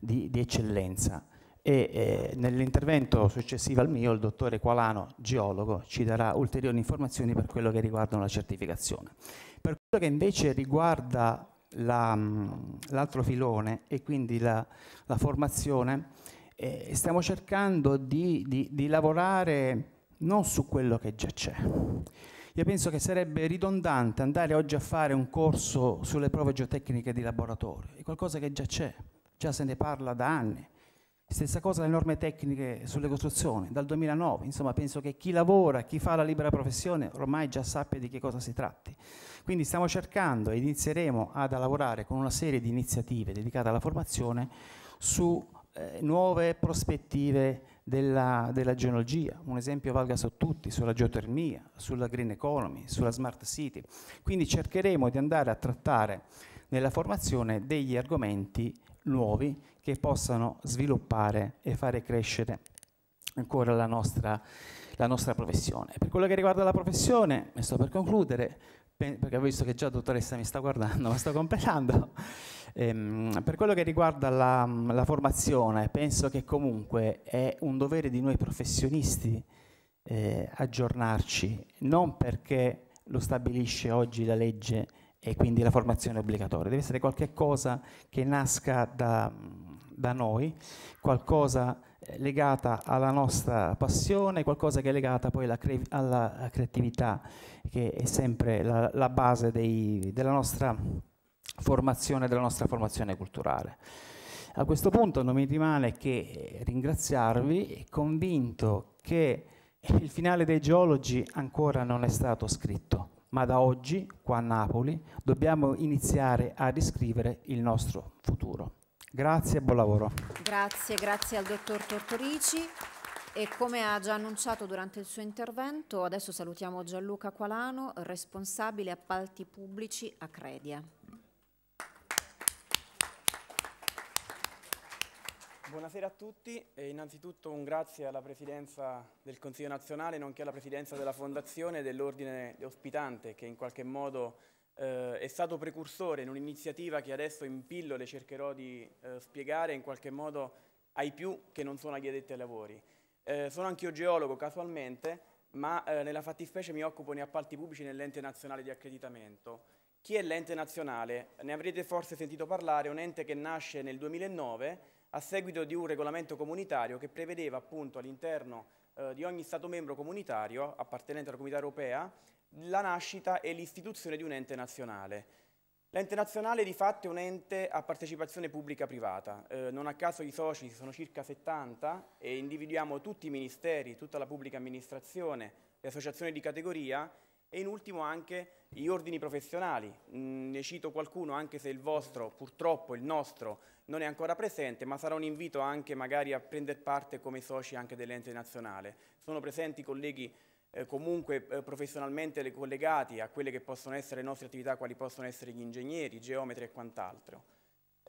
Speaker 5: di, di eccellenza. E, eh, nell'intervento successivo al mio il dottore Qualano, geologo, ci darà ulteriori informazioni per quello che riguarda la certificazione. Per quello che invece riguarda l'altro la, filone e quindi la, la formazione, eh, stiamo cercando di, di lavorare non su quello che già c'è. Io penso che sarebbe ridondante andare oggi a fare un corso sulle prove geotecniche di laboratorio, è qualcosa che già c'è, già se ne parla da anni. Stessa cosa le norme tecniche sulle costruzioni, dal 2009, insomma penso che chi lavora, chi fa la libera professione ormai già sappia di che cosa si tratti. Quindi stiamo cercando e inizieremo ad a lavorare con una serie di iniziative dedicate alla formazione su eh, nuove prospettive della, della, geologia, un esempio valga su tutti, sulla geotermia, sulla green economy, sulla smart city. Quindi cercheremo di andare a trattare nella formazione degli argomenti nuovi che possano sviluppare e fare crescere ancora la nostra, la nostra professione. Per quello che riguarda la professione, e sto per concludere, perché ho visto che già la dottoressa mi sta guardando, [laughs] ma sto completando. Ehm, per quello che riguarda la, la, formazione, penso che comunque è un dovere di noi professionisti eh, aggiornarci, non perché lo stabilisce oggi la legge e quindi la formazione è obbligatoria, deve essere qualcosa che nasca da, da noi, qualcosa che legata alla nostra passione, qualcosa che è legata poi alla, cre alla creatività, che è sempre la, la base dei, della nostra formazione, della nostra formazione culturale. A questo punto non mi rimane che ringraziarvi, convinto che il finale dei geologi ancora non è stato scritto, ma da oggi, qua a Napoli, dobbiamo iniziare a riscrivere il nostro futuro. Grazie e buon lavoro.
Speaker 3: Grazie, grazie al dottor Tortorici. E come ha già annunciato durante il suo intervento, adesso salutiamo Gianluca Qualano, responsabile appalti pubblici a Credia.
Speaker 14: Buonasera a tutti e innanzitutto un grazie alla Presidenza del Consiglio nazionale nonché alla Presidenza della Fondazione e dell'Ordine ospitante che in qualche modo eh, è stato precursore in un'iniziativa che adesso in pillole cercherò di eh, spiegare in qualche modo ai più che non sono agli addetti ai lavori. Eh, sono anch'io geologo casualmente, ma eh, nella fattispecie mi occupo di appalti pubblici nell'ente nazionale di accreditamento. Chi è l'ente nazionale? Ne avrete forse sentito parlare, un ente che nasce nel 2009 a seguito di un regolamento comunitario che prevedeva appunto all'interno eh, di ogni Stato membro comunitario appartenente alla comunità europea la nascita e l'istituzione di un ente nazionale. L'ente nazionale di fatto è un ente a partecipazione pubblica-privata, eh, non a caso i soci sono circa 70 e individuiamo tutti i ministeri, tutta la pubblica amministrazione, le associazioni di categoria e in ultimo anche gli ordini professionali. Mm, ne cito qualcuno anche se il vostro, purtroppo il nostro, non è ancora presente, ma sarà un invito anche magari a prendere parte come soci anche dell'ente nazionale. Sono presenti colleghi eh, comunque eh, professionalmente collegati a quelle che possono essere le nostre attività, quali possono essere gli ingegneri, geometri e quant'altro.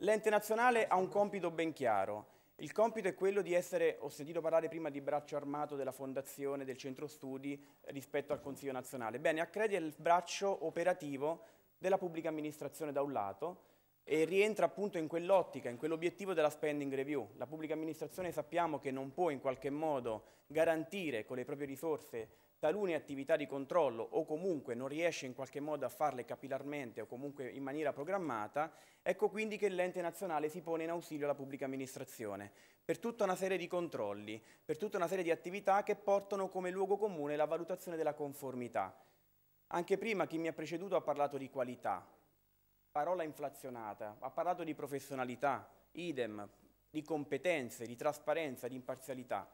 Speaker 14: L'ente nazionale ha un compito ben chiaro. Il compito è quello di essere, ho sentito parlare prima di braccio armato della fondazione, del centro studi rispetto al Consiglio nazionale. Bene, Accredi è il braccio operativo della pubblica amministrazione da un lato e rientra appunto in quell'ottica, in quell'obiettivo della spending review. La pubblica amministrazione sappiamo che non può in qualche modo garantire con le proprie risorse talune attività di controllo o comunque non riesce in qualche modo a farle capillarmente o comunque in maniera programmata, ecco quindi che l'ente nazionale si pone in ausilio alla pubblica amministrazione per tutta una serie di controlli, per tutta una serie di attività che portano come luogo comune la valutazione della conformità. Anche prima chi mi ha preceduto ha parlato di qualità, parola inflazionata, ha parlato di professionalità, idem, di competenze, di trasparenza, di imparzialità.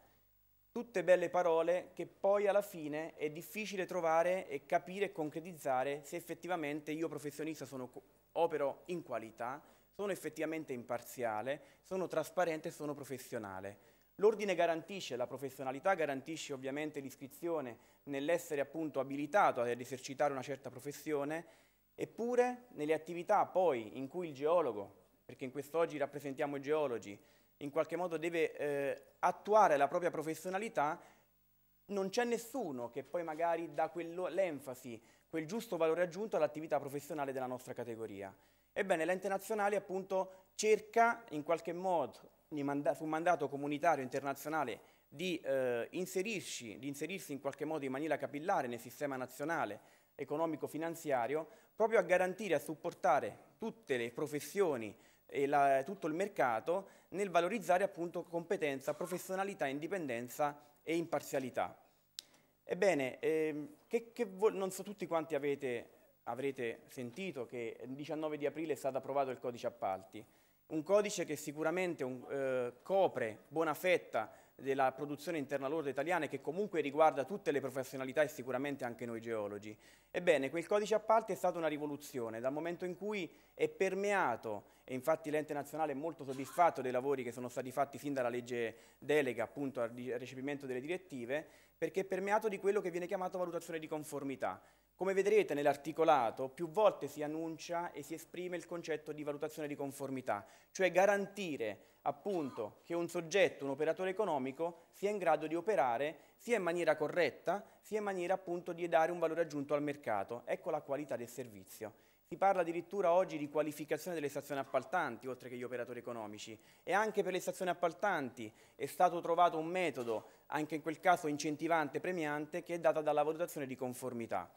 Speaker 14: Tutte belle parole che poi alla fine è difficile trovare e capire e concretizzare se effettivamente io professionista sono, opero in qualità, sono effettivamente imparziale, sono trasparente e sono professionale. L'ordine garantisce, la professionalità garantisce ovviamente l'iscrizione nell'essere appunto abilitato ad esercitare una certa professione, eppure nelle attività poi in cui il geologo, perché in quest'oggi rappresentiamo i geologi, in qualche modo deve eh, attuare la propria professionalità, non c'è nessuno che poi magari dà l'enfasi, quel giusto valore aggiunto all'attività professionale della nostra categoria. Ebbene, l'ente nazionale appunto cerca in qualche modo, su mandato comunitario internazionale, di, eh, inserirci, di inserirsi in qualche modo in maniera capillare nel sistema nazionale economico-finanziario, proprio a garantire e a supportare tutte le professioni e la, tutto il mercato nel valorizzare appunto competenza, professionalità, indipendenza e imparzialità. Ebbene, eh, che, che non so tutti quanti avete, avrete sentito che il 19 di aprile è stato approvato il codice appalti, un codice che sicuramente un, eh, copre buona fetta della produzione interna lorda italiana che comunque riguarda tutte le professionalità e sicuramente anche noi geologi. Ebbene, quel codice appalti è stata una rivoluzione dal momento in cui è permeato e infatti l'ente nazionale è molto soddisfatto dei lavori che sono stati fatti fin dalla legge delega appunto al recepimento delle direttive perché è permeato di quello che viene chiamato valutazione di conformità come vedrete nell'articolato, più volte si annuncia e si esprime il concetto di valutazione di conformità, cioè garantire appunto che un soggetto, un operatore economico, sia in grado di operare sia in maniera corretta, sia in maniera appunto di dare un valore aggiunto al mercato. Ecco la qualità del servizio. Si parla addirittura oggi di qualificazione delle stazioni appaltanti, oltre che gli operatori economici. E anche per le stazioni appaltanti è stato trovato un metodo, anche in quel caso incentivante premiante, che è data dalla valutazione di conformità.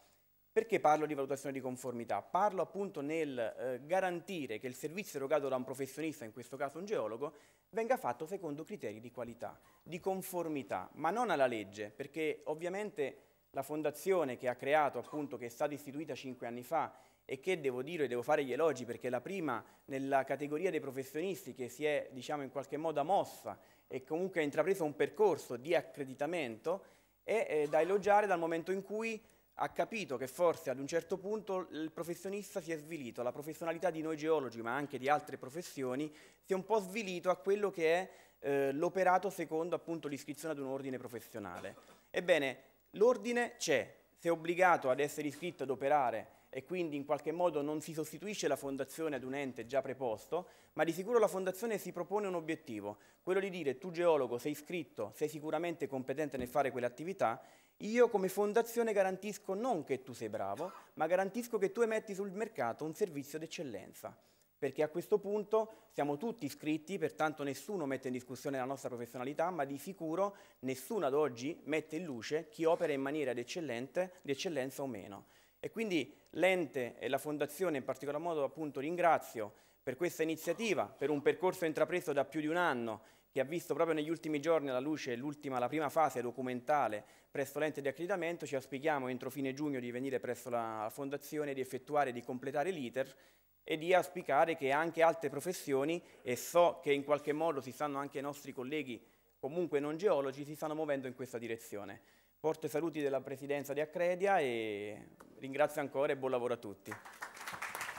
Speaker 14: Perché parlo di valutazione di conformità? Parlo appunto nel eh, garantire che il servizio erogato da un professionista, in questo caso un geologo, venga fatto secondo criteri di qualità, di conformità, ma non alla legge, perché ovviamente la fondazione che ha creato, appunto, che è stata istituita cinque anni fa e che devo dire, e devo fare gli elogi perché è la prima nella categoria dei professionisti che si è, diciamo, in qualche modo mossa e comunque ha intrapreso un percorso di accreditamento, è eh, da elogiare dal momento in cui ha capito che forse ad un certo punto il professionista si è svilito, la professionalità di noi geologi, ma anche di altre professioni, si è un po' svilito a quello che è eh, l'operato secondo appunto l'iscrizione ad un ordine professionale. Ebbene, l'ordine c'è, si è obbligato ad essere iscritto ad operare e quindi in qualche modo non si sostituisce la fondazione ad un ente già preposto, ma di sicuro la fondazione si propone un obiettivo, quello di dire tu geologo sei iscritto, sei sicuramente competente nel fare quell'attività io come fondazione garantisco non che tu sei bravo, ma garantisco che tu emetti sul mercato un servizio d'eccellenza, perché a questo punto siamo tutti iscritti, pertanto nessuno mette in discussione la nostra professionalità, ma di sicuro nessuno ad oggi mette in luce chi opera in maniera d'eccellenza o meno. E quindi l'ente e la fondazione in particolar modo appunto ringrazio per questa iniziativa, per un percorso intrapreso da più di un anno che ha visto proprio negli ultimi giorni alla luce la prima fase documentale presso l'ente di accreditamento, ci auspichiamo entro fine giugno di venire presso la fondazione, di effettuare, di completare l'iter e di auspicare che anche altre professioni, e so che in qualche modo si stanno anche i nostri colleghi, comunque non geologi, si stanno muovendo in questa direzione. Porto i saluti della Presidenza di Accredia e ringrazio ancora e buon lavoro a tutti.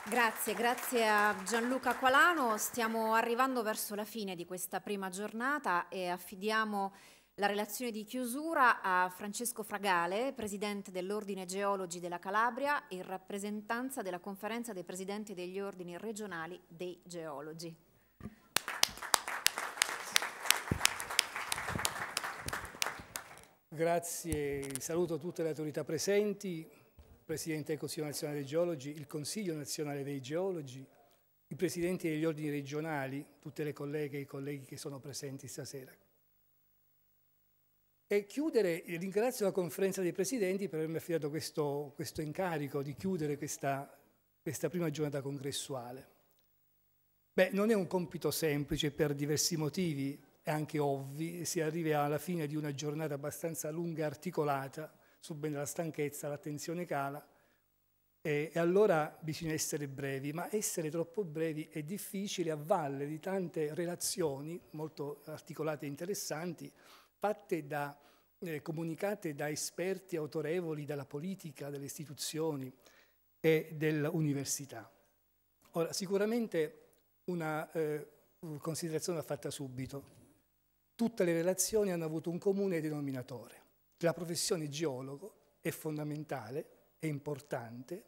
Speaker 3: Grazie, grazie a Gianluca Qualano. Stiamo arrivando verso la fine di questa prima giornata e affidiamo la relazione di chiusura a Francesco Fragale, presidente dell'Ordine Geologi della Calabria in rappresentanza della Conferenza dei Presidenti degli Ordini Regionali dei Geologi.
Speaker 6: Grazie, saluto tutte le autorità presenti, Presidente del Consiglio Nazionale dei Geologi, il Consiglio Nazionale dei Geologi, i Presidenti degli Ordini Regionali, tutte le colleghe e i colleghi che sono presenti stasera. E chiudere, ringrazio la conferenza dei Presidenti per avermi affidato questo, questo incarico di chiudere questa, questa prima giornata congressuale. Beh, non è un compito semplice per diversi motivi, anche ovvi, si arriva alla fine di una giornata abbastanza lunga e articolata, subentra la stanchezza, l'attenzione cala e, e allora bisogna essere brevi, ma essere troppo brevi è difficile a valle di tante relazioni molto articolate e interessanti fatte da eh, comunicate da esperti autorevoli della politica, delle istituzioni e dell'università. Ora, sicuramente una eh, considerazione va fatta subito. Tutte le relazioni hanno avuto un comune denominatore la professione geologo è fondamentale, è importante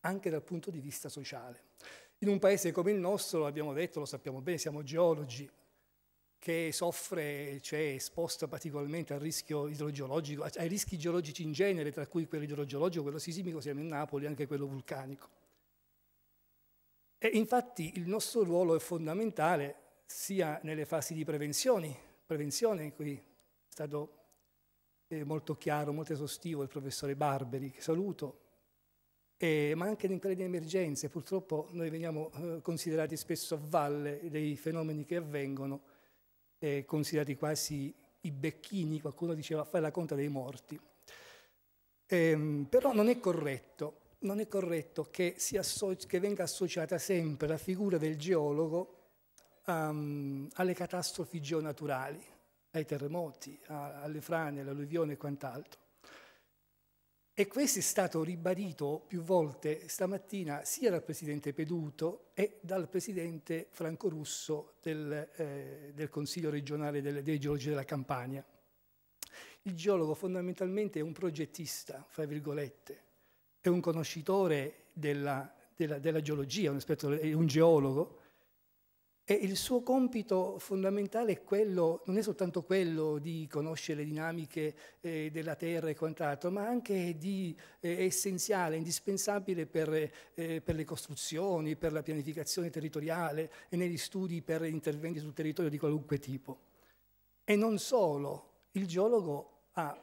Speaker 6: anche dal punto di vista sociale. In un paese come il nostro, l'abbiamo detto, lo sappiamo bene, siamo geologi, che soffre, cioè è esposta particolarmente al rischio idrogeologico, ai rischi geologici in genere, tra cui quello idrogeologico, quello sismico, siamo in Napoli, anche quello vulcanico. E infatti il nostro ruolo è fondamentale sia nelle fasi di prevenzione, prevenzione in cui è stato eh, molto chiaro, molto esaustivo il professore Barberi, che saluto, eh, ma anche in quelle di emergenze. Purtroppo noi veniamo eh, considerati spesso a valle dei fenomeni che avvengono, considerati quasi i becchini, qualcuno diceva fai la conta dei morti. Ehm, però non è corretto non è corretto che, che, venga associata sempre la figura del geologo um, alle catastrofi geonaturali ai terremoti, alle frane, all'alluvione e quant'altro. E questo è stato ribadito più volte stamattina sia dal presidente Peduto e dal presidente franco-russo del, eh, del, Consiglio regionale delle, dei geologi della Campania. Il geologo fondamentalmente è un progettista, fra virgolette, è un conoscitore della, della, della geologia, un, esperto, è un geologo, e il suo compito fondamentale è quello, non è soltanto quello di conoscere le dinamiche eh, della Terra e quant'altro, ma anche di, eh, è essenziale, indispensabile per, eh, per, le costruzioni, per la pianificazione territoriale e negli studi per interventi sul territorio di qualunque tipo. E non solo, il geologo ha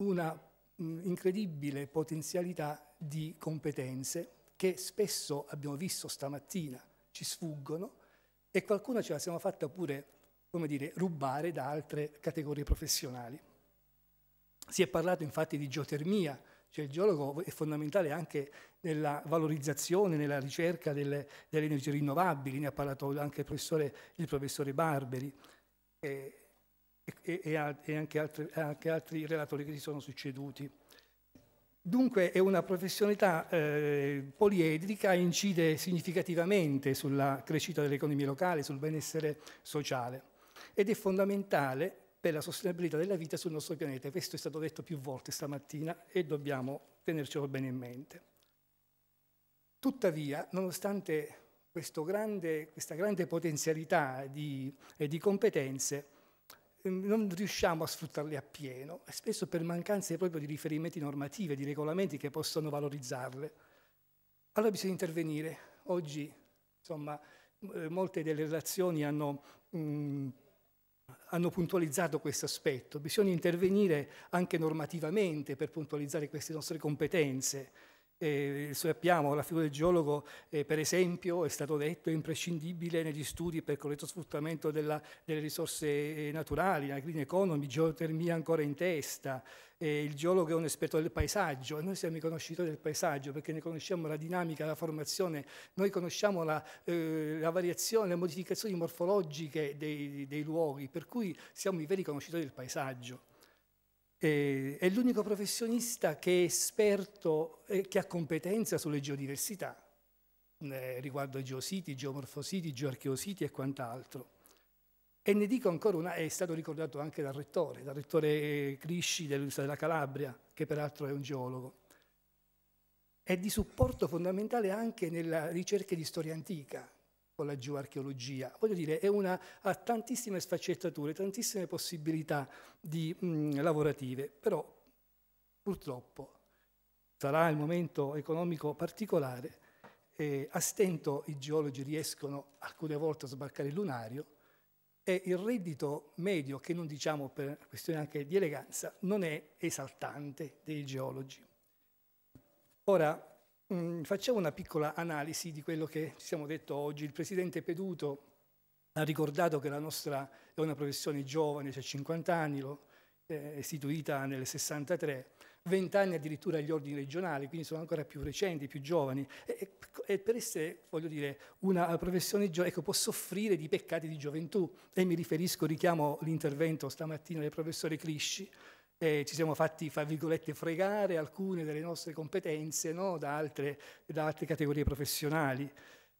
Speaker 6: una mh, incredibile potenzialità di competenze che spesso abbiamo visto stamattina, ci sfuggono, e qualcuno ce la siamo fatta pure, come dire, rubare da altre categorie professionali. Si è parlato infatti di geotermia, cioè il geologo è fondamentale anche nella valorizzazione, nella ricerca delle, delle energie rinnovabili, ne ha parlato anche il professore, il professore Barberi e, e, e anche, altri, anche altri relatori che si sono succeduti. Dunque è una professionalità eh, poliedrica incide significativamente sulla crescita dell'economia locale, sul benessere sociale ed è fondamentale per la sostenibilità della vita sul nostro pianeta. Questo è stato detto più volte stamattina e dobbiamo tenercelo bene in mente. Tuttavia, nonostante grande, questa grande potenzialità di, eh, di competenze, Ehm, non riusciamo a sfruttarle appieno spesso per mancanza proprio di riferimenti normativi, di regolamenti che possono valorizzarle. Allora bisogna intervenire. Oggi, insomma, eh, molte delle relazioni hanno, mh, mm, hanno puntualizzato questo aspetto. Bisogna intervenire anche normativamente per puntualizzare queste nostre competenze eh, sappiamo la figura del geologo, eh, per esempio, è stato detto, è imprescindibile negli studi per corretto sfruttamento della, delle risorse eh, naturali, la green economy, geotermia ancora in testa. Eh, il geologo è un esperto del paesaggio e noi siamo i conoscitori del paesaggio perché ne conosciamo la dinamica, la formazione, noi conosciamo la, eh, la variazione, le modificazioni morfologiche dei, dei luoghi, per cui siamo i veri conoscitori del paesaggio eh, è l'unico professionista che è esperto e eh, che ha competenza sulle geodiversità, eh, riguardo ai geositi, geomorfositi, geoarcheositi e quant'altro. E ne dico ancora una, è stato ricordato anche dal rettore, dal rettore Crisci dell'Università della Calabria, che peraltro è un geologo. È di supporto fondamentale anche nella ricerca di storia antica, con la geoarcheologia. Voglio dire, è una, ha tantissime sfaccettature, tantissime possibilità di, mh, lavorative, però purtroppo sarà il momento economico particolare, eh, a stento i geologi riescono alcune volte a sbarcare il lunario e il reddito medio, che non diciamo per questione anche di eleganza, non è esaltante dei geologi. Ora, Mm, facciamo una piccola analisi di quello che ci siamo detto oggi. Il presidente Peduto ha ricordato che la nostra è una professione giovane, c'è cioè 50 anni, lo, eh, istituita nel 63, 20 anni addirittura agli ordini regionali, quindi sono ancora più recenti, più giovani, e, e per essere, voglio dire, una professione giovane, ecco, può soffrire di peccati di gioventù, e mi riferisco, richiamo l'intervento stamattina del professore Crisci, eh, ci siamo fatti, fra virgolette, fregare alcune delle nostre competenze no? da, altre, da, altre, categorie professionali,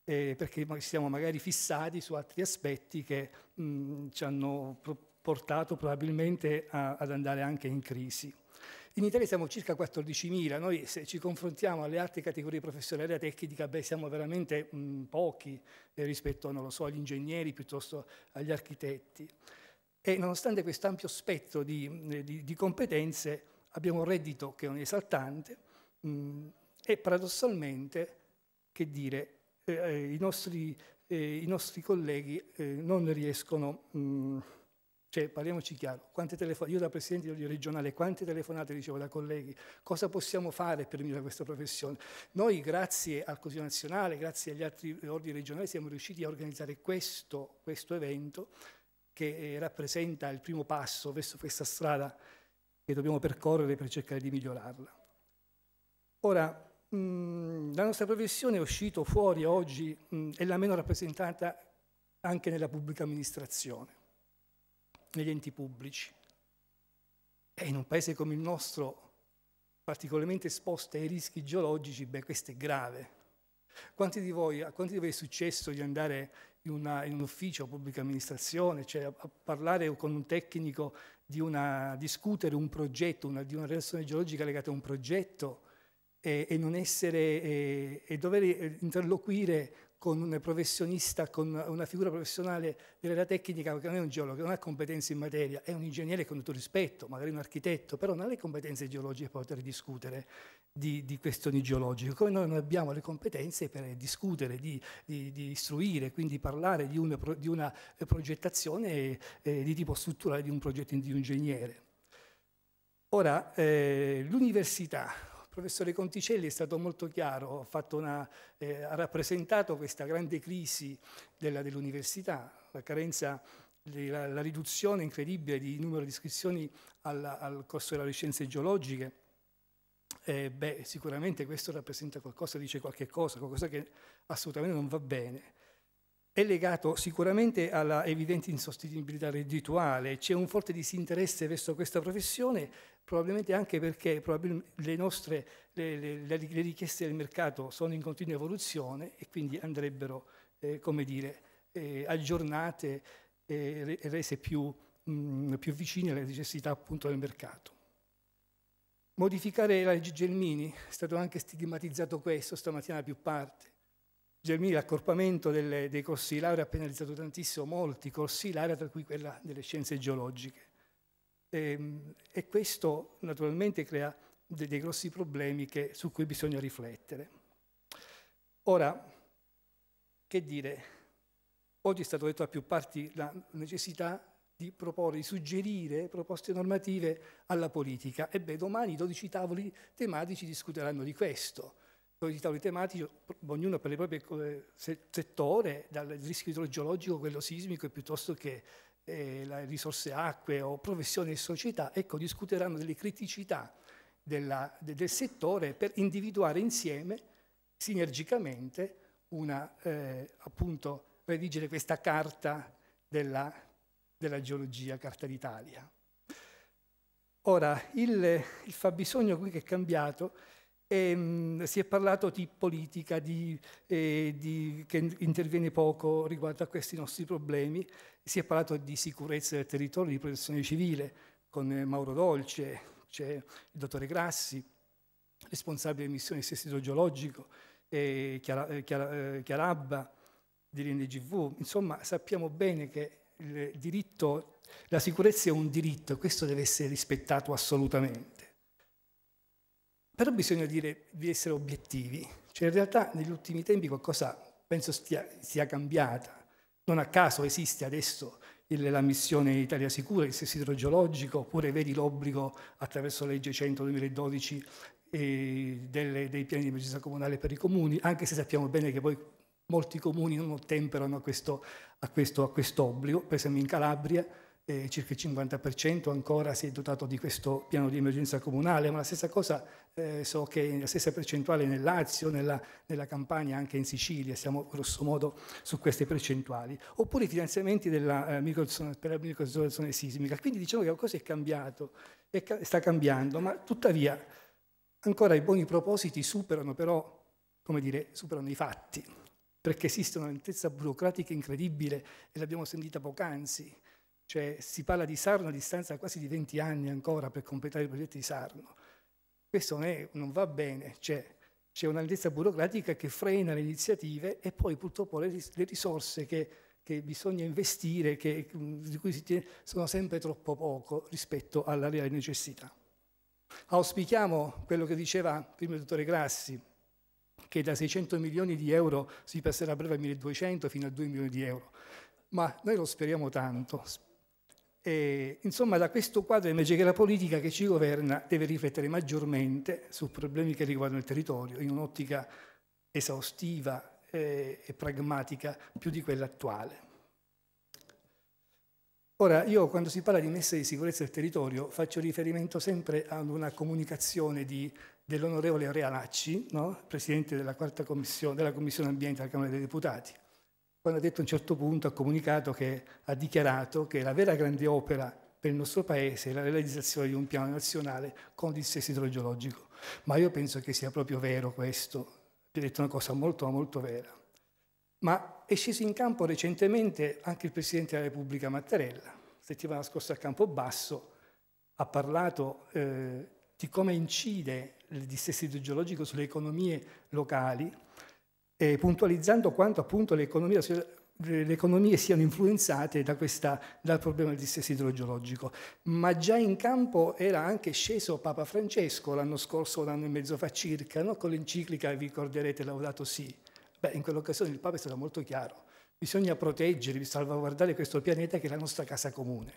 Speaker 6: eh, perché ci siamo magari fissati su altri aspetti che mh, ci hanno portato probabilmente a, ad andare anche in crisi. In Italia siamo circa 14.000, noi se ci confrontiamo alle altre categorie professionali della tecnica, beh, siamo veramente mh, pochi eh, rispetto so, agli ingegneri piuttosto agli architetti e nonostante questo ampio spettro di, eh, di, di, competenze abbiamo un reddito che non è esaltante mh, mm, e paradossalmente, che dire, eh, eh, i, nostri, eh, i, nostri, colleghi eh, non riescono, mh, mm, cioè parliamoci chiaro, io da Presidente di regionale quante telefonate ricevo da colleghi, cosa possiamo fare per migliorare questa professione? Noi grazie al Consiglio Nazionale, grazie agli altri ordini regionali siamo riusciti a organizzare questo, questo evento che eh, rappresenta il primo passo verso questa strada che dobbiamo percorrere per cercare di migliorarla. Ora, mm, la nostra professione è uscita fuori oggi, mm, è la meno rappresentata anche nella pubblica amministrazione, negli enti pubblici. E in un paese come il nostro, particolarmente esposto ai rischi geologici, beh, questo è grave. Quanti di voi, a quanti di voi è successo di andare in, una, in un ufficio, pubblica amministrazione, cioè a, a parlare con un tecnico di una, discutere un progetto, una, di una relazione geologica legata a un progetto e, e non essere, e, e dover interloquire con un professionista, con una figura professionale dell'area tecnica che non è un geologo, che non ha competenze in materia, è un ingegnere con tutto rispetto, magari un architetto, però non ha le competenze geologiche per poter discutere di, di questioni geologiche, come noi non abbiamo le competenze per discutere, di, di, di istruire, quindi parlare di, un, di una progettazione eh, di tipo strutturale di un progetto di un ingegnere. Ora, eh, l'università, professore Conticelli è stato molto chiaro, ha, una, eh, ha rappresentato questa grande crisi dell'università, la carenza la, la, riduzione incredibile di numero di iscrizioni alla, al corso delle licenze geologiche, eh, beh, sicuramente questo rappresenta qualcosa, dice qualche cosa, qualcosa che assolutamente non va bene. È legato sicuramente alla evidente insostenibilità reddituale, c'è un forte disinteresse verso questa professione probabilmente anche perché probabilmente le, nostre, le, le, le, richieste del mercato sono in continua evoluzione e quindi andrebbero, eh, come dire, eh, aggiornate e rese più, mh, mm, più, vicine alle necessità appunto del mercato. Modificare la legge Gelmini, è stato anche stigmatizzato questo stamattina da più parti. Gelmini, l'accorpamento dei corsi di laurea ha penalizzato tantissimo molti corsi di laurea, tra cui quella delle scienze geologiche e, ehm, e questo naturalmente crea dei, dei grossi problemi che, su cui bisogna riflettere. Ora, che dire, oggi è stato detto a più parti la necessità di proporre, di suggerire proposte normative alla politica. Ebbene, domani i 12 tavoli tematici discuteranno di questo. 12 tavoli tematici, ognuno per il proprio eh, settore, dal rischio idrogeologico, quello sismico, piuttosto che eh, le risorse acque o professione e società, ecco, discuteranno delle criticità della, de, del settore per individuare insieme, sinergicamente, una, eh, appunto, redigere questa carta della, della geologia, Carta d'Italia. Ora, il, il, fabbisogno qui che è cambiato e, ehm, mh, si è parlato di politica, di, eh, di, che interviene poco riguardo a questi nostri problemi, si è parlato di sicurezza del territorio, di protezione civile, con eh, Mauro Dolce, c'è il dottore Grassi, responsabile delle missioni di idrogeologico, eh, Chiara, eh, Chiara, eh, Chiarabba dell'NGV. Insomma, sappiamo bene che il diritto, la sicurezza è un diritto, questo deve essere rispettato assolutamente. Però bisogna dire, di essere obiettivi. Cioè in realtà negli ultimi tempi qualcosa penso stia, sia cambiata. Non a caso esiste adesso la missione Italia Sicura, il sessitro idrogeologico, oppure vedi l'obbligo attraverso legge 100-2012 eh, delle, dei piani di emergenza comunale per i comuni, anche se sappiamo bene che poi molti comuni non ottemperano a questo, a questo, a questo obbligo, per esempio in Calabria eh, circa il 50% ancora si è dotato di questo piano di emergenza comunale, ma la stessa cosa eh, so che la stessa percentuale nel Lazio, nella, nella Campania, anche in Sicilia, siamo grossomodo su queste percentuali. Oppure i finanziamenti della, eh, microzone, per la microzone sismica. Quindi diciamo che qualcosa è cambiato, è, sta cambiando, ma tuttavia ancora i buoni propositi superano però, come dire, superano i fatti perché esiste una lentezza burocratica incredibile e l'abbiamo sentita poc'anzi cioè, si parla di Sarno a distanza quasi di 20 anni ancora per completare il progetto di Sarno. Questo non, è, non va bene, cioè, c'è una lentezza burocratica che frena le iniziative e poi purtroppo le, le risorse che, che, bisogna investire, che, di cui si tiene, sono sempre troppo poco rispetto alla reale necessità. Auspichiamo quello che diceva prima il dottore Grassi, che da 600 milioni di euro si passerà a breve a 1200 fino a 2 milioni di euro, ma noi lo speriamo tanto, e, eh, insomma, da questo quadro emerge che la politica che ci governa deve riflettere maggiormente su problemi che riguardano il territorio in un'ottica esaustiva eh, e pragmatica più di quella attuale. Ora, io quando si parla di messa di sicurezza del territorio faccio riferimento sempre ad una comunicazione dell'onorevole Realacci, no? Presidente della, quarta commissione, della Commissione Ambiente della Camera dei Deputati, quando ha detto a un certo punto, ha comunicato che ha dichiarato che la vera grande opera per il nostro Paese è la realizzazione di un piano nazionale con il sesto idrogeologico. Ma io penso che sia proprio vero questo, ha detto una cosa molto, molto vera. Ma è sceso in campo recentemente anche il Presidente della Repubblica Mattarella, settimana scorsa a Campobasso, ha parlato eh, di come incide il dissesto idrogeologico sulle economie locali eh, puntualizzando quanto appunto le economie, le economie siano influenzate da questa, dal problema del dissesto idrogeologico. Ma già in campo era anche sceso Papa Francesco l'anno scorso, un anno e mezzo fa circa, no? con l'enciclica, vi ricorderete, Laudato sì. Beh, in quell'occasione il Papa è stato molto chiaro. Bisogna proteggere, salvaguardare questo pianeta che è la nostra casa comune.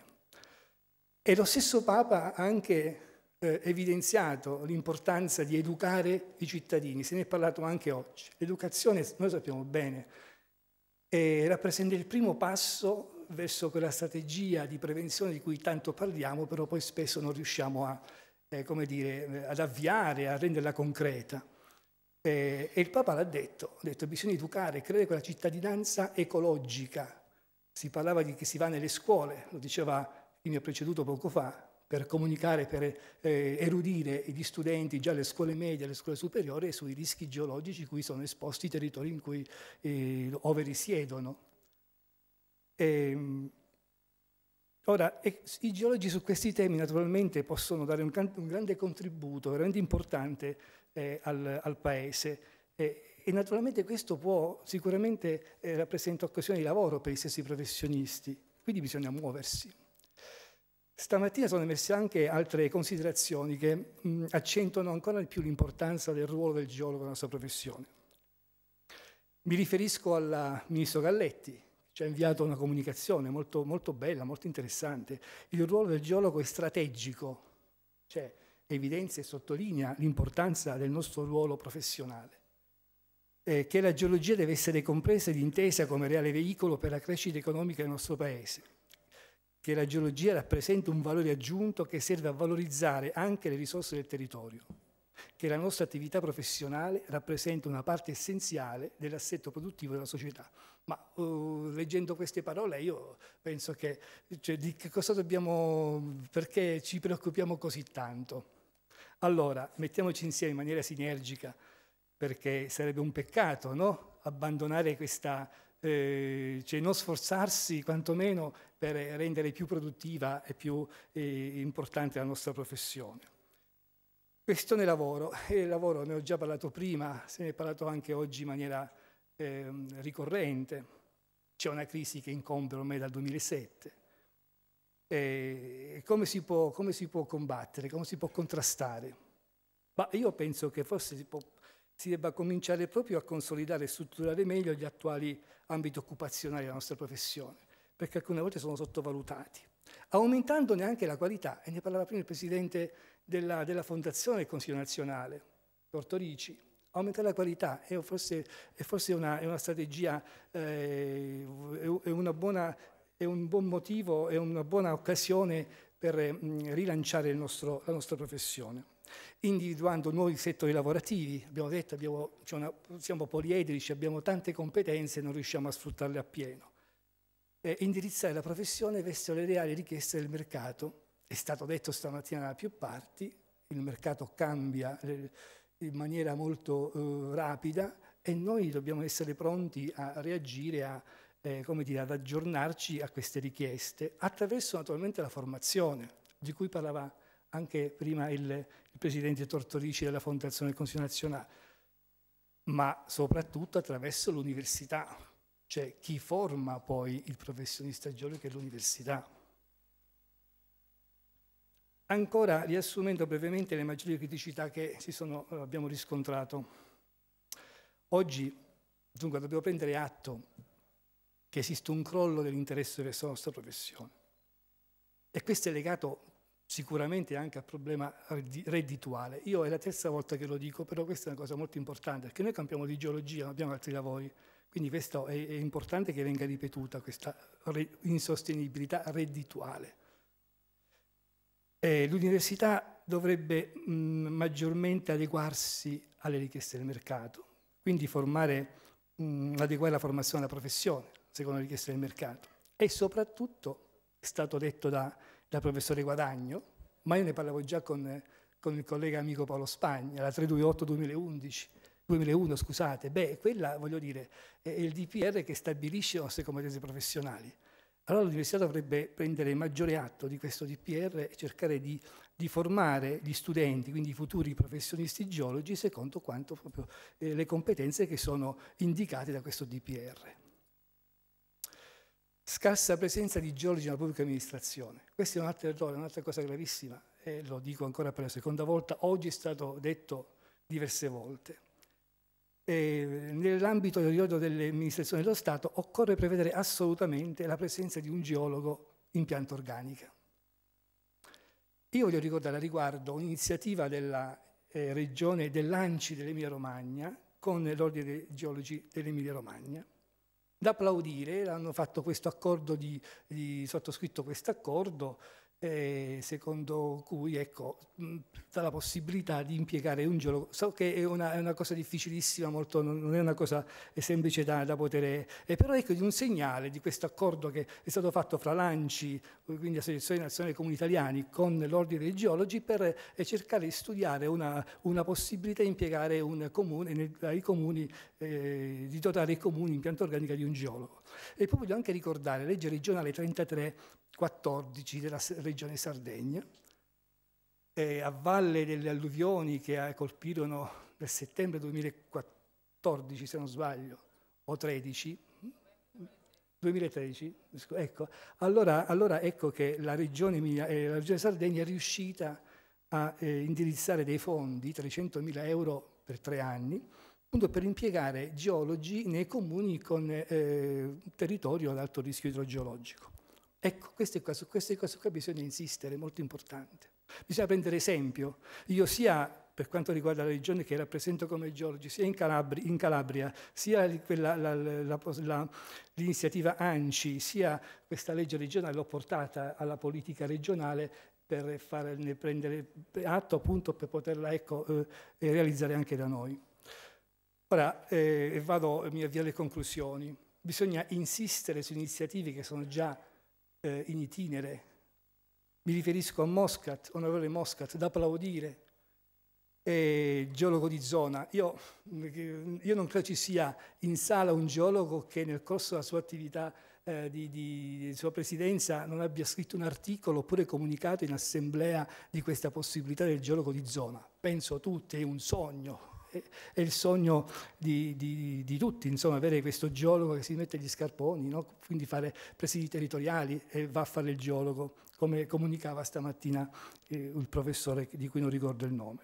Speaker 6: E lo stesso Papa anche eh, evidenziato l'importanza di educare i cittadini, se ne è parlato anche oggi. L'educazione, noi sappiamo bene, eh, rappresenta il primo passo verso quella strategia di prevenzione di cui tanto parliamo, però poi spesso non riusciamo a, eh, dire, eh, ad avviare, a renderla concreta. Eh, e il Papa l'ha detto, ha detto bisogna educare, creare quella cittadinanza ecologica. Si parlava di che si va nelle scuole, lo diceva chi mi ha preceduto poco fa, per comunicare, per eh, erudire gli studenti, già le scuole medie, le scuole superiori, sui rischi geologici cui sono esposti i territori in cui, eh, ove risiedono. Ehm, e, Ora, i geologi su questi temi naturalmente possono dare un, un grande contributo, veramente importante, eh, al, al, Paese eh, e naturalmente questo può sicuramente eh, rappresentare occasione di lavoro per i stessi professionisti, quindi bisogna muoversi. Stamattina sono emerse anche altre considerazioni che mh, mm, accentuano ancora di più l'importanza del ruolo del geologo nella sua professione. Mi riferisco al ministro Galletti, ci ha inviato una comunicazione molto, molto, bella, molto interessante. Il ruolo del geologo è strategico, cioè evidenzia e sottolinea l'importanza del nostro ruolo professionale, eh, che la geologia deve essere compresa ed intesa come reale veicolo per la crescita economica del nostro Paese che la geologia rappresenta un valore aggiunto che serve a valorizzare anche le risorse del territorio, che la nostra attività professionale rappresenta una parte essenziale dell'assetto produttivo della società. Ma uh, leggendo queste parole io penso che, cioè, di che cosa dobbiamo, perché ci preoccupiamo così tanto? Allora, mettiamoci insieme in maniera sinergica, perché sarebbe un peccato no? abbandonare questa eh, cioè non sforzarsi quantomeno per rendere più produttiva e più eh, importante la nostra professione. Questione lavoro. E il lavoro ne ho già parlato prima, se ne è parlato anche oggi in maniera eh, ricorrente. C'è una crisi che incombe ormai dal 2007. E eh, come, si può, come si può combattere, come si può contrastare? Ma io penso che forse si può si debba cominciare proprio a consolidare e strutturare meglio gli attuali ambiti occupazionali della nostra professione, perché alcune volte sono sottovalutati, aumentandone anche la qualità, e ne parlava prima il Presidente della, della Fondazione del Consiglio Nazionale, Tortorici, aumentare la qualità è forse, è forse una, è una, strategia, eh, è, una buona, è, un buon motivo, è una buona occasione per mh, mm, rilanciare nostro, la nostra professione individuando nuovi settori lavorativi, abbiamo detto che siamo poliedrici, abbiamo tante competenze e non riusciamo a sfruttarle appieno. E indirizzare la professione verso le reali richieste del mercato, è stato detto stamattina da più parti, il mercato cambia eh, in maniera molto eh, rapida e noi dobbiamo essere pronti a reagire, a, eh, dire, ad aggiornarci a queste richieste attraverso naturalmente la formazione di cui parlava anche prima il, il presidente Tortorici della Fondazione del Consiglio Nazionale, ma soprattutto attraverso l'università, cioè chi forma poi il professionista giovane che è l'università. Ancora riassumendo brevemente le maggiori criticità che sono, abbiamo riscontrato. Oggi, dunque, dobbiamo prendere atto che esiste un crollo dell'interesse verso la nostra professione. E questo è legato sicuramente anche al problema reddituale. Io è la terza volta che lo dico, però questa è una cosa molto importante, perché noi campiamo di geologia, non abbiamo altri lavori, quindi questo è, è importante che venga ripetuta questa re, insostenibilità reddituale. Eh, l'università dovrebbe mh, mm, maggiormente adeguarsi alle richieste del mercato, quindi formare, mh, mm, adeguare la formazione alla professione, secondo le richieste del mercato. E soprattutto, è stato detto da da professore Guadagno, ma io ne parlavo già con, con il collega amico Paolo Spagna, la 328-2011, 2001, scusate, beh, quella, voglio dire, è il DPR che stabilisce le nostre competenze professionali. Allora l'università dovrebbe prendere maggiore atto di questo DPR e cercare di, di formare gli studenti, quindi i futuri professionisti geologi, secondo quanto proprio eh, le competenze che sono indicate da questo DPR scarsa presenza di geologi nella pubblica amministrazione. Questo è un altro errore, un'altra cosa gravissima, e lo dico ancora per la seconda volta, oggi è stato detto diverse volte. Nell'ambito del riordino delle amministrazioni dello Stato occorre prevedere assolutamente la presenza di un geologo in pianta organica. Io voglio ricordare a riguardo un'iniziativa della eh, regione dell'Anci dell'Emilia Romagna con l'Ordine dei Geologi dell'Emilia Romagna, da applaudire, hanno fatto questo accordo di, di sottoscritto questo accordo eh, secondo cui ecco, dà la possibilità di impiegare un geologo. So che è una, è una cosa difficilissima, molto, non è una cosa eh, semplice da, da poter... Eh, però ecco di un segnale di questo accordo che è stato fatto fra l'ANCI, quindi Associazione Nazionale Comuni Italiani, con l'Ordine dei Geologi per eh, cercare di studiare una, una possibilità di impiegare un comune, nel, ai comuni, eh, di dotare i comuni in pianta organica di un geologo. E poi voglio anche ricordare, legge regionale 33 14 della regione Sardegna. E a valle delle alluvioni che colpirono nel settembre 2014, se non sbaglio, o 13, 2013, ecco, allora, allora ecco che la regione, mia, eh, la regione, Sardegna è riuscita a eh, indirizzare dei fondi, 300.000 euro per tre anni, appunto per impiegare geologi nei comuni con eh, territorio ad alto rischio idrogeologico. Ecco, queste qua, su queste cose qua bisogna insistere, è molto importante. Bisogna prendere esempio. Io sia, per quanto riguarda la regione che rappresento come Giorgi, sia in, Calabria, in Calabria sia l'iniziativa ANCI, sia questa legge regionale l'ho portata alla politica regionale per farne prendere atto appunto per poterla ecco, eh, realizzare anche da noi. Ora eh, vado, mi avvio alle conclusioni. Bisogna insistere su iniziative che sono già eh, in itinere. Mi riferisco a Moscat, onorevole Moscat, da applaudire, eh, geologo di zona. Io, io, non credo ci sia in sala un geologo che nel corso della sua attività eh, di, di, di sua presidenza non abbia scritto un articolo oppure comunicato in assemblea di questa possibilità del geologo di zona. Penso a tutti, è un sogno è il sogno di, di, di tutti, insomma, avere questo geologo che si mette gli scarponi, no? quindi fare presidi territoriali e va a fare il geologo, come comunicava stamattina eh, il professore di cui non ricordo il nome.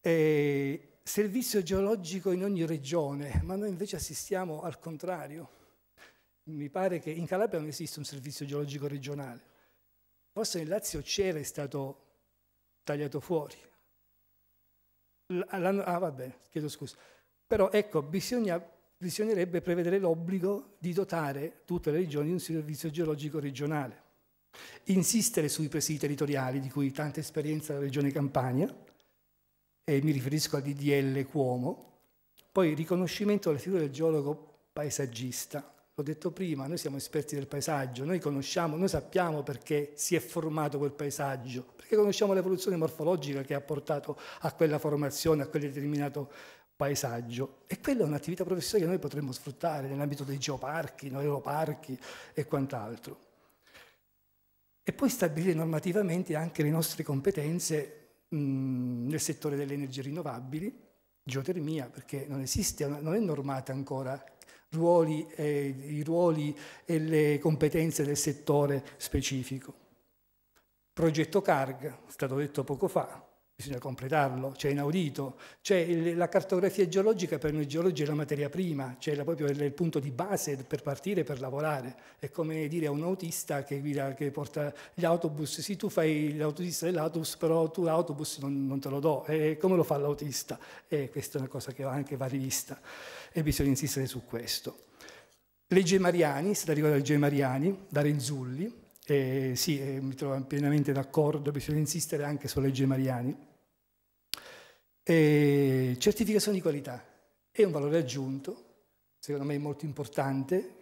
Speaker 6: E servizio geologico in ogni regione, ma noi invece assistiamo al contrario. Mi pare che in Calabria non esista un servizio geologico regionale. Forse nel Lazio c'era è stato tagliato fuori ah, vabbè, chiedo scusa. Però ecco, bisogna, bisognerebbe prevedere l'obbligo di dotare tutte le regioni di un servizio geologico regionale. Insistere sui presidi territoriali, di cui tanta esperienza la regione Campania, e mi riferisco al DDL Cuomo, poi riconoscimento della figura del geologo paesaggista, L'ho detto prima, noi siamo esperti del paesaggio, noi conosciamo, noi sappiamo perché si è formato quel paesaggio, perché conosciamo l'evoluzione morfologica che ha portato a quella formazione, a quel determinato paesaggio. E quella è un'attività professionale che noi potremmo sfruttare nell'ambito dei geoparchi, neoparchi e quant'altro. E poi stabilire normativamente anche le nostre competenze mh, nel settore delle energie rinnovabili, geotermia, perché non esiste, non è normata ancora ruoli, eh, i ruoli e le competenze del settore specifico. Progetto CARG, è stato detto poco fa, bisogna completarlo, c'è inaudito, c'è la cartografia geologica per noi geologi è la materia prima, c'è proprio il punto di base per partire, per lavorare, è come dire a un autista che, guida, che porta gli autobus, sì tu fai l'autista dell'autobus, però tu l'autobus non, non, te lo do, e come lo fa l'autista? E questa è una cosa che anche va rivista e bisogna insistere su questo. Legge Mariani, si arriva legge Mariani, da Renzulli, eh, sì, eh, mi trovo pienamente d'accordo, bisogna insistere anche sulla legge Mariani. E certificazione di qualità è un valore aggiunto, secondo me molto importante,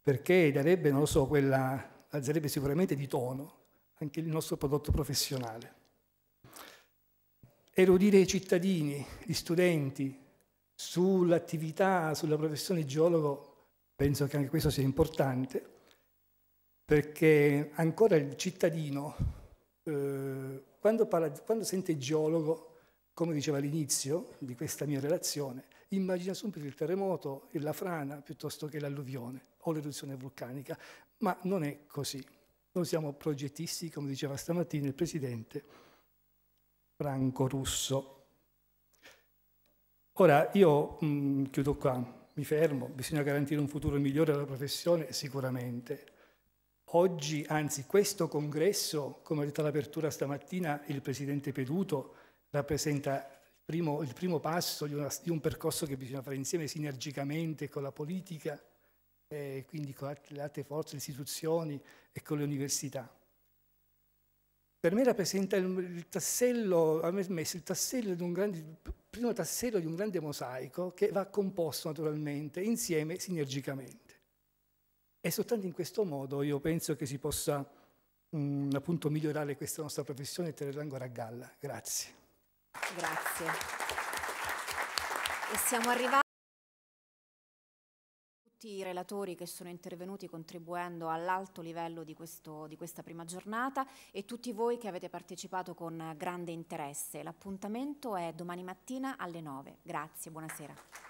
Speaker 6: perché darebbe, non lo so, quella, alzerebbe sicuramente di tono anche il nostro prodotto professionale. Erudire i cittadini, gli studenti, sull'attività, sulla professione di geologo, penso che anche questo sia importante, perché ancora il cittadino, eh, quando, parla, quando sente geologo, come dicevo all'inizio di questa mia relazione, immagina subito il terremoto e la frana piuttosto che l'alluvione o l'eruzione vulcanica, ma non è così. Noi siamo progettisti, come diceva stamattina il presidente Franco Russo. Ora io mh, mm, chiudo qua, mi fermo, bisogna garantire un futuro migliore alla professione sicuramente. Oggi, anzi questo congresso, come ha detto all'apertura stamattina il presidente Peduto, rappresenta il primo, il primo passo di, una, di, un percorso che bisogna fare insieme sinergicamente con la politica, eh, quindi con le altre forze, le istituzioni e con le università. Per me rappresenta il, il tassello, a me messo il tassello di un grande, primo tassello di un grande mosaico che va composto naturalmente insieme sinergicamente. E soltanto in questo modo io penso che si possa mh, mm, appunto migliorare questa nostra professione e tenerla ancora a galla. Grazie.
Speaker 3: Grazie. E siamo arrivati tutti i relatori che sono intervenuti contribuendo all'alto livello di, questo, di, questa prima giornata e tutti voi che avete partecipato con grande interesse. L'appuntamento è domani mattina alle 9. Grazie, buonasera.